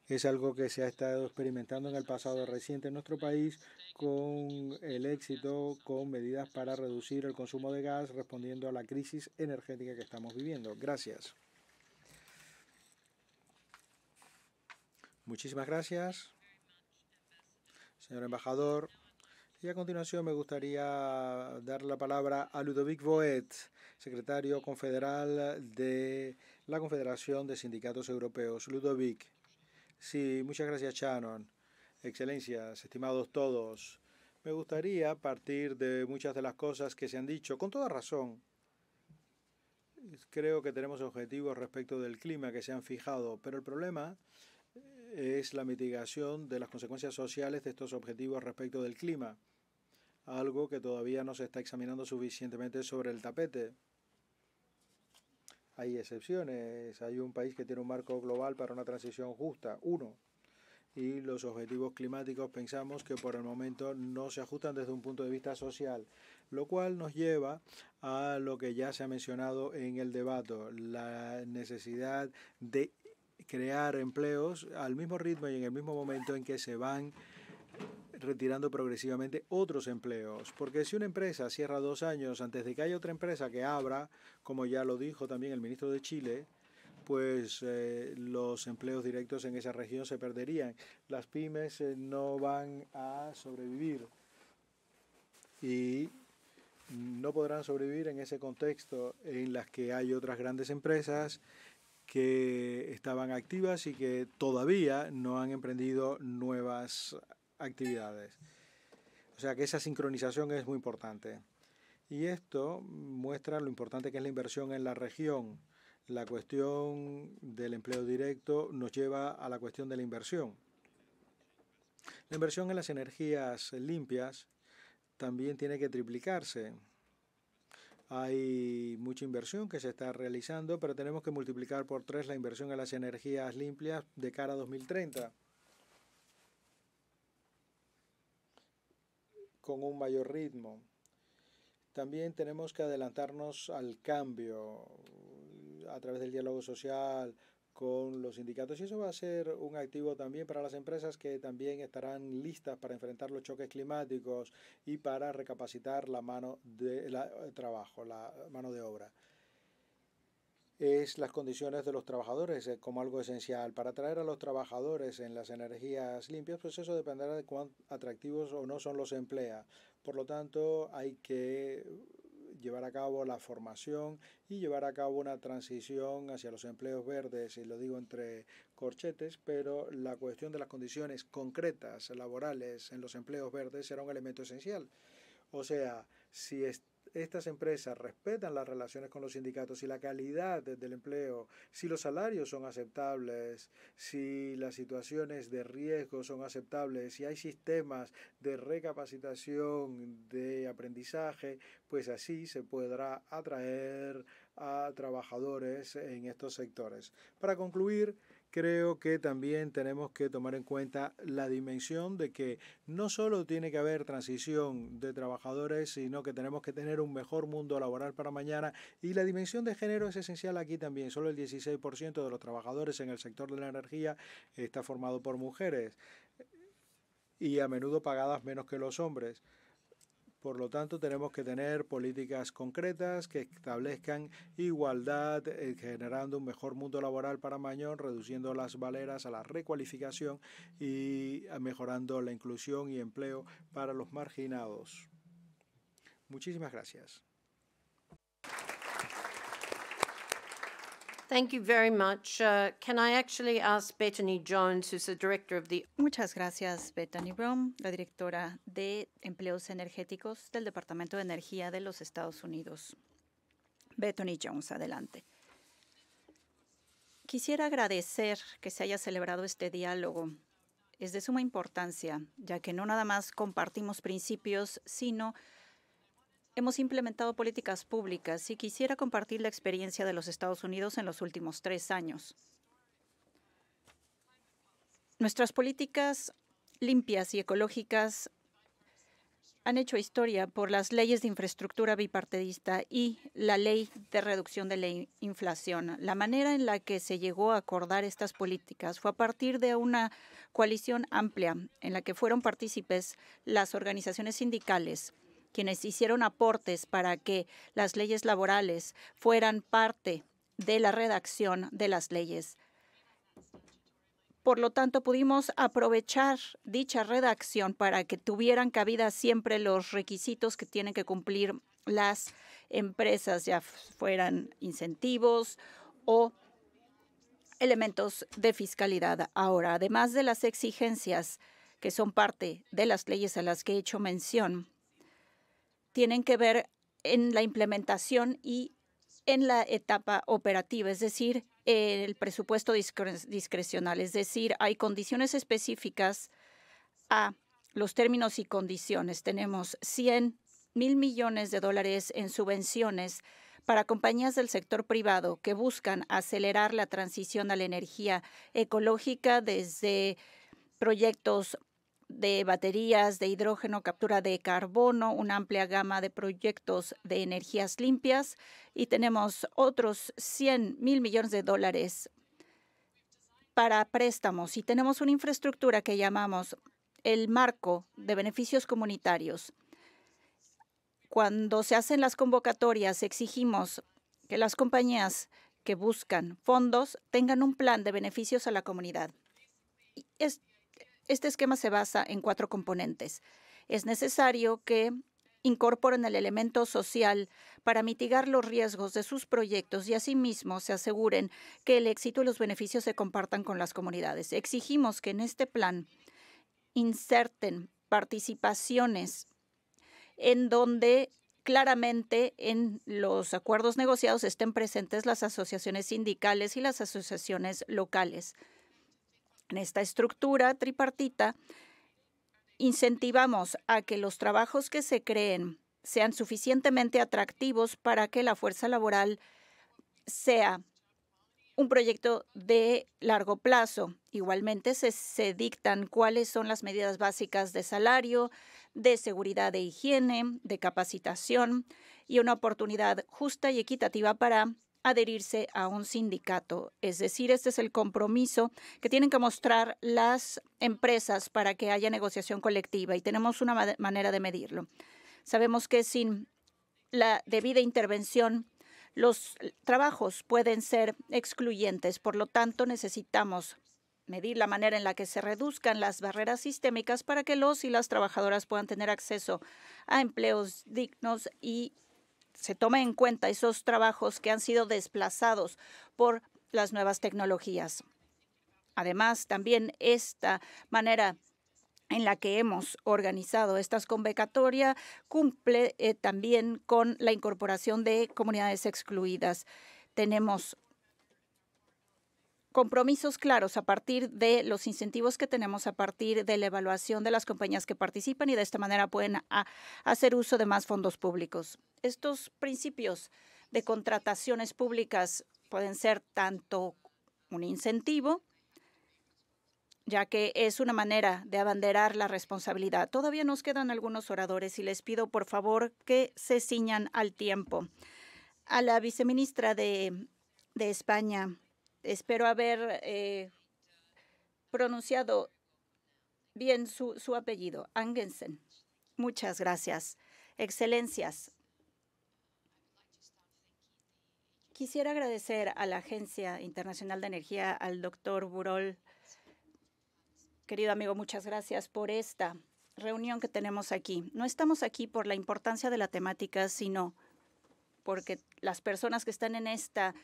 Es algo que se ha estado experimentando en el pasado reciente en nuestro país con el éxito con medidas para reducir el consumo de gas respondiendo a la crisis energética que estamos viviendo. Gracias. Muchísimas gracias, señor embajador. Y a continuación me gustaría dar la palabra a Ludovic Boet, secretario confederal de la Confederación de Sindicatos Europeos. Ludovic. Sí, muchas gracias, Shannon. Excelencias, estimados todos. Me gustaría partir de muchas de las cosas que se han dicho, con toda razón. Creo que tenemos objetivos respecto del clima que se han fijado, pero el problema es la mitigación de las consecuencias sociales de estos objetivos respecto del clima, algo que todavía no se está examinando suficientemente sobre el tapete. Hay excepciones, hay un país que tiene un marco global para una transición justa, uno, y los objetivos climáticos pensamos que por el momento no se ajustan desde un punto de vista social, lo cual nos lleva a lo que ya se ha mencionado en el debate, la necesidad de crear empleos al mismo ritmo y en el mismo momento en que se van retirando progresivamente otros empleos. Porque si una empresa cierra dos años antes de que haya otra empresa que abra, como ya lo dijo también el ministro de Chile, pues eh, los empleos directos en esa región se perderían. Las pymes eh, no van a sobrevivir y no podrán sobrevivir en ese contexto en las que hay otras grandes empresas que estaban activas y que todavía no han emprendido nuevas actividades. O sea que esa sincronización es muy importante. Y esto muestra lo importante que es la inversión en la región. La cuestión del empleo directo nos lleva a la cuestión de la inversión. La inversión en las energías limpias también tiene que triplicarse hay mucha inversión que se está realizando, pero tenemos que multiplicar por tres la inversión en las energías limpias de cara a 2030. con un mayor ritmo. También tenemos que adelantarnos al cambio a través del diálogo social, con los sindicatos. Y eso va a ser un activo también para las empresas que también estarán listas para enfrentar los choques climáticos y para recapacitar la mano de la, eh, trabajo, la mano de obra. Es las condiciones de los trabajadores eh, como algo esencial. Para atraer a los trabajadores en las energías limpias, pues eso dependerá de cuán atractivos o no son los emplea Por lo tanto, hay que llevar a cabo la formación y llevar a cabo una transición hacia los empleos verdes, y lo digo entre corchetes, pero la cuestión de las condiciones concretas laborales en los empleos verdes será un elemento esencial. O sea, si es estas empresas respetan las relaciones con los sindicatos, y la calidad del empleo, si los salarios son aceptables, si las situaciones de riesgo son aceptables, si hay sistemas de recapacitación, de aprendizaje, pues así se podrá atraer a trabajadores en estos sectores. Para concluir, creo que también tenemos que tomar en cuenta la dimensión de que no solo tiene que haber transición de trabajadores, sino que tenemos que tener un mejor mundo laboral para mañana y la dimensión de género es esencial aquí también. Solo el 16% de los trabajadores en el sector de la energía está formado por mujeres y a menudo pagadas menos que los hombres. Por lo tanto, tenemos que tener políticas concretas que establezcan igualdad, eh, generando un mejor mundo laboral para Mañón, reduciendo las valeras a la recualificación y mejorando la inclusión y empleo para los marginados. Muchísimas gracias. Thank you very much. Uh, can I actually ask Bethany Jones, who's the director of the Muchas gracias, Bethany Brown, la directora de Empleos Energéticos del Departamento de Energía de los Estados Unidos. Bethany Jones, adelante. Quisiera agradecer que se haya celebrado este diálogo. Es de suma importancia, ya que no nada más compartimos principios, sino Hemos implementado políticas públicas y quisiera compartir la experiencia de los Estados Unidos en los últimos tres años. Nuestras políticas limpias y ecológicas han hecho historia por las leyes de infraestructura bipartidista y la ley de reducción de la inflación. La manera en la que se llegó a acordar estas políticas fue a partir de una coalición amplia en la que fueron partícipes las organizaciones sindicales, quienes hicieron aportes para que las leyes laborales fueran parte de la redacción de las leyes. Por lo tanto, pudimos aprovechar dicha redacción para que tuvieran cabida siempre los requisitos que tienen que cumplir las empresas, ya fueran incentivos o elementos de fiscalidad. Ahora, además de las exigencias que son parte de las leyes a las que he hecho mención, tienen que ver en la implementación y en la etapa operativa, es decir, el presupuesto discrecional, es decir, hay condiciones específicas a los términos y condiciones. Tenemos 100 mil millones de dólares en subvenciones para compañías del sector privado que buscan acelerar la transición a la energía ecológica desde proyectos de baterías de hidrógeno, captura de carbono, una amplia gama de proyectos de energías limpias y tenemos otros 100 mil millones de dólares para préstamos y tenemos una infraestructura que llamamos el marco de beneficios comunitarios. Cuando se hacen las convocatorias, exigimos que las compañías que buscan fondos tengan un plan de beneficios a la comunidad. Este esquema se basa en cuatro componentes. Es necesario que incorporen el elemento social para mitigar los riesgos de sus proyectos y asimismo se aseguren que el éxito y los beneficios se compartan con las comunidades. Exigimos que en este plan inserten participaciones en donde claramente en los acuerdos negociados estén presentes las asociaciones sindicales y las asociaciones locales. En esta estructura tripartita, incentivamos a que los trabajos que se creen sean suficientemente atractivos para que la fuerza laboral sea un proyecto de largo plazo. Igualmente se, dictan cuáles son las medidas básicas de salario, de seguridad de higiene, de capacitación y una oportunidad justa y equitativa para adherirse a un sindicato. Es decir, este es el compromiso que tienen que mostrar las empresas para que haya negociación colectiva y tenemos una manera de medirlo. Sabemos que sin la debida intervención, los trabajos pueden ser excluyentes. Por lo tanto, necesitamos medir la manera en la que se reduzcan las barreras sistémicas para que los y las trabajadoras puedan tener acceso a empleos dignos y se tome en cuenta esos trabajos que han sido desplazados por las nuevas tecnologías. Además, también esta manera en la que hemos organizado estas convocatorias cumple eh, también con la incorporación de comunidades excluidas. Tenemos compromisos claros a partir de los incentivos que tenemos, a partir de la evaluación de las compañías que participan y de esta manera pueden hacer uso de más fondos públicos. Estos principios de contrataciones públicas pueden ser tanto un incentivo, ya que es una manera de abanderar la responsabilidad. Todavía nos quedan algunos oradores y les pido por favor que se ciñan al tiempo. A la viceministra de, España, Espero haber eh, pronunciado bien su, apellido, Angensen. Muchas gracias. Excelencias. Quisiera agradecer a la Agencia Internacional de Energía, al doctor Burol. Querido amigo, muchas gracias por esta reunión que tenemos aquí. No estamos aquí por la importancia de la temática, sino porque las personas que están en esta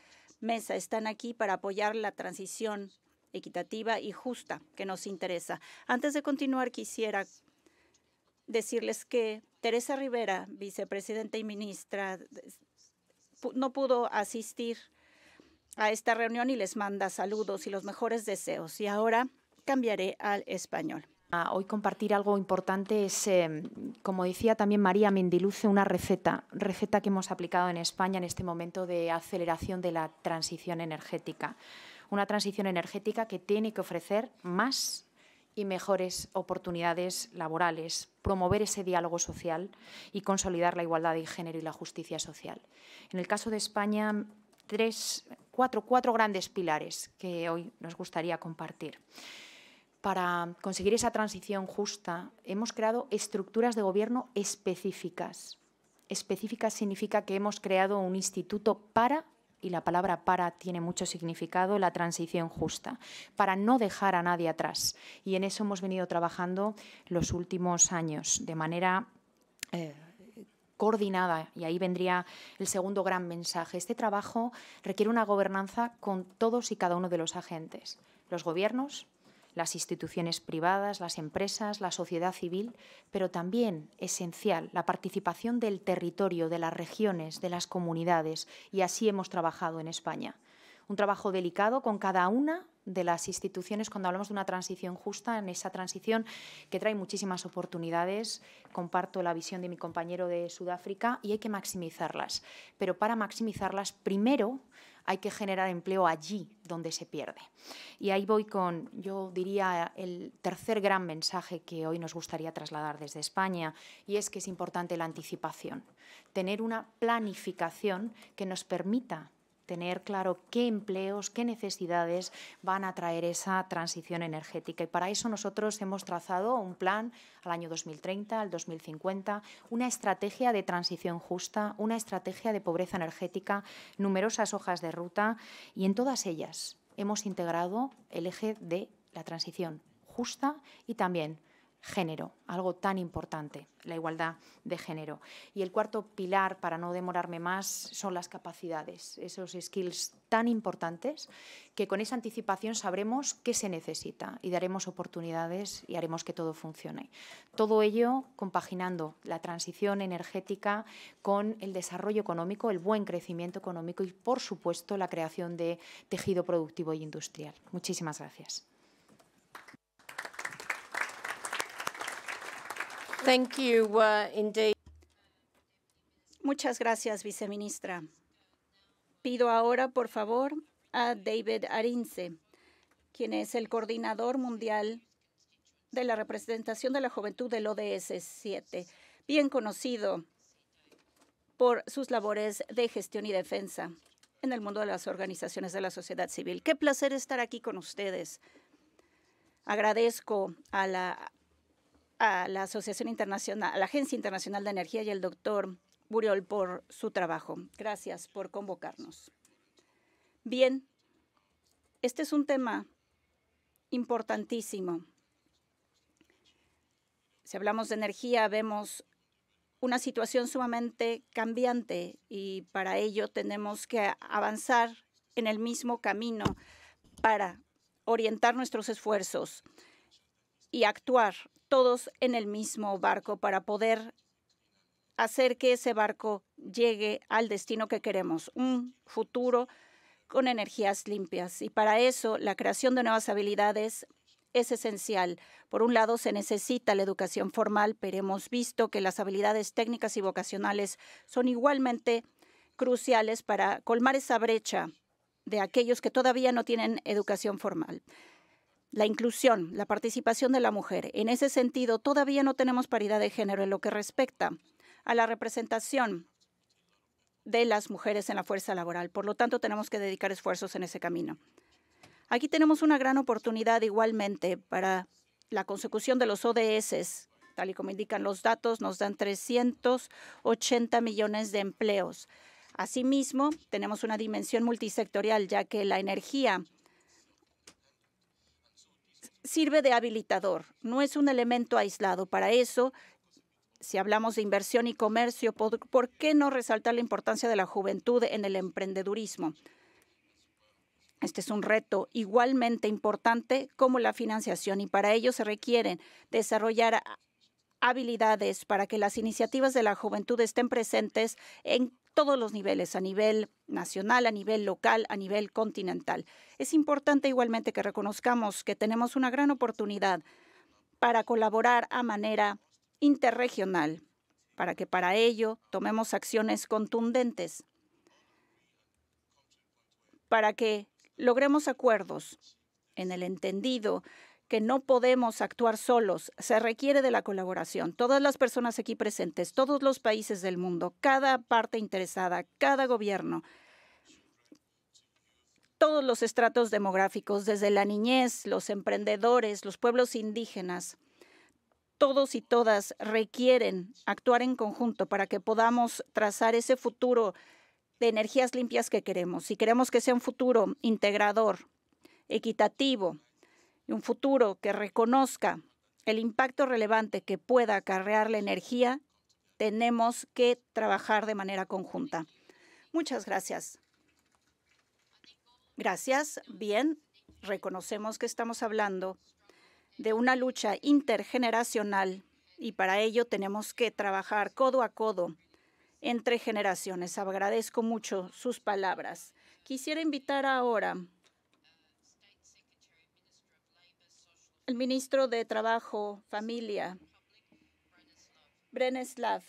mesa están aquí para apoyar la transición equitativa y justa que nos interesa. Antes de continuar, quisiera decirles que Teresa Rivera, vicepresidenta y ministra, no pudo asistir a esta reunión y les manda saludos y los mejores deseos. Y ahora cambiaré al español. Hoy compartir algo importante es, eh, como decía también María Mendiluce, una receta, receta que hemos aplicado en España en este momento de aceleración de la transición energética. Una transición energética que tiene que ofrecer más y mejores oportunidades laborales, promover ese diálogo social y consolidar la igualdad de género y la justicia social. En el caso de España, tres, cuatro, cuatro grandes pilares que hoy nos gustaría compartir para conseguir esa transición justa, hemos creado estructuras de gobierno específicas. Específicas significa que hemos creado un instituto para y la palabra para tiene mucho significado, la transición justa, para no dejar a nadie atrás. Y en eso hemos venido trabajando los últimos años de manera eh, coordinada, y ahí vendría el segundo gran mensaje. Este trabajo requiere una gobernanza con todos y cada uno de los agentes, los gobiernos, las instituciones privadas, las empresas, la sociedad civil, pero también esencial la participación del territorio, de las regiones, de las comunidades, y así hemos trabajado en España. Un trabajo delicado con cada una de las instituciones cuando hablamos de una transición justa, en esa transición que trae muchísimas oportunidades. Comparto la visión de mi compañero de Sudáfrica y hay que maximizarlas. Pero para maximizarlas, primero hay que generar empleo allí donde se pierde. Y ahí voy con, yo diría, el tercer gran mensaje que hoy nos gustaría trasladar desde España, y es que es importante la anticipación, tener una planificación que nos permita tener claro qué empleos, qué necesidades van a traer esa transición energética. Y para eso nosotros hemos trazado un plan al año 2030, al 2050, una estrategia de transición justa, una estrategia de pobreza energética, numerosas hojas de ruta y en todas ellas hemos integrado el eje de la transición justa y también género, algo tan importante, la igualdad de género. Y el cuarto pilar, para no demorarme más, son las capacidades, esos skills tan importantes que con esa anticipación sabremos qué se necesita y daremos oportunidades y haremos que todo funcione. Todo ello compaginando la transición energética con el desarrollo económico, el buen crecimiento económico y, por supuesto, la creación de tejido productivo y industrial. Muchísimas gracias. Uh, Muchas gracias, viceministra. Pido ahora, por favor, a David Arinze, quien es el coordinador mundial de la representación de la juventud del ODS 7, bien conocido por sus labores de gestión y defensa en el mundo de las organizaciones de la sociedad civil. Qué placer estar aquí con ustedes. Agradezco a la a la Asociación Internacional, a la Agencia Internacional de Energía y al doctor Buriol por su trabajo. Gracias por convocarnos. Bien, este es un tema importantísimo. Si hablamos de energía, vemos una situación sumamente cambiante y para ello tenemos que avanzar en el mismo camino para orientar nuestros esfuerzos y actuar todos en el mismo barco para poder hacer que ese barco llegue al destino que queremos, un futuro con energías limpias. Y para eso la creación de nuevas habilidades es esencial. Por un lado, se necesita la educación formal, pero hemos visto que las habilidades técnicas y vocacionales son igualmente cruciales para colmar esa brecha de aquellos que todavía no tienen educación formal la inclusión, la participación de la mujer. En ese sentido, todavía no tenemos paridad de género en lo que respecta a la representación de las mujeres en la fuerza laboral. Por lo tanto, tenemos que dedicar esfuerzos en ese camino. Aquí tenemos una gran oportunidad igualmente para la consecución de los ODS. Tal y como indican los datos, nos dan 380 millones de empleos. Asimismo, tenemos una dimensión multisectorial, ya que la energía sirve de habilitador, no es un elemento aislado. Para eso, si hablamos de inversión y comercio, ¿por qué no resaltar la importancia de la juventud en el emprendedurismo? Este es un reto igualmente importante como la financiación y para ello se requieren desarrollar habilidades para que las iniciativas de la juventud estén presentes en todos los niveles, a nivel nacional, a nivel local, a nivel continental. Es importante igualmente que reconozcamos que tenemos una gran oportunidad para colaborar a manera interregional, para que para ello tomemos acciones contundentes, para que logremos acuerdos en el entendido que no podemos actuar solos, se requiere de la colaboración. Todas las personas aquí presentes, todos los países del mundo, cada parte interesada, cada gobierno, todos los estratos demográficos, desde la niñez, los emprendedores, los pueblos indígenas, todos y todas requieren actuar en conjunto para que podamos trazar ese futuro de energías limpias que queremos. Si queremos que sea un futuro integrador, equitativo, y un futuro que reconozca el impacto relevante que pueda acarrear la energía, tenemos que trabajar de manera conjunta. Muchas gracias. Gracias. Bien, reconocemos que estamos hablando de una lucha intergeneracional y para ello tenemos que trabajar codo a codo entre generaciones. Agradezco mucho sus palabras. Quisiera invitar ahora el ministro de Trabajo, Familia, Breneslav,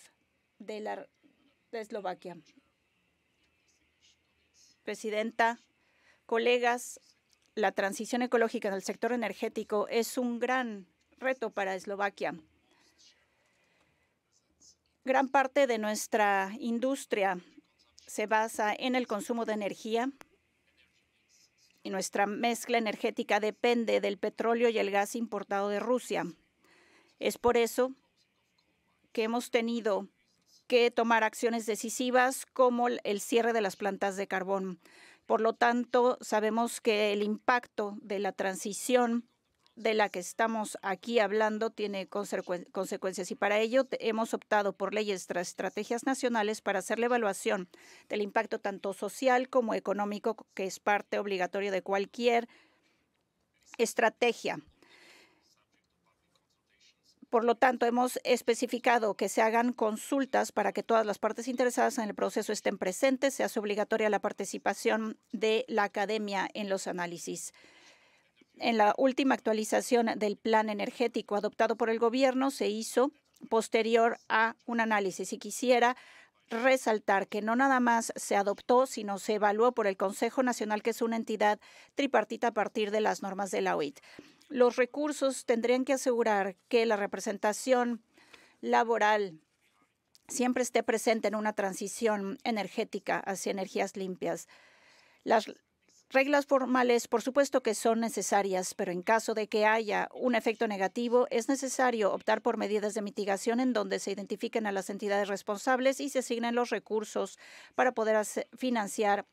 de, la, Eslovaquia. Presidenta, colegas, la transición ecológica del sector energético es un gran reto para Eslovaquia. Gran parte de nuestra industria se basa en el consumo de energía y nuestra mezcla energética depende del petróleo y el gas importado de Rusia. Es por eso que hemos tenido que tomar acciones decisivas como el cierre de las plantas de carbón. Por lo tanto, sabemos que el impacto de la transición de la que estamos aquí hablando tiene consecuencias y para ello hemos optado por leyes tras estrategias nacionales para hacer la evaluación del impacto tanto social como económico, que es parte obligatoria de cualquier estrategia. Por lo tanto, hemos especificado que se hagan consultas para que todas las partes interesadas en el proceso estén presentes. Se hace obligatoria la participación de la academia en los análisis en la última actualización del plan energético adoptado por el gobierno se hizo posterior a un análisis y quisiera resaltar que no nada más se adoptó, sino se evaluó por el Consejo Nacional, que es una entidad tripartita a partir de las normas de la OIT. Los recursos tendrían que asegurar que la representación laboral siempre esté presente en una transición energética hacia energías limpias. Las reglas formales, por supuesto que son necesarias, pero en caso de que haya un efecto negativo, es necesario optar por medidas de mitigación en donde se identifiquen a las entidades responsables y se asignen los recursos para poder financiar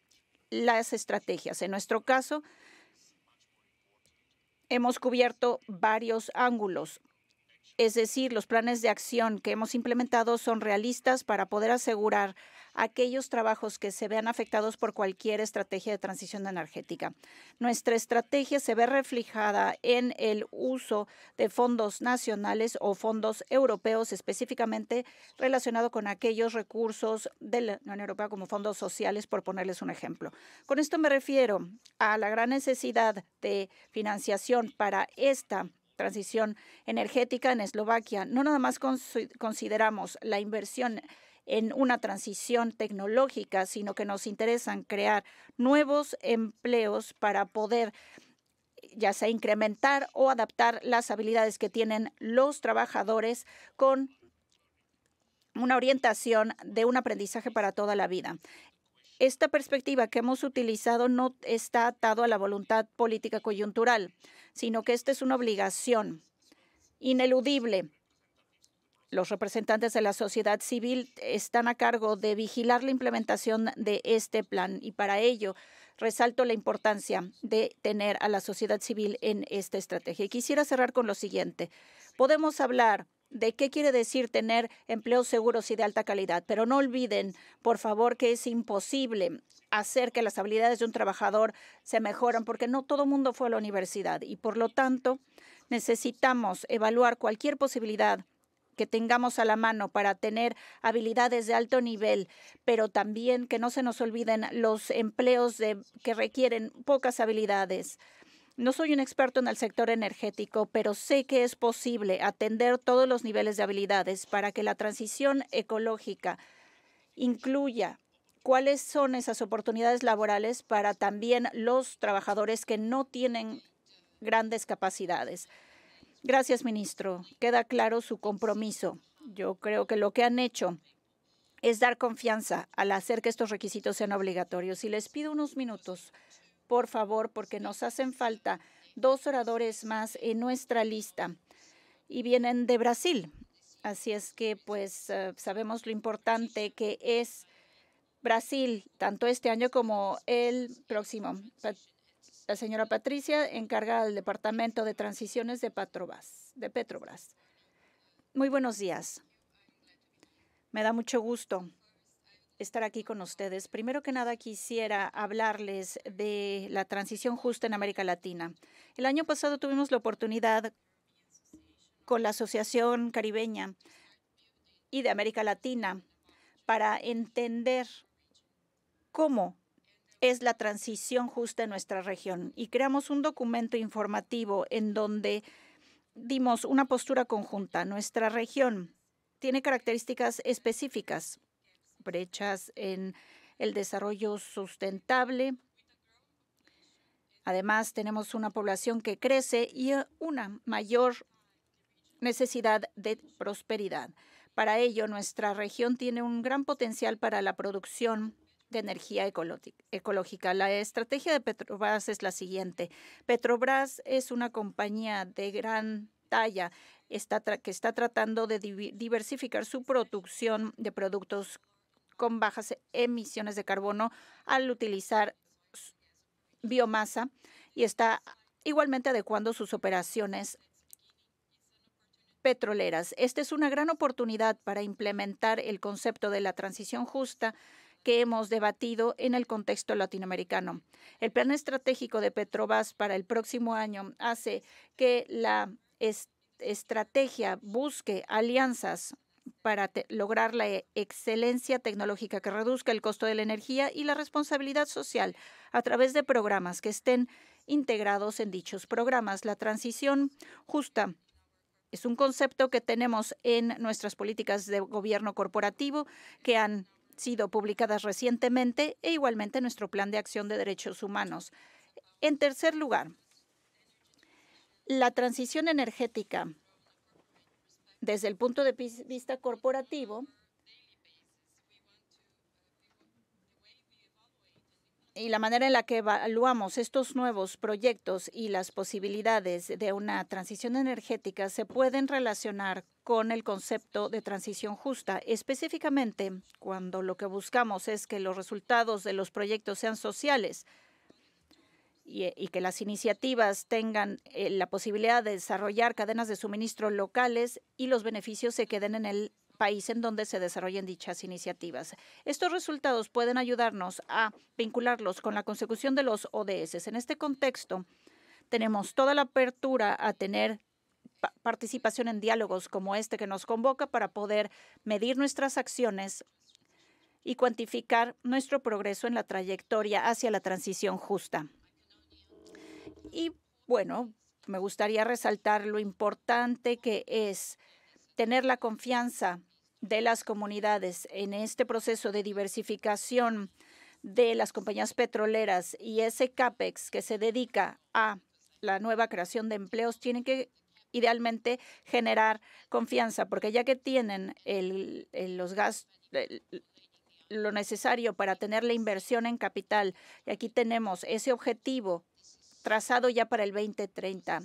las estrategias. En nuestro caso, hemos cubierto varios ángulos. Es decir, los planes de acción que hemos implementado son realistas para poder asegurar aquellos trabajos que se vean afectados por cualquier estrategia de transición energética. Nuestra estrategia se ve reflejada en el uso de fondos nacionales o fondos europeos específicamente relacionado con aquellos recursos de la Unión Europea como fondos sociales, por ponerles un ejemplo. Con esto me refiero a la gran necesidad de financiación para esta transición energética en Eslovaquia. No nada más consideramos la inversión en una transición tecnológica, sino que nos interesan crear nuevos empleos para poder ya sea incrementar o adaptar las habilidades que tienen los trabajadores con una orientación de un aprendizaje para toda la vida esta perspectiva que hemos utilizado no está atado a la voluntad política coyuntural, sino que esta es una obligación ineludible. Los representantes de la sociedad civil están a cargo de vigilar la implementación de este plan y para ello resalto la importancia de tener a la sociedad civil en esta estrategia. Y quisiera cerrar con lo siguiente. Podemos hablar de qué quiere decir tener empleos seguros y de alta calidad. Pero no olviden, por favor, que es imposible hacer que las habilidades de un trabajador se mejoren, porque no todo mundo fue a la universidad y por lo tanto necesitamos evaluar cualquier posibilidad que tengamos a la mano para tener habilidades de alto nivel, pero también que no se nos olviden los empleos que requieren pocas habilidades. No soy un experto en el sector energético, pero sé que es posible atender todos los niveles de habilidades para que la transición ecológica incluya cuáles son esas oportunidades laborales para también los trabajadores que no tienen grandes capacidades. Gracias, ministro. Queda claro su compromiso. Yo creo que lo que han hecho es dar confianza al hacer que estos requisitos sean obligatorios. Y les pido unos minutos por favor, porque nos hacen falta dos oradores más en nuestra lista y vienen de Brasil. Así es que pues eh, sabemos lo importante que es Brasil, tanto este año como el próximo. La señora Patricia, encargada del Departamento de Transiciones de, de Petrobras. Muy buenos días. Me da mucho gusto estar aquí con ustedes. Primero que nada, quisiera hablarles de la transición justa en América Latina. El año pasado tuvimos la oportunidad con la Asociación Caribeña y de América Latina para entender cómo es la transición justa en nuestra región. Y creamos un documento informativo en donde dimos una postura conjunta. Nuestra región tiene características específicas brechas en el desarrollo sustentable. Además, tenemos una población que crece y eh, una mayor necesidad de prosperidad. Para ello, nuestra región tiene un gran potencial para la producción de energía ecológica. La estrategia de Petrobras es la siguiente. Petrobras es una compañía de gran talla que está tratando de diversificar su producción de productos con bajas emisiones de carbono al utilizar biomasa y está igualmente adecuando sus operaciones petroleras. Esta es una gran oportunidad para implementar el concepto de la transición justa que hemos debatido en el contexto latinoamericano. El plan estratégico de Petrobras para el próximo año hace que la estrategia busque alianzas para lograr la e, excelencia tecnológica que reduzca el costo de la energía y la responsabilidad social a través de programas que estén integrados en dichos programas. La transición justa es un concepto que tenemos en nuestras políticas de gobierno corporativo que han sido publicadas recientemente e igualmente nuestro plan de acción de derechos humanos. En tercer lugar, la transición energética desde el punto de vista corporativo, y la manera en la que evaluamos estos nuevos proyectos y las posibilidades de una transición energética se pueden relacionar con el concepto de transición justa, específicamente cuando lo que buscamos es que los resultados de los proyectos sean sociales, y, que las iniciativas tengan eh, la posibilidad de desarrollar cadenas de suministro locales y los beneficios se queden en el país en donde se desarrollen dichas iniciativas. Estos resultados pueden ayudarnos a vincularlos con la consecución de los ODS. En este contexto, tenemos toda la apertura a tener participación en diálogos como este que nos convoca para poder medir nuestras acciones y cuantificar nuestro progreso en la trayectoria hacia la transición justa. Y bueno, me gustaría resaltar lo importante que es tener la confianza de las comunidades en este proceso de diversificación de las compañías petroleras y ese CAPEX que se dedica a la nueva creación de empleos tiene que idealmente generar confianza, porque ya que tienen los gastos, lo necesario para tener la inversión en capital, y aquí tenemos ese objetivo trazado ya para el 2030.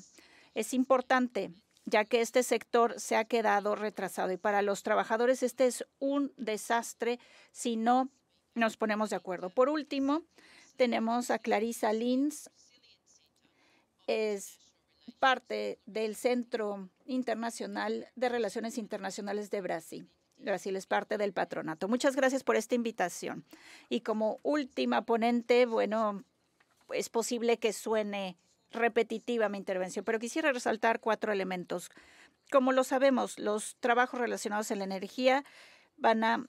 Es importante ya que este sector se ha quedado retrasado y para los trabajadores este es un desastre si no nos ponemos de acuerdo. Por último, tenemos a Clarisa Lins, es parte del Centro Internacional de Relaciones Internacionales de Brasil. Brasil es parte del patronato. Muchas gracias por esta invitación. Y como última ponente, bueno, es posible que suene repetitiva mi intervención, pero quisiera resaltar cuatro elementos. Como lo sabemos, los trabajos relacionados con la energía van a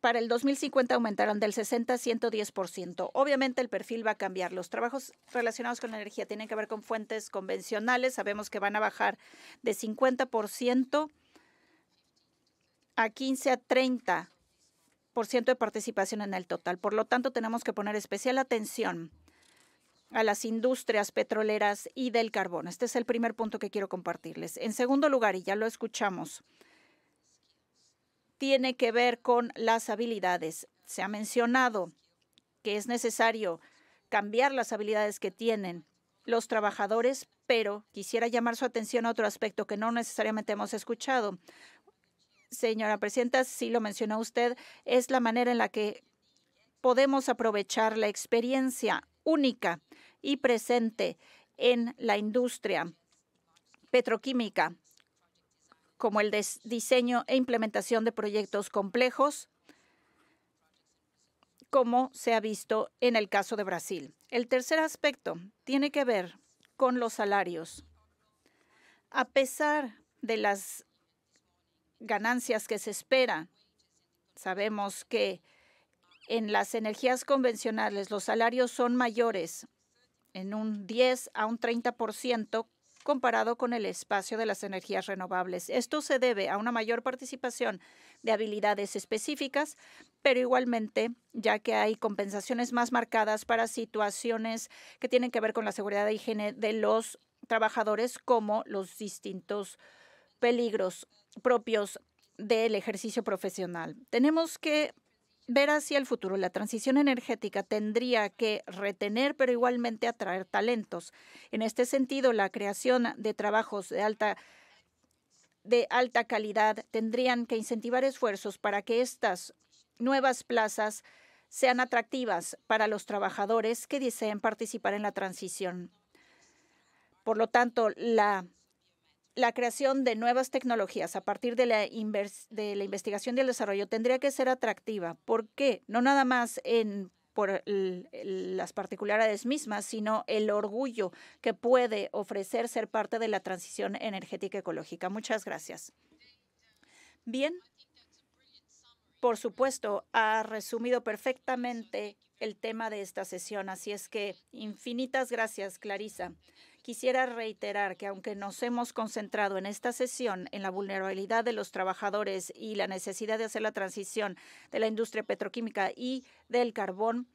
para el 2050 aumentarán del 60 a 110%. Obviamente el perfil va a cambiar. Los trabajos relacionados con la energía tienen que ver con fuentes convencionales. Sabemos que van a bajar de 50% a 15 a 30% de participación en el total. Por lo tanto, tenemos que poner especial atención a las industrias petroleras y del carbón. Este es el primer punto que quiero compartirles. En segundo lugar, y ya lo escuchamos, tiene que ver con las habilidades. Se ha mencionado que es necesario cambiar las habilidades que tienen los trabajadores, pero quisiera llamar su atención a otro aspecto que no necesariamente hemos escuchado. Señora Presidenta, sí lo mencionó usted, es la manera en la que podemos aprovechar la experiencia única y presente en la industria petroquímica, como el diseño e implementación de proyectos complejos, como se ha visto en el caso de Brasil. El tercer aspecto tiene que ver con los salarios. A pesar de las ganancias que se esperan, sabemos que en las energías convencionales los salarios son mayores en un 10 a un 30% comparado con el espacio de las energías renovables. Esto se debe a una mayor participación de habilidades específicas, pero igualmente, ya que hay compensaciones más marcadas para situaciones que tienen que ver con la seguridad de higiene de los trabajadores, como los distintos peligros propios del ejercicio profesional. Tenemos que ver hacia el futuro. La transición energética tendría que retener, pero igualmente atraer talentos. En este sentido, la creación de trabajos de alta de alta calidad tendrían que incentivar esfuerzos para que estas nuevas plazas sean atractivas para los trabajadores que deseen participar en la transición. Por lo tanto, la la creación de nuevas tecnologías a partir de la, de la investigación y el desarrollo tendría que ser atractiva. ¿Por qué? No nada más en por las particularidades mismas, sino el orgullo que puede ofrecer ser parte de la transición energética ecológica. Muchas gracias. Bien, por supuesto, ha resumido perfectamente el tema de esta sesión, así es que infinitas gracias, Clarisa quisiera reiterar que aunque nos hemos concentrado en esta sesión en la vulnerabilidad de los trabajadores y la necesidad de hacer la transición de la industria petroquímica y del carbón,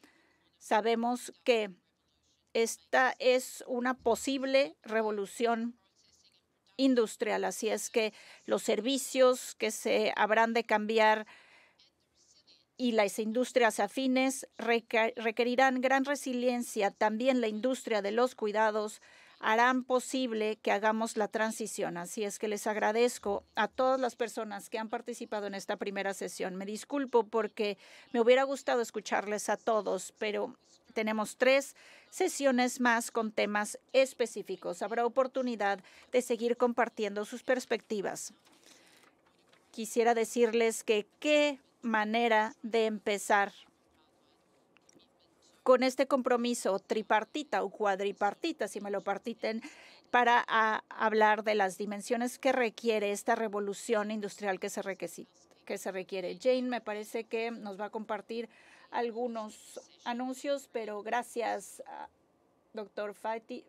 sabemos que esta es una posible revolución industrial. Así es que los servicios que se habrán de cambiar y las industrias afines requerirán gran resiliencia. También la industria de los cuidados harán posible que hagamos la transición. Así es que les agradezco a todas las personas que han participado en esta primera sesión. Me disculpo porque me hubiera gustado escucharles a todos, pero tenemos tres sesiones más con temas específicos. Habrá oportunidad de seguir compartiendo sus perspectivas. Quisiera decirles que qué manera de empezar con este compromiso tripartita o cuadripartita, si me lo partiten, para ah, hablar de las dimensiones que requiere esta revolución industrial que se, que se requiere. Jane, me parece que nos va a compartir algunos anuncios, pero gracias, ah, doctor Fati.